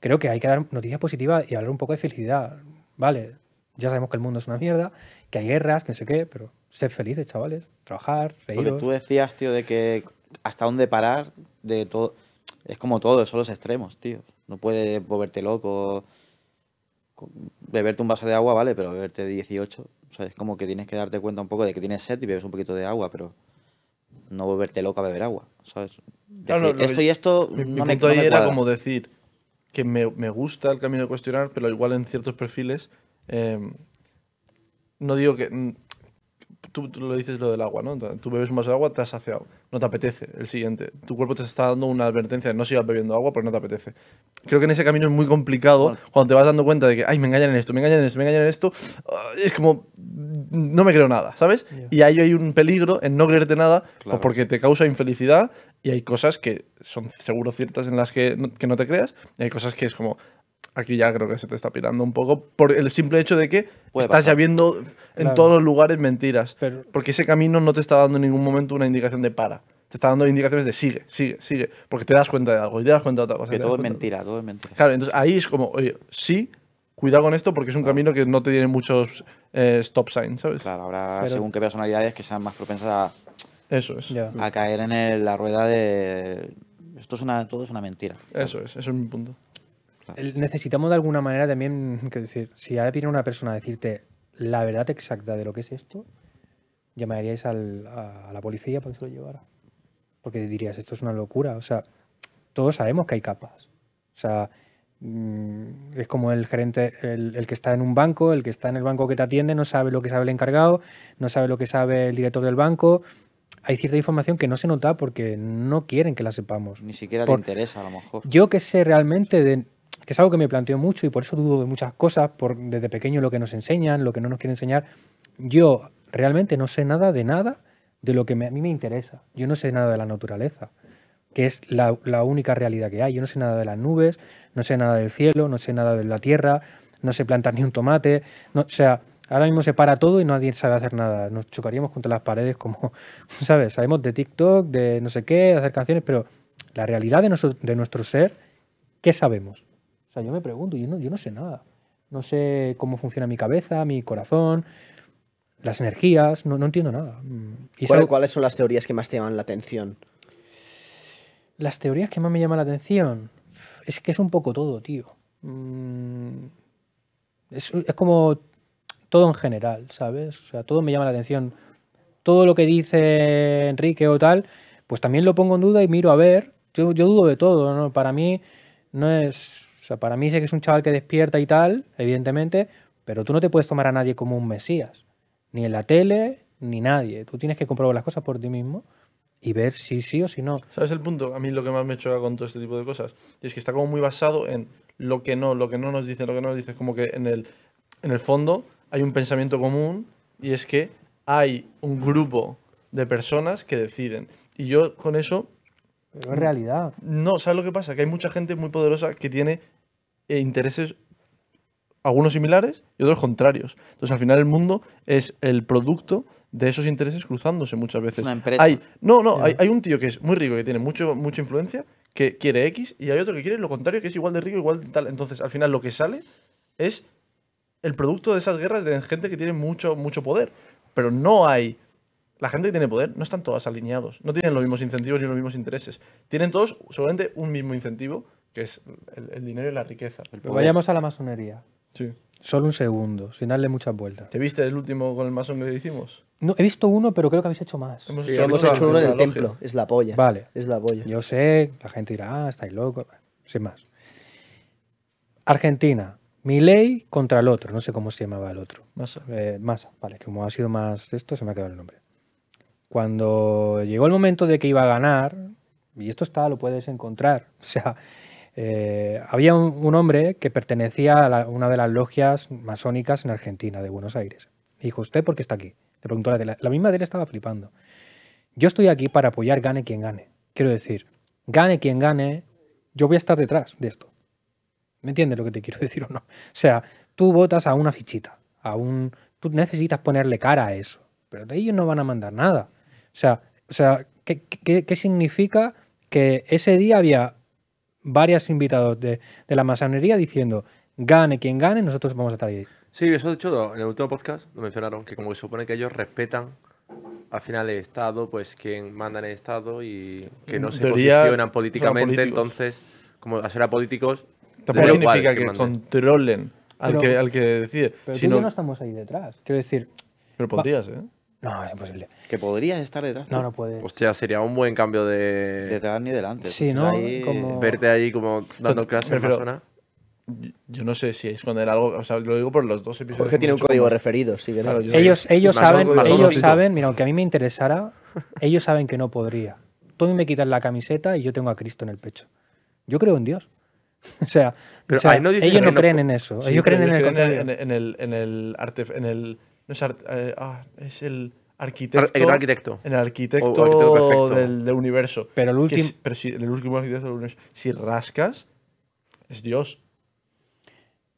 Creo que hay que dar noticias positivas y hablar un poco de felicidad. Vale, ya sabemos que el mundo es una mierda, que hay guerras, que no sé qué, pero ser felices, chavales, trabajar, reíros. Porque tú
decías, tío, de que hasta dónde parar de todo. Es como todo, son los extremos, tío. No puedes volverte loco. Beberte un vaso de agua, vale, pero beberte 18. O sea, es como que tienes que darte cuenta un poco de que tienes sed y bebes un poquito de agua, pero no volverte loco a beber agua, ¿sabes? Claro, esto y esto no me, era como
decir que me, me, gusta el camino de cuestionar, pero igual en ciertos perfiles... Eh, no digo que tú, lo dices lo del agua, ¿no? Tú bebes un vaso de agua, te has saciado, no te apetece el siguiente. Tu cuerpo te está dando una advertencia de no sigas bebiendo agua pero no te apetece. Creo que en ese camino es muy complicado cuando te vas dando cuenta de que, ay, me engañan en esto, me engañan en esto, me engañan en esto. Ah, es como, no me creo nada, ¿sabes? Y ahí hay un peligro en no creerte nada pues porque te causa infelicidad y hay cosas que son seguro ciertas en las que no, que no te creas y hay cosas que es como, aquí ya creo que se te está pirando un poco por el simple hecho de que estás ya viendo en todos los lugares mentiras. Porque ese camino no te está dando en ningún momento una indicación de para. Te está dando indicaciones de sigue, sigue, sigue. Porque te das cuenta de algo y te das cuenta de otra cosa. Que todo es mentira, todo es mentira. Claro, entonces ahí es como, oye, sí, cuidado con esto porque es un camino que no te tiene muchos eh, stop signs, ¿sabes? Claro, habrá según
qué personalidades que sean más propensas a,
Eso a
caer en la rueda de... Esto es una, todo es una mentira.
Eso es, eso es mi
punto. Necesitamos de alguna manera también, decir, si ahora viene una persona a decirte la verdad exacta de lo que es esto, llamaríais a, la policía para que se lo llevara. Porque dirías, esto es una locura. O sea, todos sabemos que hay capas. O sea, mm, es como el gerente, el, que está en un banco, el que está en el banco que te atiende, no sabe lo que sabe el encargado, no sabe lo que sabe el director del banco. Hay cierta información que no se nota porque no quieren que la sepamos. Ni siquiera te
interesa, a lo mejor.
Yo que sé realmente de es algo que me planteo mucho y por eso dudo de muchas cosas, por, desde pequeño lo que nos enseñan, lo que no nos quieren enseñar. Yo realmente no sé nada de nada de lo que a mí me interesa. Yo no sé nada de la naturaleza, que es la, única realidad que hay. Yo no sé nada de las nubes, no sé nada del cielo, no sé nada de la tierra, no sé plantar ni un tomate. o sea, ahora mismo se para todo y nadie sabe hacer nada. Nos chocaríamos contra las paredes como, [laughs] ¿sabes? Sabemos de TikTok, de no sé qué, de hacer canciones, pero la realidad de de nuestro ser, ¿qué
sabemos? O sea, yo
me pregunto, yo no, yo no sé nada. No sé cómo funciona mi cabeza, mi corazón, las energías, no, entiendo nada.
Mm, ¿Cuáles son las teorías que más te llaman la atención?
Las teorías que más me llaman la atención. Es que es un poco todo, tío. Mm, es, como todo en general, ¿sabes? O sea, todo me llama la atención. Todo lo que dice Enrique o tal, pues también lo pongo en duda y miro a ver. Yo, yo dudo de todo, ¿no? Para mí no es o sea, para mí sé que es un chaval que despierta y tal, evidentemente, pero tú no te puedes tomar a nadie como un mesías, ni en la tele, ni nadie. Tú tienes que comprobar las cosas por ti mismo y ver si sí o si no.
¿Sabes el punto? A mí lo que más me choca con todo este tipo de cosas es que está como muy basado en lo que no, lo que no nos dicen, lo que no nos dicen. Como que en el, en el fondo hay un pensamiento común y es que hay un grupo de personas que deciden. Y yo con eso... Pero es realidad. No, ¿sabes lo que pasa? Que hay mucha gente muy poderosa que tiene eh, intereses algunos similares y otros contrarios. Entonces, al final el mundo es el producto de esos intereses cruzándose muchas veces. Hay, no, no, hay, un tío que es muy rico, que tiene mucho, mucha influencia, que quiere X, y hay otro que quiere lo contrario, que es igual de rico, igual de tal. Entonces, al final lo que sale es el producto de esas guerras de gente que tiene mucho, mucho poder. Pero no hay... La gente que tiene poder no están todas alineados, no tienen los mismos incentivos ni los mismos intereses. Tienen todos solamente un mismo incentivo, que es el, dinero y la riqueza. pero Vayamos
a la masonería. Sí. Solo un segundo, sin darle muchas vueltas.
¿Te viste el último con el masón que hicimos?
No, he visto uno, pero creo que habéis hecho más. Hemos hecho, uno en el templo. Es la polla. Vale. Es la polla. Yo sé, la gente dirá, ah, estáis locos. Sin más. Argentina. Mi ley contra el otro. No sé cómo se llamaba el otro. Masa. Eh, masa. Vale, como ha sido más esto, se me ha quedado el nombre. Cuando llegó el momento de que iba a ganar, y esto está, lo puedes encontrar. [laughs] O sea, eh, había un, hombre que pertenecía a una de las logias masónicas en Argentina, de Buenos Aires. dijo, ¿usted por qué está aquí? Le preguntó la La misma de estaba flipando. Yo estoy aquí para apoyar gane quien gane. Quiero decir, gane quien gane, yo voy a estar detrás de esto. ¿Me entiendes lo que te quiero [laughs] decir o no? O sea, tú votas a una fichita, a un... Tú necesitas ponerle cara a eso, pero de ellos no van a mandar nada. O sea, o sea ¿qué, qué significa que ese día había varias invitados de, la masonería diciendo, gane quien gane, nosotros vamos a estar ahí.
Sí, eso de hecho en el último podcast lo mencionaron, que como se supone que ellos respetan al final el Estado, pues quien manda en el Estado y que no se posicionan políticamente, entonces, como ser a políticos...
Tampoco significa que, controlen al, que, al que decide. Pero tú no estamos ahí detrás. Quiero decir... Pero podrías,
¿eh? No, es imposible.
Que podrías estar detrás. No, no, puedes. puede. Hostia, sería un buen cambio de. Detrás ni delante. Sí, pues ¿no? Eh, verte ahí como dando clases en persona.
Yo no sé si esconder algo, o sea, lo digo por los dos episodios. Porque tiene un código referido, sí ellos ellos saben, ellos saben,
mira, aunque a mí me interesara, [laughs] ellos saben que no podría. Tú me quitas la camiseta y yo tengo a Cristo en el pecho. Yo creo en Dios. [laughs] O sea, ellos no creen en eso. ellos creen, en, el
en, el, en el, arte, en el eh, ah, es, el arquitecto. El arquitecto. El arquitecto, del, universo. Pero el último. Pero si, el último arquitecto del universo. Si rascas, es Dios.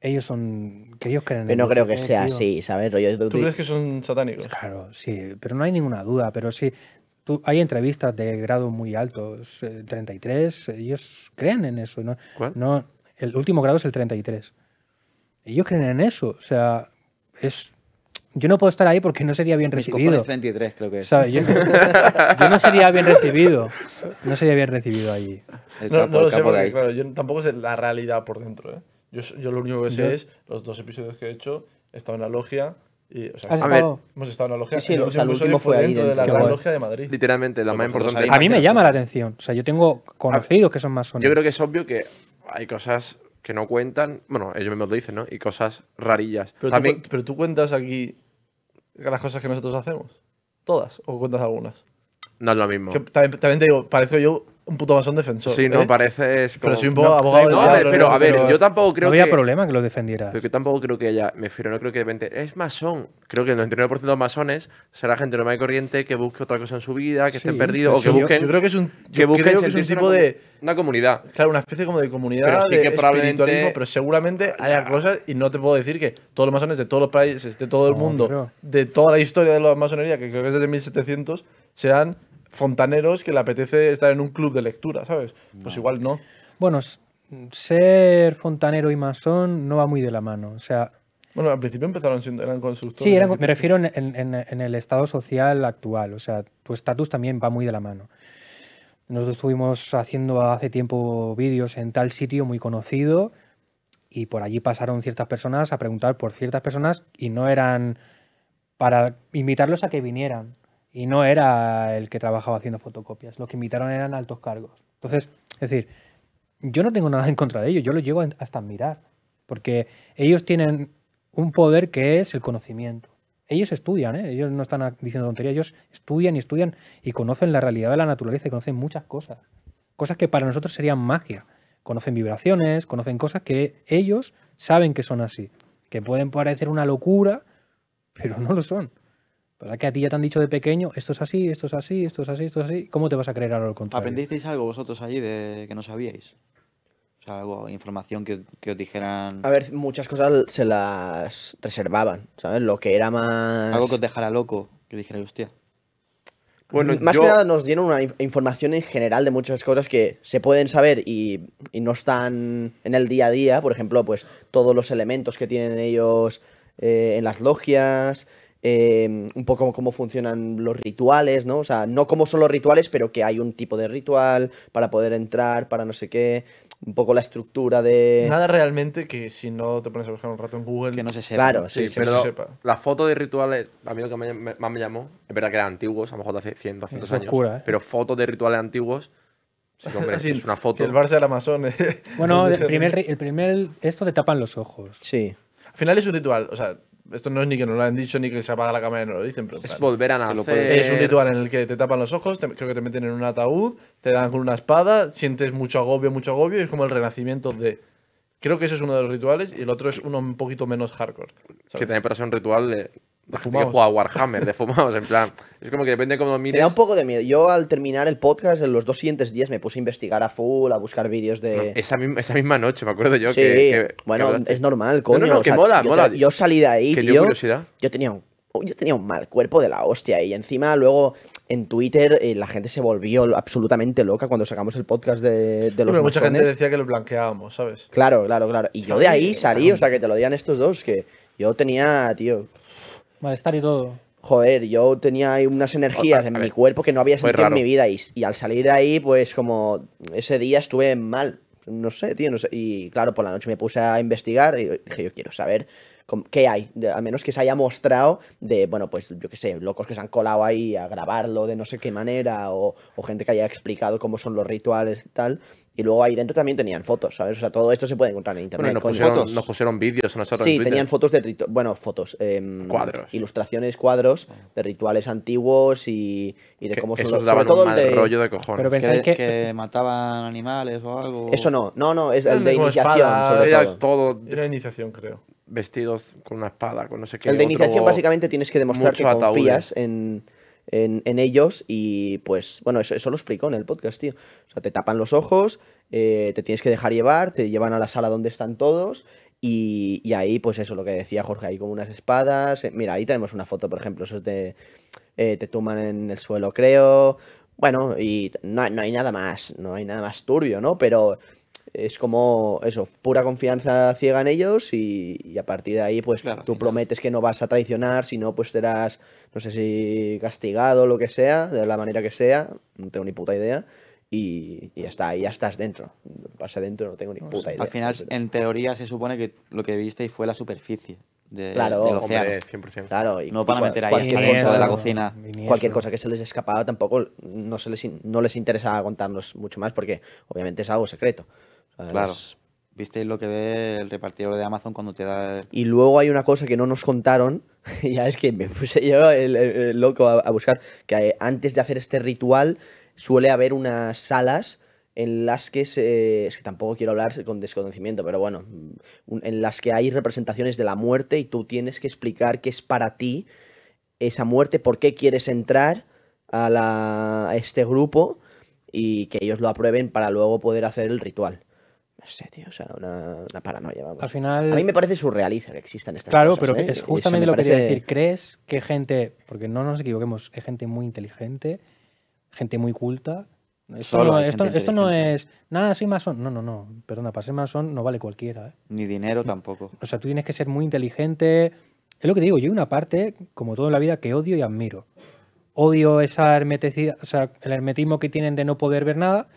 Ellos son. Que ellos creen pero no creo que sea así, ¿sabes? ¿Tú, crees que son satánicos? Claro,
sí. Pero no hay ninguna duda. Pero sí. hay entrevistas de grado muy alto. 33. Eh, ellos creen en eso. ¿no? el último grado es el 33. Ellos creen en eso. O sea, es yo no puedo estar ahí porque no sería bien recibido. creo
que Yo, no sería bien recibido.
No sería bien recibido allí. no, lo sé claro,
yo tampoco sé la realidad por dentro. ¿eh? Yo, yo, lo único que sé es los dos episodios que he hecho, he estado en la logia.
Y, o sea, a ver, hemos estado en la logia. Sí, el último fue ahí dentro de la logia de Madrid. Literalmente, la más importante. A mí me llama
la atención. O sea, yo tengo conocidos que son más sonidos. Yo creo
que es obvio que hay cosas que no cuentan, bueno, ellos mismos lo dicen, ¿no? Y cosas rarillas. Pero,
pero tú cuentas aquí las cosas que nosotros hacemos. Todas, o cuentas algunas. No es lo mismo. también, te digo, parece yo un puto masón defensor. Sí, no, ¿eh? parece. Pero soy un poco abogado. de no, a ver, yo
tampoco creo no había problema que lo defendiera. Pero tampoco creo que haya. Me refiero, no creo que depende. Es masón. Creo que el 99% de los masones será gente normal y corriente que busque otra cosa en su vida, que esté perdido o que busquen. Yo, creo que es un, tipo de. Una comunidad.
Claro, una especie como de comunidad. Pero de que Pero seguramente haya cosas y no te puedo decir que todos los masones de todos los países, de todo el mundo, de toda la historia de la masonería, que creo que es desde 1700, sean fontaneros que le apetece estar en un club de lectura, ¿sabes? Pues igual no.
Bueno, ser fontanero y masón no va muy de la mano. O sea.
Bueno, al principio empezaron siendo, eran constructores. Sí, me refiero
en, en, el estado social actual. O sea, tu estatus también va muy de la mano. Nosotros estuvimos haciendo hace tiempo vídeos en tal sitio muy conocido y por allí pasaron ciertas personas a preguntar por ciertas personas y no eran para invitarlos a que vinieran y no era el que trabajaba haciendo fotocopias. lo que invitaron eran altos cargos. Entonces, es decir, yo no tengo nada en contra de ellos, yo los llevo hasta mirar. porque ellos tienen un poder que es el conocimiento. Ellos estudian, ¿eh? ellos no están diciendo tonterías, ellos estudian y estudian y conocen la realidad de la naturaleza y conocen muchas cosas. Cosas que para nosotros serían magia. Conocen vibraciones, conocen cosas que ellos saben que son así, que pueden parecer una locura, pero no lo son. ¿Verdad que a ti ya te han dicho de pequeño, esto es así, esto es así, esto es así, esto es así? ¿Cómo te vas a creer ahora
lo contrario? ¿Aprendisteis
algo vosotros allí de que no sabíais? O sea, algo, información que, os dijeran... A
ver, muchas cosas se las reservaban, ¿sabes? Lo que era más... Algo
que os dejara loco, que dijera, hostia. Bueno, más que nada
nos dieron una información en general de muchas cosas que se pueden saber y, no están en el día a día. Por ejemplo, pues todos los elementos que tienen ellos eh, en las logias, Em, un poco cómo funcionan los rituales, ¿no? O sea, no cómo son los rituales, pero que hay un tipo de ritual para poder entrar, para no sé qué, un poco la estructura
de... Nada realmente que si no te pones a buscar un rato en Google... Que no se sepa. Claro, sí, pero
la foto de rituales, a mí lo que me, más me llamó, es verdad que eran antiguos, a lo mejor de hace 100, 200 años, ¿eh? pero fotos de rituales antiguos... Sí, [laughs] hombre, es una foto. el del
Amazon. Bueno, [laughs] el primer, el primer, esto te tapan los ojos. Sí. Al final es un ritual, o sea, esto no es ni que nos lo han dicho ni que se apaga la cámara y nos lo dicen. Pero es volver a nacer. Es un ritual en el que te tapan los ojos, creo que te meten en un ataúd, te dan con una espada, sientes mucho agobio, mucho agobio es como el renacimiento de. Creo que ese es uno de los rituales y el otro es uno un poquito menos hardcore.
Que también para ser un ritual de eh, de fumados. Yo a Warhammer, de fumados, en plan. Es como que depende de cómo mires. Me da un
poco de miedo. Yo al terminar
el podcast, en los dos siguientes días me puse a investigar a full, a buscar vídeos de.
esa, misma, noche, me acuerdo yo. que, bueno, es normal, coño. No, no, no que mola, mola. Yo salí de ahí, que tío. curiosidad. yo
tenía un yo tenía un mal cuerpo de la hostia y encima luego en Twitter eh, la gente se volvió absolutamente loca cuando sacamos el podcast de, los mucha gente decía
que lo blanqueábamos, ¿sabes?
Claro, claro, claro. Y yo de ahí salí, o sea, que te lo digan estos dos, que yo tenía, tío,
Malestar y todo.
Joder, yo tenía unas energías en mi cuerpo que no había sentido en mi vida. Y, al salir de ahí, pues como ese día estuve mal. No sé, tío, no sé. Y claro, por la noche me puse a investigar y dije, yo quiero saber qué hay. al menos que se haya mostrado de, bueno, pues yo qué sé, locos que se han colado ahí a grabarlo de no sé qué manera o, o gente que haya explicado cómo son los rituales y tal. Y luego ahí dentro también tenían fotos, ¿sabes? O sea, todo esto se puede encontrar en internet. nos, pusieron, nos pusieron vídeos Sí, tenían fotos de Bueno, fotos. Eh, cuadros. Ilustraciones, cuadros ah. de rituales antiguos y, y de cómo se son los daban todo un rollo de cojones. Pero pensáis que,
mataban
animales o algo. Eso no, no, no, es el, de iniciación. era todo. Era iniciación, creo. Vestidos con una espada, con no sé qué. El de iniciación, básicamente, tienes que demostrar que confías
en en, ellos y pues bueno, eso, lo explicó en el podcast, tío. O sea, te tapan los ojos, eh, te tienes que dejar llevar, te llevan a la sala donde están todos y, ahí pues eso, lo que decía Jorge, ahí como unas espadas. Eh, mira, ahí tenemos una foto, por ejemplo, eso eh, te, te tuman en el suelo, creo. Bueno, y no, no hay nada más, no hay nada más turbio, ¿no? Pero es como eso, pura confianza ciega en ellos y, a partir de ahí pues tú prometes que no vas a traicionar, si no pues serás, no sé si castigado, lo que sea, de la manera que sea, no tengo ni puta idea. Y, ya está, ahí ya estás dentro. Pasa dentro, no tengo ni pues, puta idea. Al final,
en teoría, se supone que lo que viste fue la superficie. De, claro, del Claro, no para meter ahí cualquier cosa de la cocina. Cualquier cosa
que se les escapaba tampoco no, se les, no les interesa contarnos mucho más porque obviamente es algo secreto. Claro.
Visteis lo que ve el repartidor de Amazon cuando te da.
Y luego hay una cosa que no nos contaron, [laughs] ya es que me puse yo loco a, buscar, que antes de hacer este ritual suele haber unas salas en las que Es que tampoco quiero hablar con desconocimiento, pero bueno. En las que hay representaciones de la muerte y tú tienes que explicar qué es para ti esa muerte, por qué quieres entrar a este grupo y que ellos lo aprueben para luego poder hacer el ritual. No sé, tío, o sea, una, paranoia, vamos. Al final... A mí me parece surrealista que existan estas cosas. Claro, pero ¿eh? es justamente lo que te decir.
¿Crees que gente, porque no nos equivoquemos, es gente muy inteligente, gente muy culta? Esto, no, esto, esto no es, nada, soy masón. No, no, no, perdona, para ser masón no vale cualquiera. ¿eh? Ni dinero tampoco. O sea, tú tienes que ser muy inteligente. Es lo que digo, yo hay una parte, como todo en la vida, que odio y admiro. Odio esa hermeticidad, o sea, el hermetismo que tienen de no poder ver nada,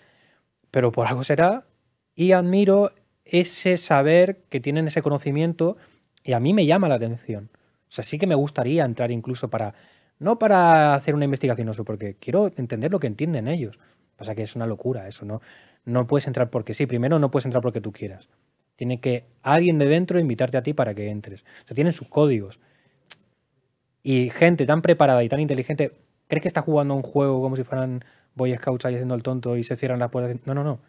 pero por algo será y admiro ese saber que tienen, ese conocimiento, y a mí me llama la atención. O sea, sí que me gustaría entrar incluso para, no para hacer una investigación, no porque quiero entender lo que entienden ellos. Pasa que es una locura eso, ¿no? No puedes entrar porque sí, primero no puedes entrar porque tú quieras. Tiene que alguien de dentro invitarte a ti para que entres. O sea, tienen sus códigos. Y gente tan preparada y tan inteligente, ¿crees que está jugando un juego como si fueran Boy Scouts ahí haciendo el tonto y se cierran las puertas? No, no, no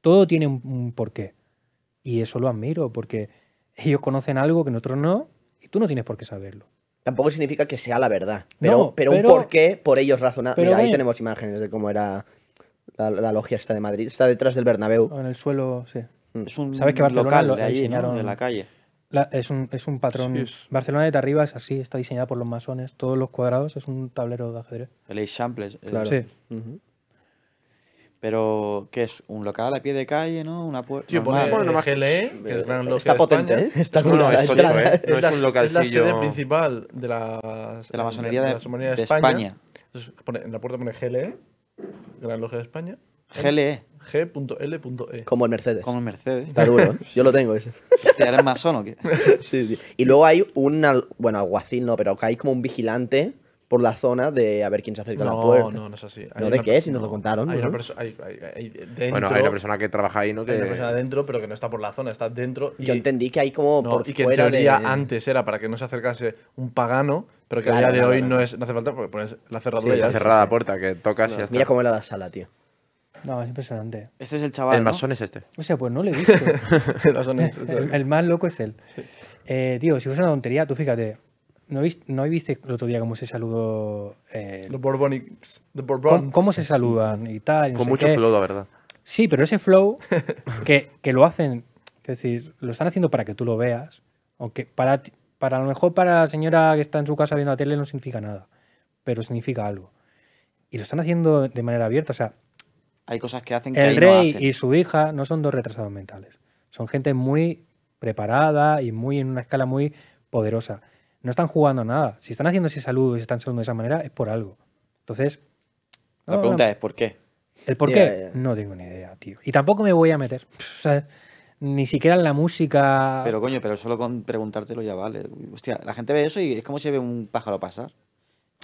todo tiene un, porqué. Y eso lo admiro, porque ellos conocen algo que nosotros no, y tú no tienes por qué saberlo.
Tampoco significa que sea la verdad, pero, pero, un porqué por ellos razonado. ahí tenemos imágenes de cómo era la, logia esta de Madrid. Está detrás del Bernabéu. En el suelo, sí. Mm. Es ¿Sabes que
Barcelona local de en la calle. es, un, patrón. Barcelona de arriba es así, está diseñada por los masones. Todos los cuadrados es un tablero de ajedrez.
El Eixample, claro. Sí. Pero, ¿qué es? ¿Un local a pie de calle, no? Una puerta. Tío, pone GLE, que es gran Está potente, ¿eh? Está no, ¿eh? no, es, ¿eh? es, un localcillo. Es la sede
principal de, la masonería de, la masonería de, España. en la puerta pone GLE, Gran Logia de España. GLE. G.L.E. Como el
Mercedes. Como el Mercedes. Está duro. ¿eh? Yo lo tengo ese. ¿Eres masón o qué? [laughs] sí, sí. Y luego hay un. Bueno, alguacil no, pero que hay como un vigilante por la zona de a ver quién se acerca a la puerta. No, no no es así. ¿No de qué? Si nos lo contaron.
Hay una persona. Bueno, hay una persona que trabaja ahí, ¿no? Que... Hay una persona dentro, pero que no está por la zona, está dentro. Yo entendí que hay como por fuera y que en teoría antes era para que no se acercase un pagano, pero que a día de hoy No, es, no hace falta porque pones la cerradura ya. Está cerrada la
puerta, que tocas y ya está. Mira cómo era la
sala, tío. No, es impresionante. Este es el chaval. El masón es este. O sea, pues no lo he visto. [laughs]
el,
masón este. el, el, más loco es él. Eh, tío, si fuese una tontería, tú fíjate, ¿No, viste, ¿No el otro día cómo se saludó? Eh, los Bourbonics. ¿Cómo, se saludan y tal? Con mucho flow, la verdad. Sí, pero ese flow [laughs] que, lo hacen, es decir, lo están haciendo para que tú lo veas, aunque para, para lo mejor para la señora que está en su casa viendo la tele no significa nada, pero significa algo. Y lo están haciendo de manera abierta, o sea...
Hay cosas que hacen que... El rey y
su hija no son dos retrasados mentales, son gente muy preparada y muy en una escala muy poderosa no están jugando nada. Si están haciendo ese saludo y se están saludando de esa manera, es por algo. Entonces. La pregunta
es: ¿por qué? ¿El por qué? No tengo
ni idea, tío. Y tampoco me voy a meter. [laughs] ni siquiera en la música. Pero
coño, pero solo con preguntártelo ya vale. Hostia, la gente ve eso y es como si ve un pájaro pasar.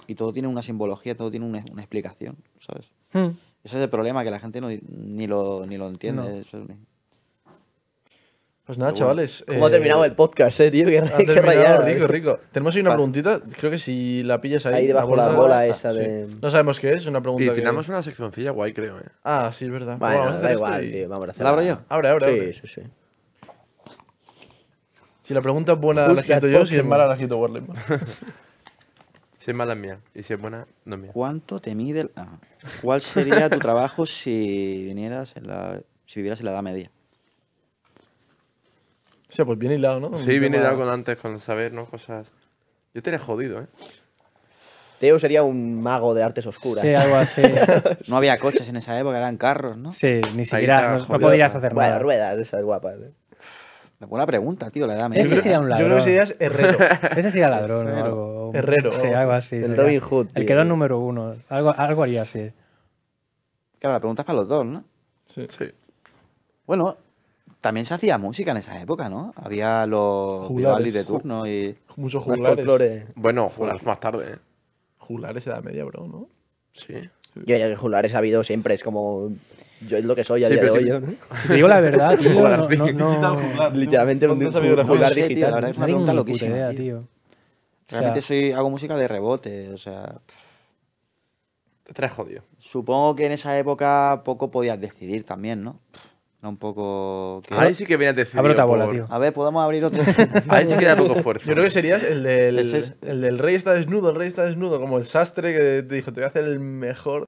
Y todo tiene una simbología, todo tiene una, explicación, ¿sabes? Hmm. Ese es el problema, que la gente no, ni, lo, ni lo entiende.
Pues nada, chavales. ¿Cómo ha terminado eh, el podcast, eh, tío? [laughs] Qué, qué eh. Rico, rico. Tenemos ahí una preguntita.
Creo que si la pillas ahí. Ahí debajo la, bola esa de.
No sabemos qué es, una pregunta. Y tenemos
una seccioncilla guay, creo, eh. Ah, sí, es verdad. Bueno, da igual, tío. Vamos a hacer. ¿La abro yo? Abre, abre, abre. Sí, sí, sí. [laughs]
Si la pregunta es buena, la quito yo. Si es mala, la
quito Warley. [laughs] si es mala, es mía. Y si es buena, no es mía. ¿Cuánto te mide Ah. ¿Cuál sería
tu trabajo si vinieras en la. Si vivieras en la Edad Media? O sea, pues bien hilado,
¿no? Sí, viene hilado
con antes, con saber, ¿no? Cosas. Yo te he jodido, ¿eh?
Teo sería un mago de artes oscuras. Sí, algo así. [laughs]
no había
coches en esa época, eran carros, ¿no? Sí, ni siquiera. No, podías hacer nada. Bueno,
ruedas, esas guapas. ¿eh?
Buena pregunta, tío, la edad Yo este creo que serías herrero. [laughs] Este sería ladrón herrero. Herrero. Sí, algo así. El Robin Hood. El el
número uno. Algo, algo haría así.
Claro, la pregunta es para los dos, ¿no? Sí. sí. Bueno, también se hacía música en esa época, ¿no?
Había los Vivaldi de turno y. Muchos juglares. Bueno, juglares más tarde. ¿eh? era la media, bro, ¿no? Sí.
Yo ya
que juglares ha habido siempre, es como. Yo es lo que soy a sí, día de hoy. ¿no? [laughs] te digo la verdad, tío. no, no, no...
Literalmente un, digital. La verdad es una pregunta loquísima. Idea, tío.
Realmente soy, hago música de rebote, o sea. Te traes jodido. Supongo que en esa época poco podías decidir también, ¿no? poco Ahí sí que viene decir Abre otra bola, tío.
A ver, podemos abrir otro. [laughs] Ahí sí que da poco fuerte Yo creo que serías el del, el, rey está desnudo, el rey está desnudo, como el sastre que te dijo, te voy a hacer el mejor.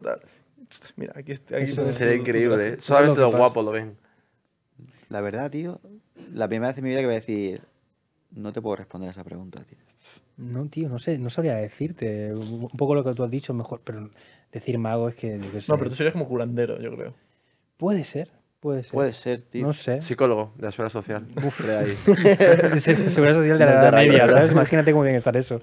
Mira, aquí, aquí sería increíble. ¿eh? Solamente los guapos
lo ven. La verdad, tío, la primera vez en mi vida que voy a decir, no te puedo responder a esa pregunta, tío.
No, tío, no sé, no sabría decirte. Un poco lo que tú has dicho, mejor, pero decir mago es que. no pero tú
serías como curandero, yo creo.
Puede ser. Puede ser. Puede
ser, tío. No sé. Psicólogo de la seguridad social. Bufre ahí. [laughs] seguridad social de la edad media, ¿sabes?
Imagínate cómo bien estar eso.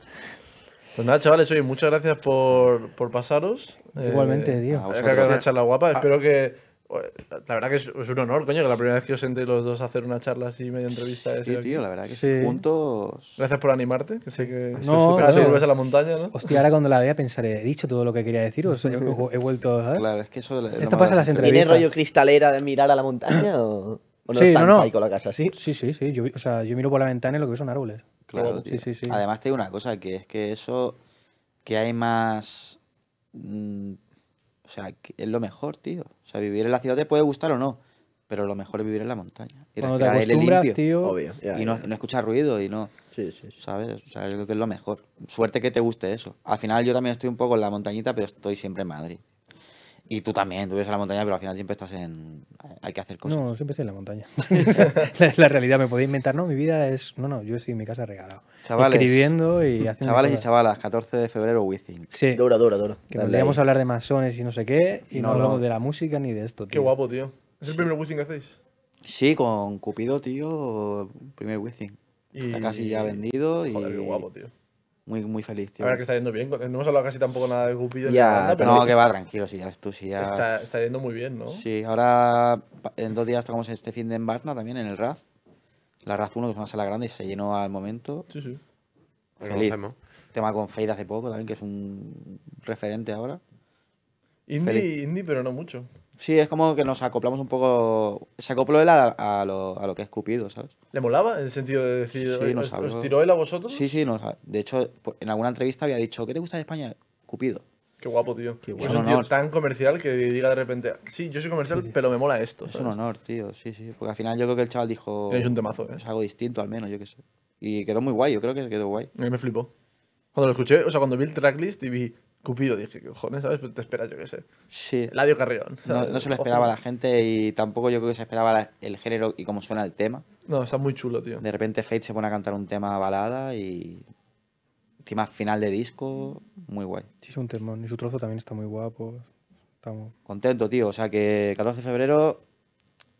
Pues nada, chavales, oye, muchas gracias por, por pasaros. Igualmente, eh, tío. Eh, que que una charla guapa. Ah. Espero que la verdad que es, un honor, coño, que la primera vez que os sentéis los dos a hacer una charla así, media entrevista. Sí, tío, la verdad que sí. juntos. Gracias por animarte, que sé que ah, no, claro. vuelves a la montaña, ¿no? Hostia, ahora
cuando la vea pensaré, he dicho todo lo que quería decir he, he vuelto. a... Claro,
es que
eso. Esto pasa en las entrevistas. ¿Tiene rollo cristalera de mirar a la montaña o.? ¿O no sí, no, ahí con la casa así?
Sí, sí, sí. Yo, o sea, yo miro por la ventana y lo que veo son árboles. Claro, Sí, sí, sí.
Además, te digo una cosa, que es que eso, que hay más mm, o sea, es lo mejor, tío. O sea, vivir en la ciudad te puede gustar o no, pero lo mejor es vivir en la montaña. Y Cuando te acostumbras, tío. y no, no, escuchar ruido y no. Sí, sí, sí. ¿Sabes? O sea, yo creo que es lo mejor. Suerte que te guste eso. Al final, yo también estoy un poco en la montañita, pero estoy siempre en Madrid. Y tú también, tú vives en la montaña, pero al final siempre estás en. Hay que hacer cosas.
No, siempre estoy en la montaña. [laughs] la, realidad, me podéis inventar, ¿no? Mi vida es. No, no, yo estoy en mi casa regalado. Chavales. Escribiendo y [laughs] haciendo. Chavales y
chavalas, 14 de febrero, Wizzing. Sí. Dura, dura, dura. Que a hablar
de masones y no sé qué, y no, hablamos
de la música ni de esto, tío. Qué guapo, tío. ¿Es el primer Wizzing que hacéis?
Sí, con Cupido, tío, primer within. Y... Está casi ya vendido. qué guapo, tío muy, muy feliz, tío. Ahora que está
yendo bien, no hemos hablado casi tampoco nada de Cupido. Ya, ni nada, pero
no, que va tranquilo, si ya tú, ya... Está,
está, yendo muy bien, ¿no?
Sí, ahora en dos días tocamos este fin de en también, en el RAF. La RAF 1, que es una sala grande y se llenó al momento. Sí, sí. Pues feliz. Tema con Fade hace poco también, que es un referente ahora. Indie,
indie pero no mucho.
Sí, es como que nos acoplamos un poco. Se acopló él a, lo, que es Cupido,
¿sabes? ¿Le molaba? En el sentido de decir, sí, nos tiró él a
vosotros? Sí, sí, nos, de hecho, en alguna
entrevista había dicho, ¿qué te gusta de España? Cupido. Qué guapo, tío. Qué guapo. Es un tío tan comercial que diga de repente, sí, yo soy comercial, pero me mola esto. Es un honor, tío, sí, sí. Porque al final yo creo que el chaval dijo. Es un temazo, ¿eh? Es algo distinto, al menos, yo qué sé. Y quedó muy guay, yo creo que quedó guay. A mí me flipó. Cuando lo escuché, o sea, cuando vi el tracklist y vi, Cupido, dije, ¿qué cojones, ¿sabes? Pues te esperas, yo qué sé. Sí. Ladio
Carrión. No, no, se lo esperaba la gente y tampoco yo creo que se esperaba el género y cómo suena el tema.
No, está muy chulo, tío.
De repente Fate se pone a cantar un tema balada y. Encima final de disco, muy guay.
Sí, es un tema. Y su trozo también está muy guapo. Estamos...
Contento, tío. O sea que 14 de febrero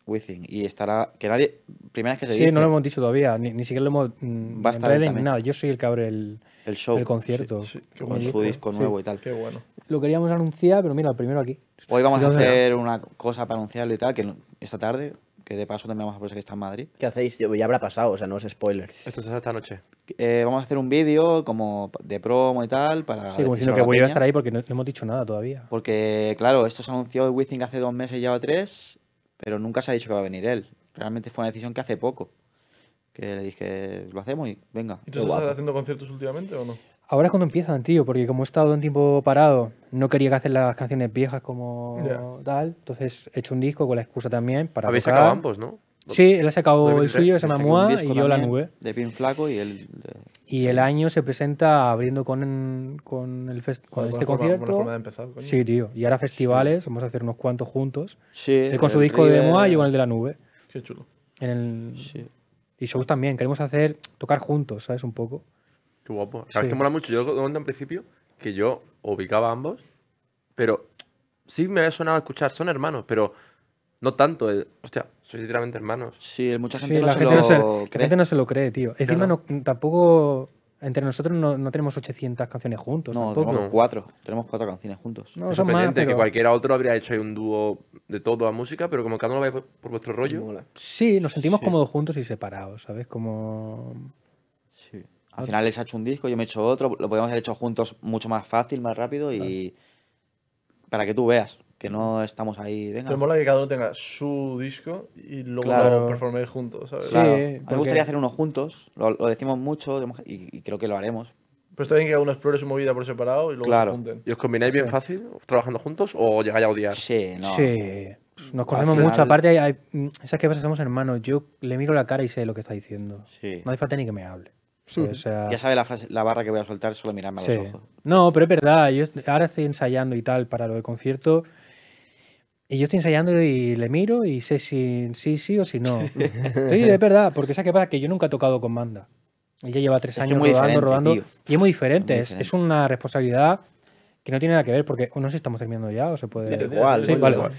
Within. Y estará. Que nadie. Primera vez que se Sí, no lo
hemos dicho todavía. Ni, siquiera lo hemos. Mm, Va a estar nada. Yo soy el que abre el, el show. El concierto. con su disco nuevo y tal.
Qué
bueno.
Lo queríamos anunciar, pero mira, primero aquí. Hoy vamos a
hacer una cosa para anunciarlo y tal, que esta tarde, que de paso también vamos a pensar que está en Madrid. ¿Qué hacéis? Ya habrá pasado, o sea, no es spoiler.
Esto es esta noche.
Eh, vamos a hacer un vídeo como de promo y tal para... Sí, como que voy a estar
ahí porque no, hemos dicho nada todavía.
Porque, claro, esto se anunció en Withing hace dos meses ya o tres, pero nunca se ha dicho que va a venir él. Realmente fue una decisión que hace poco que le dije, lo hacemos y venga. ¿Y tú estás
haciendo conciertos últimamente o no? Ahora es
cuando empiezan, tío, porque como he estado un tiempo parado, no quería que hacer las canciones viejas como tal, entonces he hecho un disco con la excusa también para Habéis sacado ambos,
¿no? Sí,
él ha sacado el suyo, se llama Mua, y yo la nube.
De Pin Flaco y él...
Y el año se presenta abriendo con, con, el con este concierto. de empezar, coño. Sí, tío. Y ahora festivales, vamos a hacer unos cuantos juntos. Sí. Él con su disco de Moa y yo con el de la nube. Qué chulo. En el, sí. Y shows también, queremos hacer, tocar juntos, ¿sabes? Un poco.
Qué guapo. ¿Sabes que mola mucho? Yo conté en principio que yo ubicaba a ambos, pero sí me había sonado escuchar, son hermanos, pero no tanto. hostia, sois literalmente hermanos. Sí, mucha gente, no, la se gente lo no se, cree. lo cree,
tío. Encima tampoco entre nosotros no, tenemos 800 canciones juntos. No, tenemos
cuatro. Tenemos cuatro canciones juntos. es son que cualquiera otro habría hecho ahí un dúo de todo a música, pero como cada uno va por, vuestro rollo.
Sí, nos sentimos cómodos juntos y separados, ¿sabes? Como... Sí. Al final
les ha hecho un disco, yo me he hecho otro. Lo podemos haber hecho juntos mucho más fácil, más rápido y... Para que tú veas que no estamos ahí. Venga. Pero mola
que cada uno tenga su disco y luego lo performéis juntos. ¿sabes? Sí, me gustaría hacer
uno juntos, lo, decimos mucho y, creo que lo haremos. Pues está bien que uno explore su movida por separado y luego claro. se junten. ¿Y os combináis bien fácil trabajando juntos o llegáis a odiar? Sí, no. Sí. Pues nos conocemos mucho, aparte,
hay, esas mm, que somos hermanos. Yo le miro la cara y sé
lo que está diciendo. Sí. No hace falta ni que me hable. Ya sabe la, frase, la barra que voy a soltar, solo mirarme a los ojos.
No, pero es verdad. Yo ahora estoy ensayando y tal para lo del concierto. Y yo estoy ensayando y le miro y sé si sí, sí o si no. es [laughs] verdad, porque ¿sabes que pasa? Que yo nunca he tocado con banda. Ella lleva tres años rodando, rodando. Y es muy diferente. Es, una responsabilidad que no tiene nada que ver porque o no sé si estamos terminando ya o se puede... igual,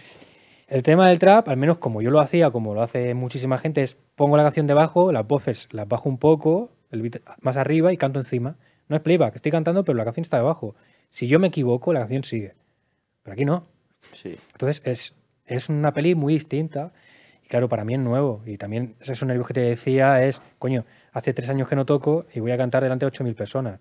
El tema del trap, al menos como yo lo hacía, como lo hace muchísima gente, es pongo la canción debajo, las voces las bajo un poco, el más arriba y canto encima. No es playback, estoy cantando pero la canción está debajo. Si yo me equivoco, la canción sigue. Pero aquí no. Entonces es, es una peli muy distinta. Y claro, para mí es nuevo. Y también es un nervio que te decía es, coño, hace tres años que no toco y voy a cantar delante de 8.000 personas.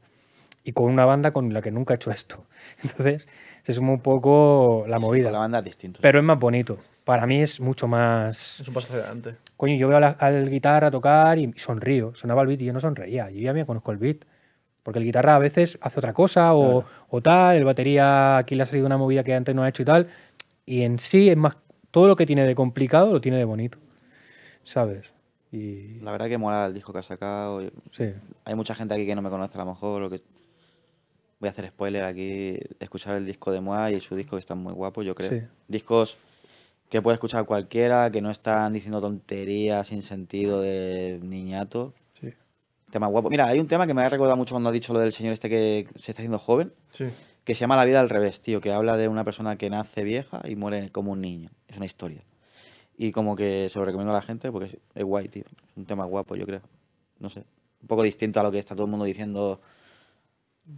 Y con una banda con la que nunca he hecho esto. [laughs] Entonces se suma un poco la movida. la banda Pero es más bonito. Para mí es mucho más... Es un paso adelante. Coño, yo veo al guitarra tocar y sonrío. Sonaba el beat y yo no sonreía. Yo ya me conozco el beat. Porque el guitarra a veces hace otra cosa o, tal, el batería aquí le ha salido una movida que antes no ha hecho y tal. Y en sí es más, todo lo que tiene de complicado lo tiene de bonito, ¿sabes?
Y... La verdad que mola el disco que ha sacado. Hay mucha gente aquí que no me conoce a lo mejor, lo que voy a hacer spoiler aquí, escuchar el disco de Moa y su disco que están muy guapos, yo creo. Discos que puede escuchar cualquiera, que no están diciendo tonterías sin sentido de niñato. Tema guapo. Mira, hay un tema que me ha recordado mucho cuando ha dicho lo del señor este que se está haciendo joven. Que se llama La vida al revés, tío. Que habla de una persona que nace vieja y muere como un niño. Es una historia. Y como que se lo recomiendo a la gente porque es guay, tío. Es un tema guapo, yo creo. No sé. Un poco distinto a lo que está todo el mundo diciendo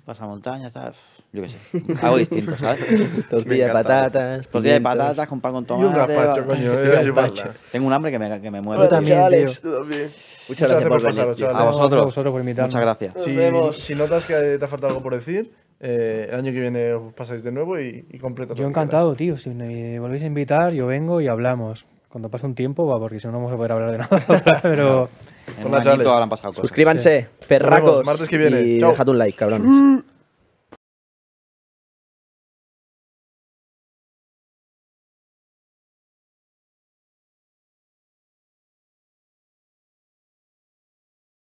pasa montaña, tal. Yo qué sé. [laughs] Algo distinto, ¿sabes? [laughs] Tortilla de patatas. Tortilla de patatas con pan con tomate. Y un rapacho, coño. [laughs] Tengo un hambre que me, que me mueve. Yo también, Alex. Muchas, gracias por venir. a vosotros. A vosotros por invitarnos. Muchas gracias. Si,
si notas que te ha faltado algo por decir, eh, el año que viene os pasáis de nuevo y, y completo. Yo encantado,
tío. Si me volvéis a invitar, yo vengo y hablamos. Cuando pase un tiempo, va, porque si no, no vamos a poder hablar de nada. Pero.
En un añito habrán pasado cosas. Suscríbanse, perracos. Martes que viene. Y Chao. dejad un like, cabrones.
[laughs]